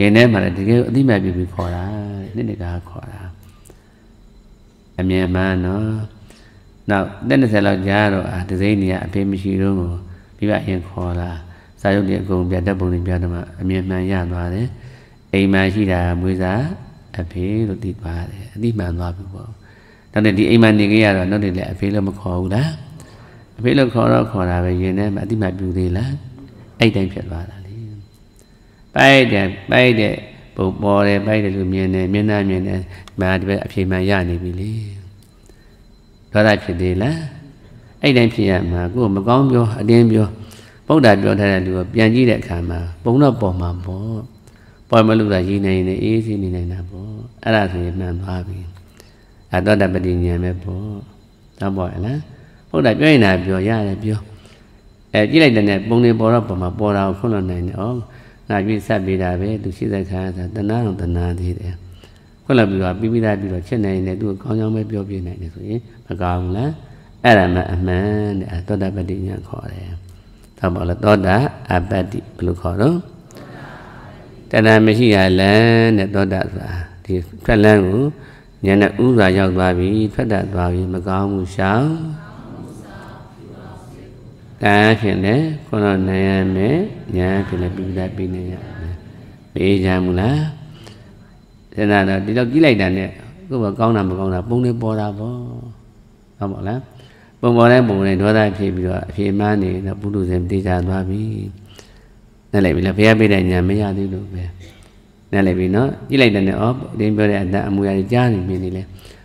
ရင်ထဲမှာလည်းတကယ်အတိမတ်ပြပြီးခေါ်တာတဲ့နေ့တကာခေါ်တာအမြဲမှန်နော်နောက်တဲ့20လောက်ကြာတော့အာဒီဇိန်းကြီးကအဖေမရှိတော့ဘူးမိဘအရင်ခေါ်လာစာရုပ်တွေအကုန်ပြတ်တပ်ပုံတွေပြတ်တော့မှအမြဲမှန်ရသွားတယ်အိမ်မှာရှိတာမွေးစားအဖေလို့သိသွားတယ်အတိမှန်သွားပြီပေါ့နောက်နေ့ဒီအိမ်မှာနေခဲ့ရတော့နောက်နေ့လည်းအဖေလို့မခေါ်ဘူးလားအဖေလို့ခေါ်တော့ခေါ်တာပဲရင်ထဲမှာအတိမှန်ပြူသေးလားအဲ့တိုင်းဖြစ်သွားတာလေပိုက်တယ်ပိုက်တယ်ပုံပေါ်တယ်ပိုက်တယ်လို့မြင်တယ်မျက်နှာမြင်တယ်မာဒီပဲအဖေမှန်ရနေပြီလေဒေါသဖြစ်သေးလားအဲ့တိုင်းဖြစ်ရမှာကိုယ်မကောင်းပြောအတင်းပြောဗုဒ္ဓပြောထားတဲ့လူကိုပြန်ကြည့်တဲ့အခါမှာပုံတော့ပေါ်မှာပေါ့ပွဲမလို့သာရည်နေနေအေးစေးနေနိုင်တာပေါ့အဲ့ဒါဆိုရင်မှန်သွားပြီအတောတပတိဉာဏ်ပဲပေါ့သဘောလားဟုတ်တာပြောရင်ဒါပြောရတယ်ပြောအဲကြည့်လိုက်တဲ့နဲ့ပုံနေပေါ်တော့ပုံမှာပေါ်တာကိုခွန့်လွန်နိုင်တယ်ဩငါကြည့်ဆက်ပြီးတာပဲသူရှိသက်ခါတာတဏှာတော့တဏှာသေးတယ်ခွန့်လွန်ပြီးတော့ပြီးပြီးသားပြီးတော့ချက်နိုင်တယ်သူကကောင်းကောင်းပဲပြောပြနိုင်တယ်ဆိုရင်မကောင်းလားအဲ့ဒါမှအမှန်တဲ့သောတာပတ္တိညာခေါ်တယ်။ဒါမှမဟုတ်သောတာအပတ္တိဘယ်လိုခေါ်တော့တဏှာမရှိရလန်းတဲ့သောတာဆိုတာဒီထွက်လန်းကိုဉာဏ်နဲ့ဥစွာရောက်သွားပြီထွက်တတ်သွားပြီမကောင်းမှုရှောင်ကာဖြင့်လည်းခေါ်တော့နိုင်ရမယ်ဉာဏ်ဖြင့်လည်းပြီးသားပြီးနေရမယ်မေးကြမလားတဏှာတော့ဒီတော့ကြည့်လိုက်တာနဲ့ကိုယ်ကကောင်းတာမကောင်းတာပုံနေပေါ်တာပေါ့ဟုတ်ပါလားပုံပေါ်တဲ့ပုံနဲ့ဒေါသဖြစ်ပြီးတော့အဖြစ်မှန်းနေတော့ပုထုဇဉ်တေချာသွားပြီနဲ့လိုက်ပြီလားဘုရားပေးတဲ့ညာမရသေးလို့ပဲနဲ့လိုက်ပြီနော်ကြည့်လိုက်တဲ့နဲ့ဩဒီပြောတဲ့အတန်အမူအရာကြားနေမြင်နေလဲ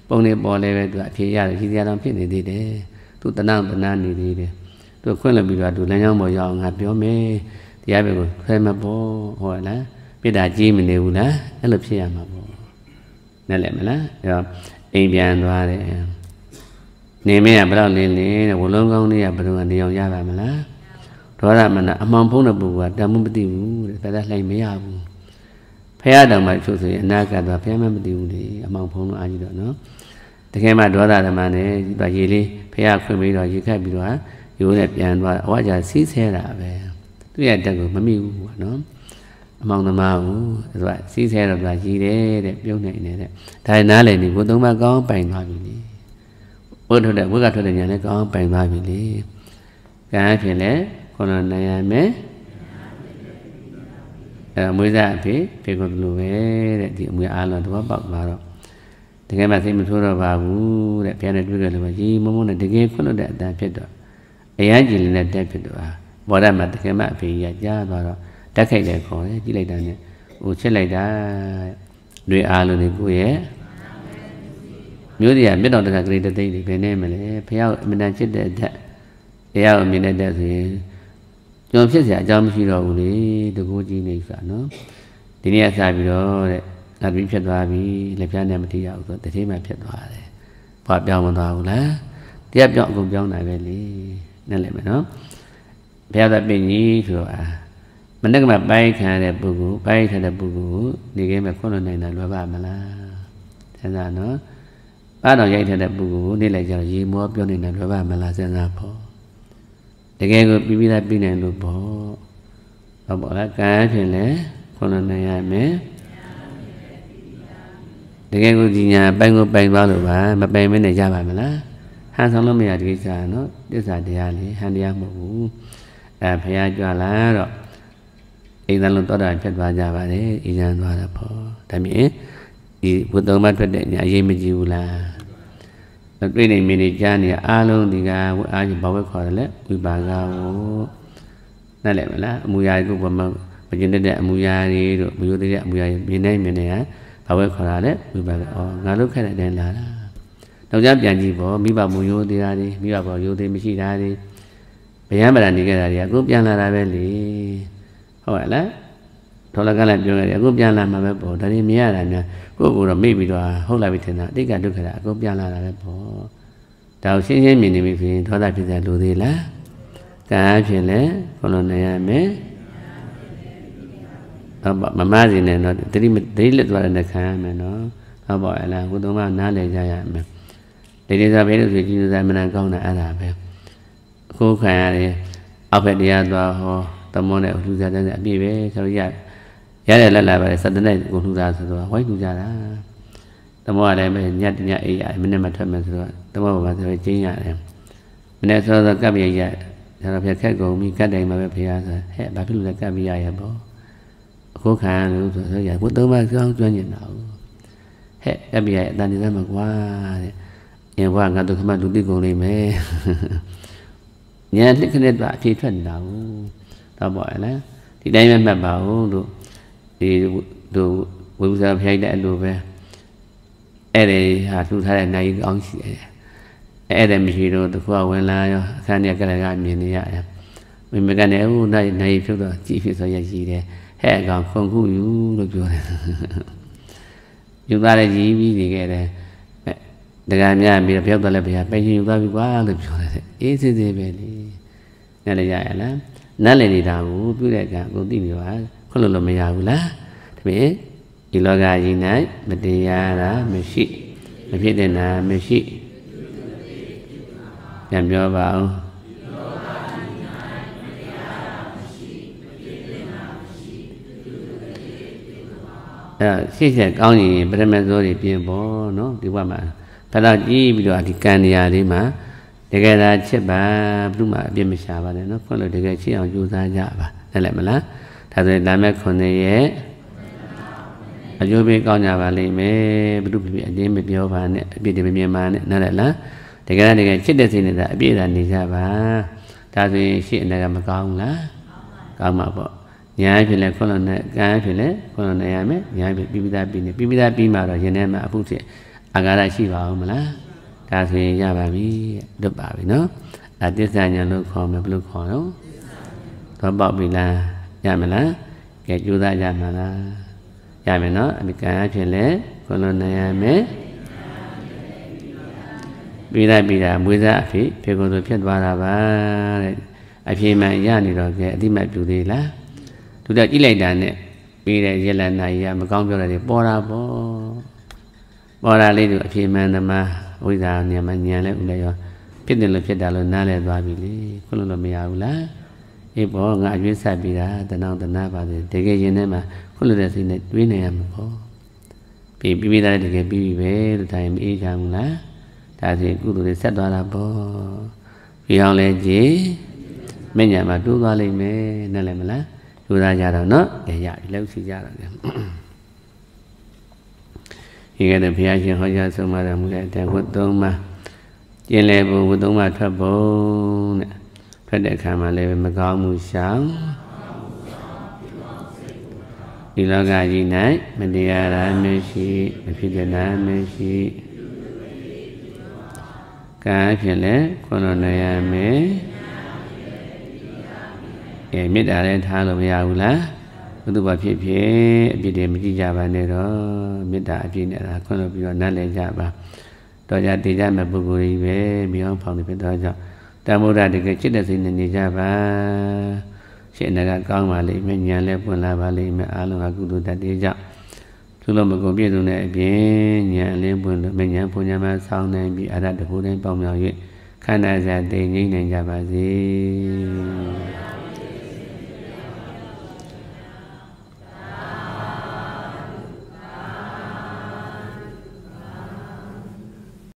ပုံနေပေါ်လဲပဲသူအဖြေရတယ်ရှိစရာတော့ဖြစ်နေသေးတယ်သူတဏှာတဏှာနေသေးတယ်သူခွင့်လွှတ်ပြီးတော့သူလမ်းကြောင်းပေါ်ရောက်ငါပြောမယ်တရားပဲကိုခွဲမပေါ်ဟုတ်လားပြစ်တာကြီးမနေဘူးလားအဲ့လိုဖြစ်ရမှာပေါ့နဲ့လည်းမလားအဲ့တော့အိမ်ပြန်သွားတယ်နေမင်းကဘယ်တော့လင်းလင်းတဲ့ဝလုံးကောင်းလေးကဘယ်တော့နေအောင်ရတာမလားဒေါသမနအမှန်ဖုံးတဲ့ပုဂ္ဂိုလ်ကတမှုမသိဘူးတဲ့ဒါသာလှိုင်မရဘူးဖះတောင်မှဖြစ်ဆိုရင်အနာကတော့ဖះမမသိဘူးလေအမှန်ဖုံးလို့အားကြီးတော့နော်တကယ်မှဒေါသဓမ္မနဲ့ဒီရေလေးဖះခွင့်ပြီးတော့ရေခတ်ပြီးတော့ရိုးနဲ့ပြန်သွားအဝကြစီးဆဲတာပဲသူ့ရဲ့တက်ကိုမမိဘူးကွာနော်အမောင်သမားကိုအဲဒါစီးဆဲတော့ကရည်တယ်တဲ့ပြုံးနေနေတဲ့ဒါနားလည်နေဘုသုံးပါးကောင်းပိုင်သွားပြီလေဝတ်ထွက်တဲ့ဝတ်ကထွက်တဲ့ညာလည်းကောင်းပိုင်သွားပြီလေကံအဖြစ်လည်းခွန်တော်နိုင်ရမယ်အဲမွေးစားအဖေဖေကိုလိုပဲတဲ့ဒီအမွေအားလုံးတဘောပေါက်သွားတော့တကယ်မှစိတ်မထိုးတော့ပါဘူးတဲ့ဘုရားနဲ့တွေ့ကြလို့ပဲကြီးမုံမုံနဲ့တကယ်ခွလို့တဲ့အတန်ဖြစ်တော့အရန်ကြည်လင်းတဲ့တက်ဖြစ်တော့ဟာဘောဓမှာတကယ်မှအဖေကြီးကကြားသွားတော့တက်ခိုက်တယ်ခေါ်တယ်ကြည့်လိုက်တာနဲ့ဟိုချစ်လိုက်တာတွေအားလုံးတွေကိုရဲ့မျိုးတွေကမြတ်တော်တက္ကဂရိတသိမ့်တွေဘယ်နဲ့မလဲဘုရားအမြဲတမ်းချစ်တဲ့အထက်ဘုရားကိုမြင်တဲ့တဲ့ဆိုရင်ကျွန်တော် ဖြစ်เสียအကြောင်းမရှိတော့ဘူးလေတကူကြီးနေစနော်ဒီနေ့ကစပြီးတော့တဲ့ငါပြီးဖြစ်သွားပြီလက်ပြားနဲ့မတိရဘူးဆိုတတိမှဖြစ်သွားတယ်ဘာပြောင်းမသွားဘူးလားတရားပြောင်းအကုန်ပြောင်းနိုင်ပဲလေနဲ့လည်းမယ်နော်ဘုရားသခင်ကြီးဆိုတော့အာမနေ့ကမှပိုင်းခံရတဲ့ပုဂ္ဂိုလ်ပိုင်းခံတဲ့ပုဂ္ဂိုလ်ကိုနေခဲ့မဲ့ခွန့်လွတ်နိုင်တာလွယ်ပါမလားစဉ်းစားနော်အားတော်ရိုက်တဲ့ပုဂ္ဂိုလ်ကိုနေ့လည်းကျတော့ရေမောပြောနေတာလွယ်ပါမလားစဉ်းစားဖို့တကယ်ကိုပြီးပြီးသားပြီးနိုင်လို့ပေါ့ဟုတ်ပါလားကာယဖြင့်လည်းခုနနိုင်ရမယ်တကယ်ကိုဒီညာပိုင်ကိုပိုင်သွားလို့ပါမပိုင်မနဲ့ရပါမလားဟန်ဆောင်လို့မရဒီကိစ္စနော်တစ္ဆာတရားလေဟန်တရားမဟုတ်ဘူးအဲဖရာကြွလာတော့အိမ်သားလုံးတော်တာဖြစ်သွားကြပါတယ်အိမ်ချမ်းသွားတာပေါ့ဒါမြင်ဒီဘုသုံးမထွက်တဲ့ညာအရေးမကြီးဘူးလားတွေ့နေမြင်နေကြားနေအားလုံးဒီကအားကြီးဘာပဲခေါ်တယ်လဲဝိပါကကိုနားလည်မလားအမူအရာကိုဘာမှမကျင်တဲ့အမူအရာတွေတို့မယုံတဲ့အမူအရာမြင်နိုင်မြင်နေရဘာပဲခေါ်တာလဲဝိပါကအော်ငါလုတ်ခက်တဲ့အတိုင်းလာတာနောက်ကြပြန်ကြည့်ပေါ့မိဘမူယုံသေးတာတွေမိဘဘောယုံသေးမရှိတာတွေဗျံဗရဏနေကြတာတွေအခုပြန်လာတာပဲလေဟုတ်လားထောလကလည်းပြောခဲ့တယ်အခုပြန်လာမှာပဲပေါ့ဒါတွေမြင်ရတာများကိုယ့်ကိုယ်တော့မိပြီးတော့ဟုတ်လာပြီထင်တာအတိတ်ကဒုက္ခတာအခုပြန်လာတာပဲပေါ့ဒါကိုရှင်းရှင်းမြင်နေပြီဖြစ်ရင်ဒေါသဖြစ်တဲ့လူသေးလားကာအဖြစ်လဲဘုလိုနေရမယ်ဟုတ်ပါမမစီနဲ့တော့တတိတတိလက်သွားတဲ့နှခံရမယ်နော်ဟုတ်ပါအလားကိုသုံးမနားလည်ကြရမယ်ဒေဒေသာဘဲလို့ဆိုကြည်သာမနာကောင်းတာအဲ့ဒါပဲအခုခံရတယ်အောက်ဖက်တရားသွားဟောတမွန်းနဲ့အထူးစားတဲ့အပြည့်ပဲဆိုရရတယ်ရတဲ့လက်လာပါတယ်စတနဲ့ကိုလှူတာဆိုတော့ဝိုင်းလှူကြတာတမောကလည်းပဲညတညအေးရမနေ့မှထွက်မယ်ဆိုတော့တမောကပါဆိုကျင်းရတယ်မနေ့ဆိုတော့ကပ်ပြရရဒါတော့ဖျက်ခက်ကုန်ပြီကတ်တိုင်မှာပဲဖျားဆိုဟဲ့ဘာဖြစ်လို့လဲကပ်ပြရရပေါ့အခုခံလို့ဆိုတော့ရကိုသုံးပါးကောင်းကျွမ်းကျင်တာဟုတ်ဟဲ့ကပ်ပြရအတန်ဒီစမ်းမှာကွာတဲ့ရင်ဘွားငါတို့ခမလူတိကုန်လိမ့်မယ်ညနှစ်ခဏတော့အဖြေထွက်နေတာဟုတ်တော့ပေါ့လေဒီတိုင်းပဲမှတ်ပါဦးလို့ဒီတို့ဝေဥစားဖျိုက်တဲ့အလိုပဲအဲ့ဒီဟာလှူထားတဲ့နိုင်ကောင်းရှိတယ်အဲ့ဒါမရှိတော့တခုကဝင်လာရောအခန်းကြီးကလည်းကမြင်နေရတယ်မိမကနေဟိုနိုင်နိုင်ဖြုတ်တော့ကြည်ဖြစ်ဆိုရရှိတယ်ဟဲ့ကောင်ခုန်ခုယူလို့ပြောတယ်ယူသားလည်းကြီးပြီးနေခဲ့တယ်ဒကာမြပြီးတော့ဖျောက်တယ်လည်းဗျာပဲရှင်ယူသားပြီကွာလို့ပြောတယ်အေးစစ်စစ်ပဲလေနားလည်းရရလားနားလည်းနေတာကိုပြုတဲ့ကံကိုသိနေပါခွင့်လွှတ်လို့မရဘူးလားဒါပေမဲ့ဒီလောကကြီး၌မတရားတာမရှိမဖြစ်တဲ့နာမရှိပြန်ပြောပါဦးအဲ့ရှေ့ဆက်ကောင်းရင်ပရမဇောတွေပြင်ပေါ့နော်ဒီဘက်မှာဘယ်တော့ကြီးပြီးတော့ဒီကံနေရာလေးမှာတကယ်ဒါချစ်ပါဘုမှအပြစ်မရှာပါနဲ့နော်ခွင့်လို့တကယ်ချစ်အောင်ကြိုးစားကြပါနဲ့လည်းမလားဒါဆိုရင်လာမယ့်9ရက်အကျိုးပေးကောင်းကြပါလိမ့်မယ်ဘုသူဖြစ်ဖြစ်အကျင်းမပြောပါနဲ့အပြစ်တွေမမြင်ပါနဲ့နားလည်လားတကယ်တကယ်ချစ်တဲ့စိတ်နဲ့သာအပြစ်သာနေကြပါဒါဆိုရင်ရှေ့အနာကမကောင်းဘူးလားကောင်းပါပေါ့ညာဖြစ်လဲခွန်းလုံးနဲ့ကာယဖြစ်လဲခွန်းလုံးနဲ့ရမယ်ညာဖြစ်ပြီးပြီးသားပြီးနေပြီးပြီးသားပြီးမှတော့ယနေ့မှအဖို့ဖြစ်အာဃာတရှိပါအောင်မလားဒါဆိုရင်ရပါပြီလွတ်ပါပြီနော်အဲတစ္ဆာညာလို့ခေါ်မယ်ဘယ်လိုခေါ်တော့သွားပေါက်ပြီလားရမလားကဲကြိုးစားကြမှာလားရမယ်နော်အမိကံအဖြစ်လဲခွန်လုံးနိုင်ရမယ်ပြီးလိုက်ပြီးတာမွေးစားအဖြစ်ဖေကုံဆိုဖြစ်သွားတာပါတဲ့အဖြစ်မှန်ရနေတော့ကဲအတိမတ်ပြူသေးလားသူတက်ကြည့်လိုက်တာနဲ့ပြီးတဲ့ရလနာကြီးကမကောင်းပြောတာတွေပေါ်တာပေါ့ပေါ်တာလေးတို့အဖြစ်မှန်သမားဝိဇ္ဇာဉာဏ်မှဉာဏ်လဲဥလဲရောဖြစ်တယ်လို့ဖြစ်တာလို့နားလဲသွားပြီလေခွန်လုံးလို့မရဘူးလားအေးပေါ့ငါအရွေးဆက်ပြီးတာတဏှောင်တဏှာပါသေးတကယ်ရင်ထဲမှာခွလွတ်တဲ့စိတ်နဲ့တွေးနေရမှာပေါ့ပြီးပြီးပြီးသားတကယ်ပြီးပြီပဲလို့တိုင်းမအေးချမ်းဘူးလားဒါဆိုရင်ကုသိုလ်တွေဆက်သွားတာပေါ့ပြီးအောင်လဲကြည်မညာမှာတိုးသွားလိမ့်မယ်နဲ့လည်းမလားကြိုးစားကြတော့နော်လေရပြီလောက်စီကြတော့လေဒီကနေ့ဘုရားရှင်ဟောကြားဆုံးမတော်မူတဲ့အတ္တဝတ်သုံးပါကျင်လည်ဖို့ဝတ်သုံးပါထွက်ဖို့တဲ့တ်တဲ့အခါမှာလည်းမကောင်းမှုရှောင်ဒီလောကကြီး၌မတရားတာမရှိမဖြစ်တဲ့နာမရှိကာဖြင့်လည်းခွန်တော်နိုင်ရမယ်အဲမေတ္တာလည်းထားလို့မရဘူးလားဘုသူဘာဖြစ်ဖြစ်အပြစ်တွေမကြည့်ကြပါနဲ့တော့မေတ္တာအပြည့်နဲ့ဒါခွန်တော်ပြီးတော့နားလည်ကြပါတော့ကြတည်ကြမဲ့ပုဂ္ဂိုလ်ကြီးပဲမြေအောင်ဖောင်နေဖြစ်တော့ကြောင့်တမ္ဗုဒ္ဓတကယ်จิตတဲ့စိတ်နဲ့နေကြပါရှင်နကကောင်းပါလိမ့်မယ်ဉာဏ်လည်းပွင့်လာပါလိမ့်မယ်အားလုံးကကုသိုလ်တတ်တဲ့ကြောင့်သူလုံးမကုန်ပြည့်စုံတဲ့အပြင်ဉာဏ်လည်းပွင့်လို့မဉာဏ်ပူဉာဏ်မှဆောင်းနိုင်ပြီးအရတ္တတခုတိုင်းပေါင်းမြောင်၍ခန္ဓာစာတည်ငြိမ့်နိုင်ကြပါစေ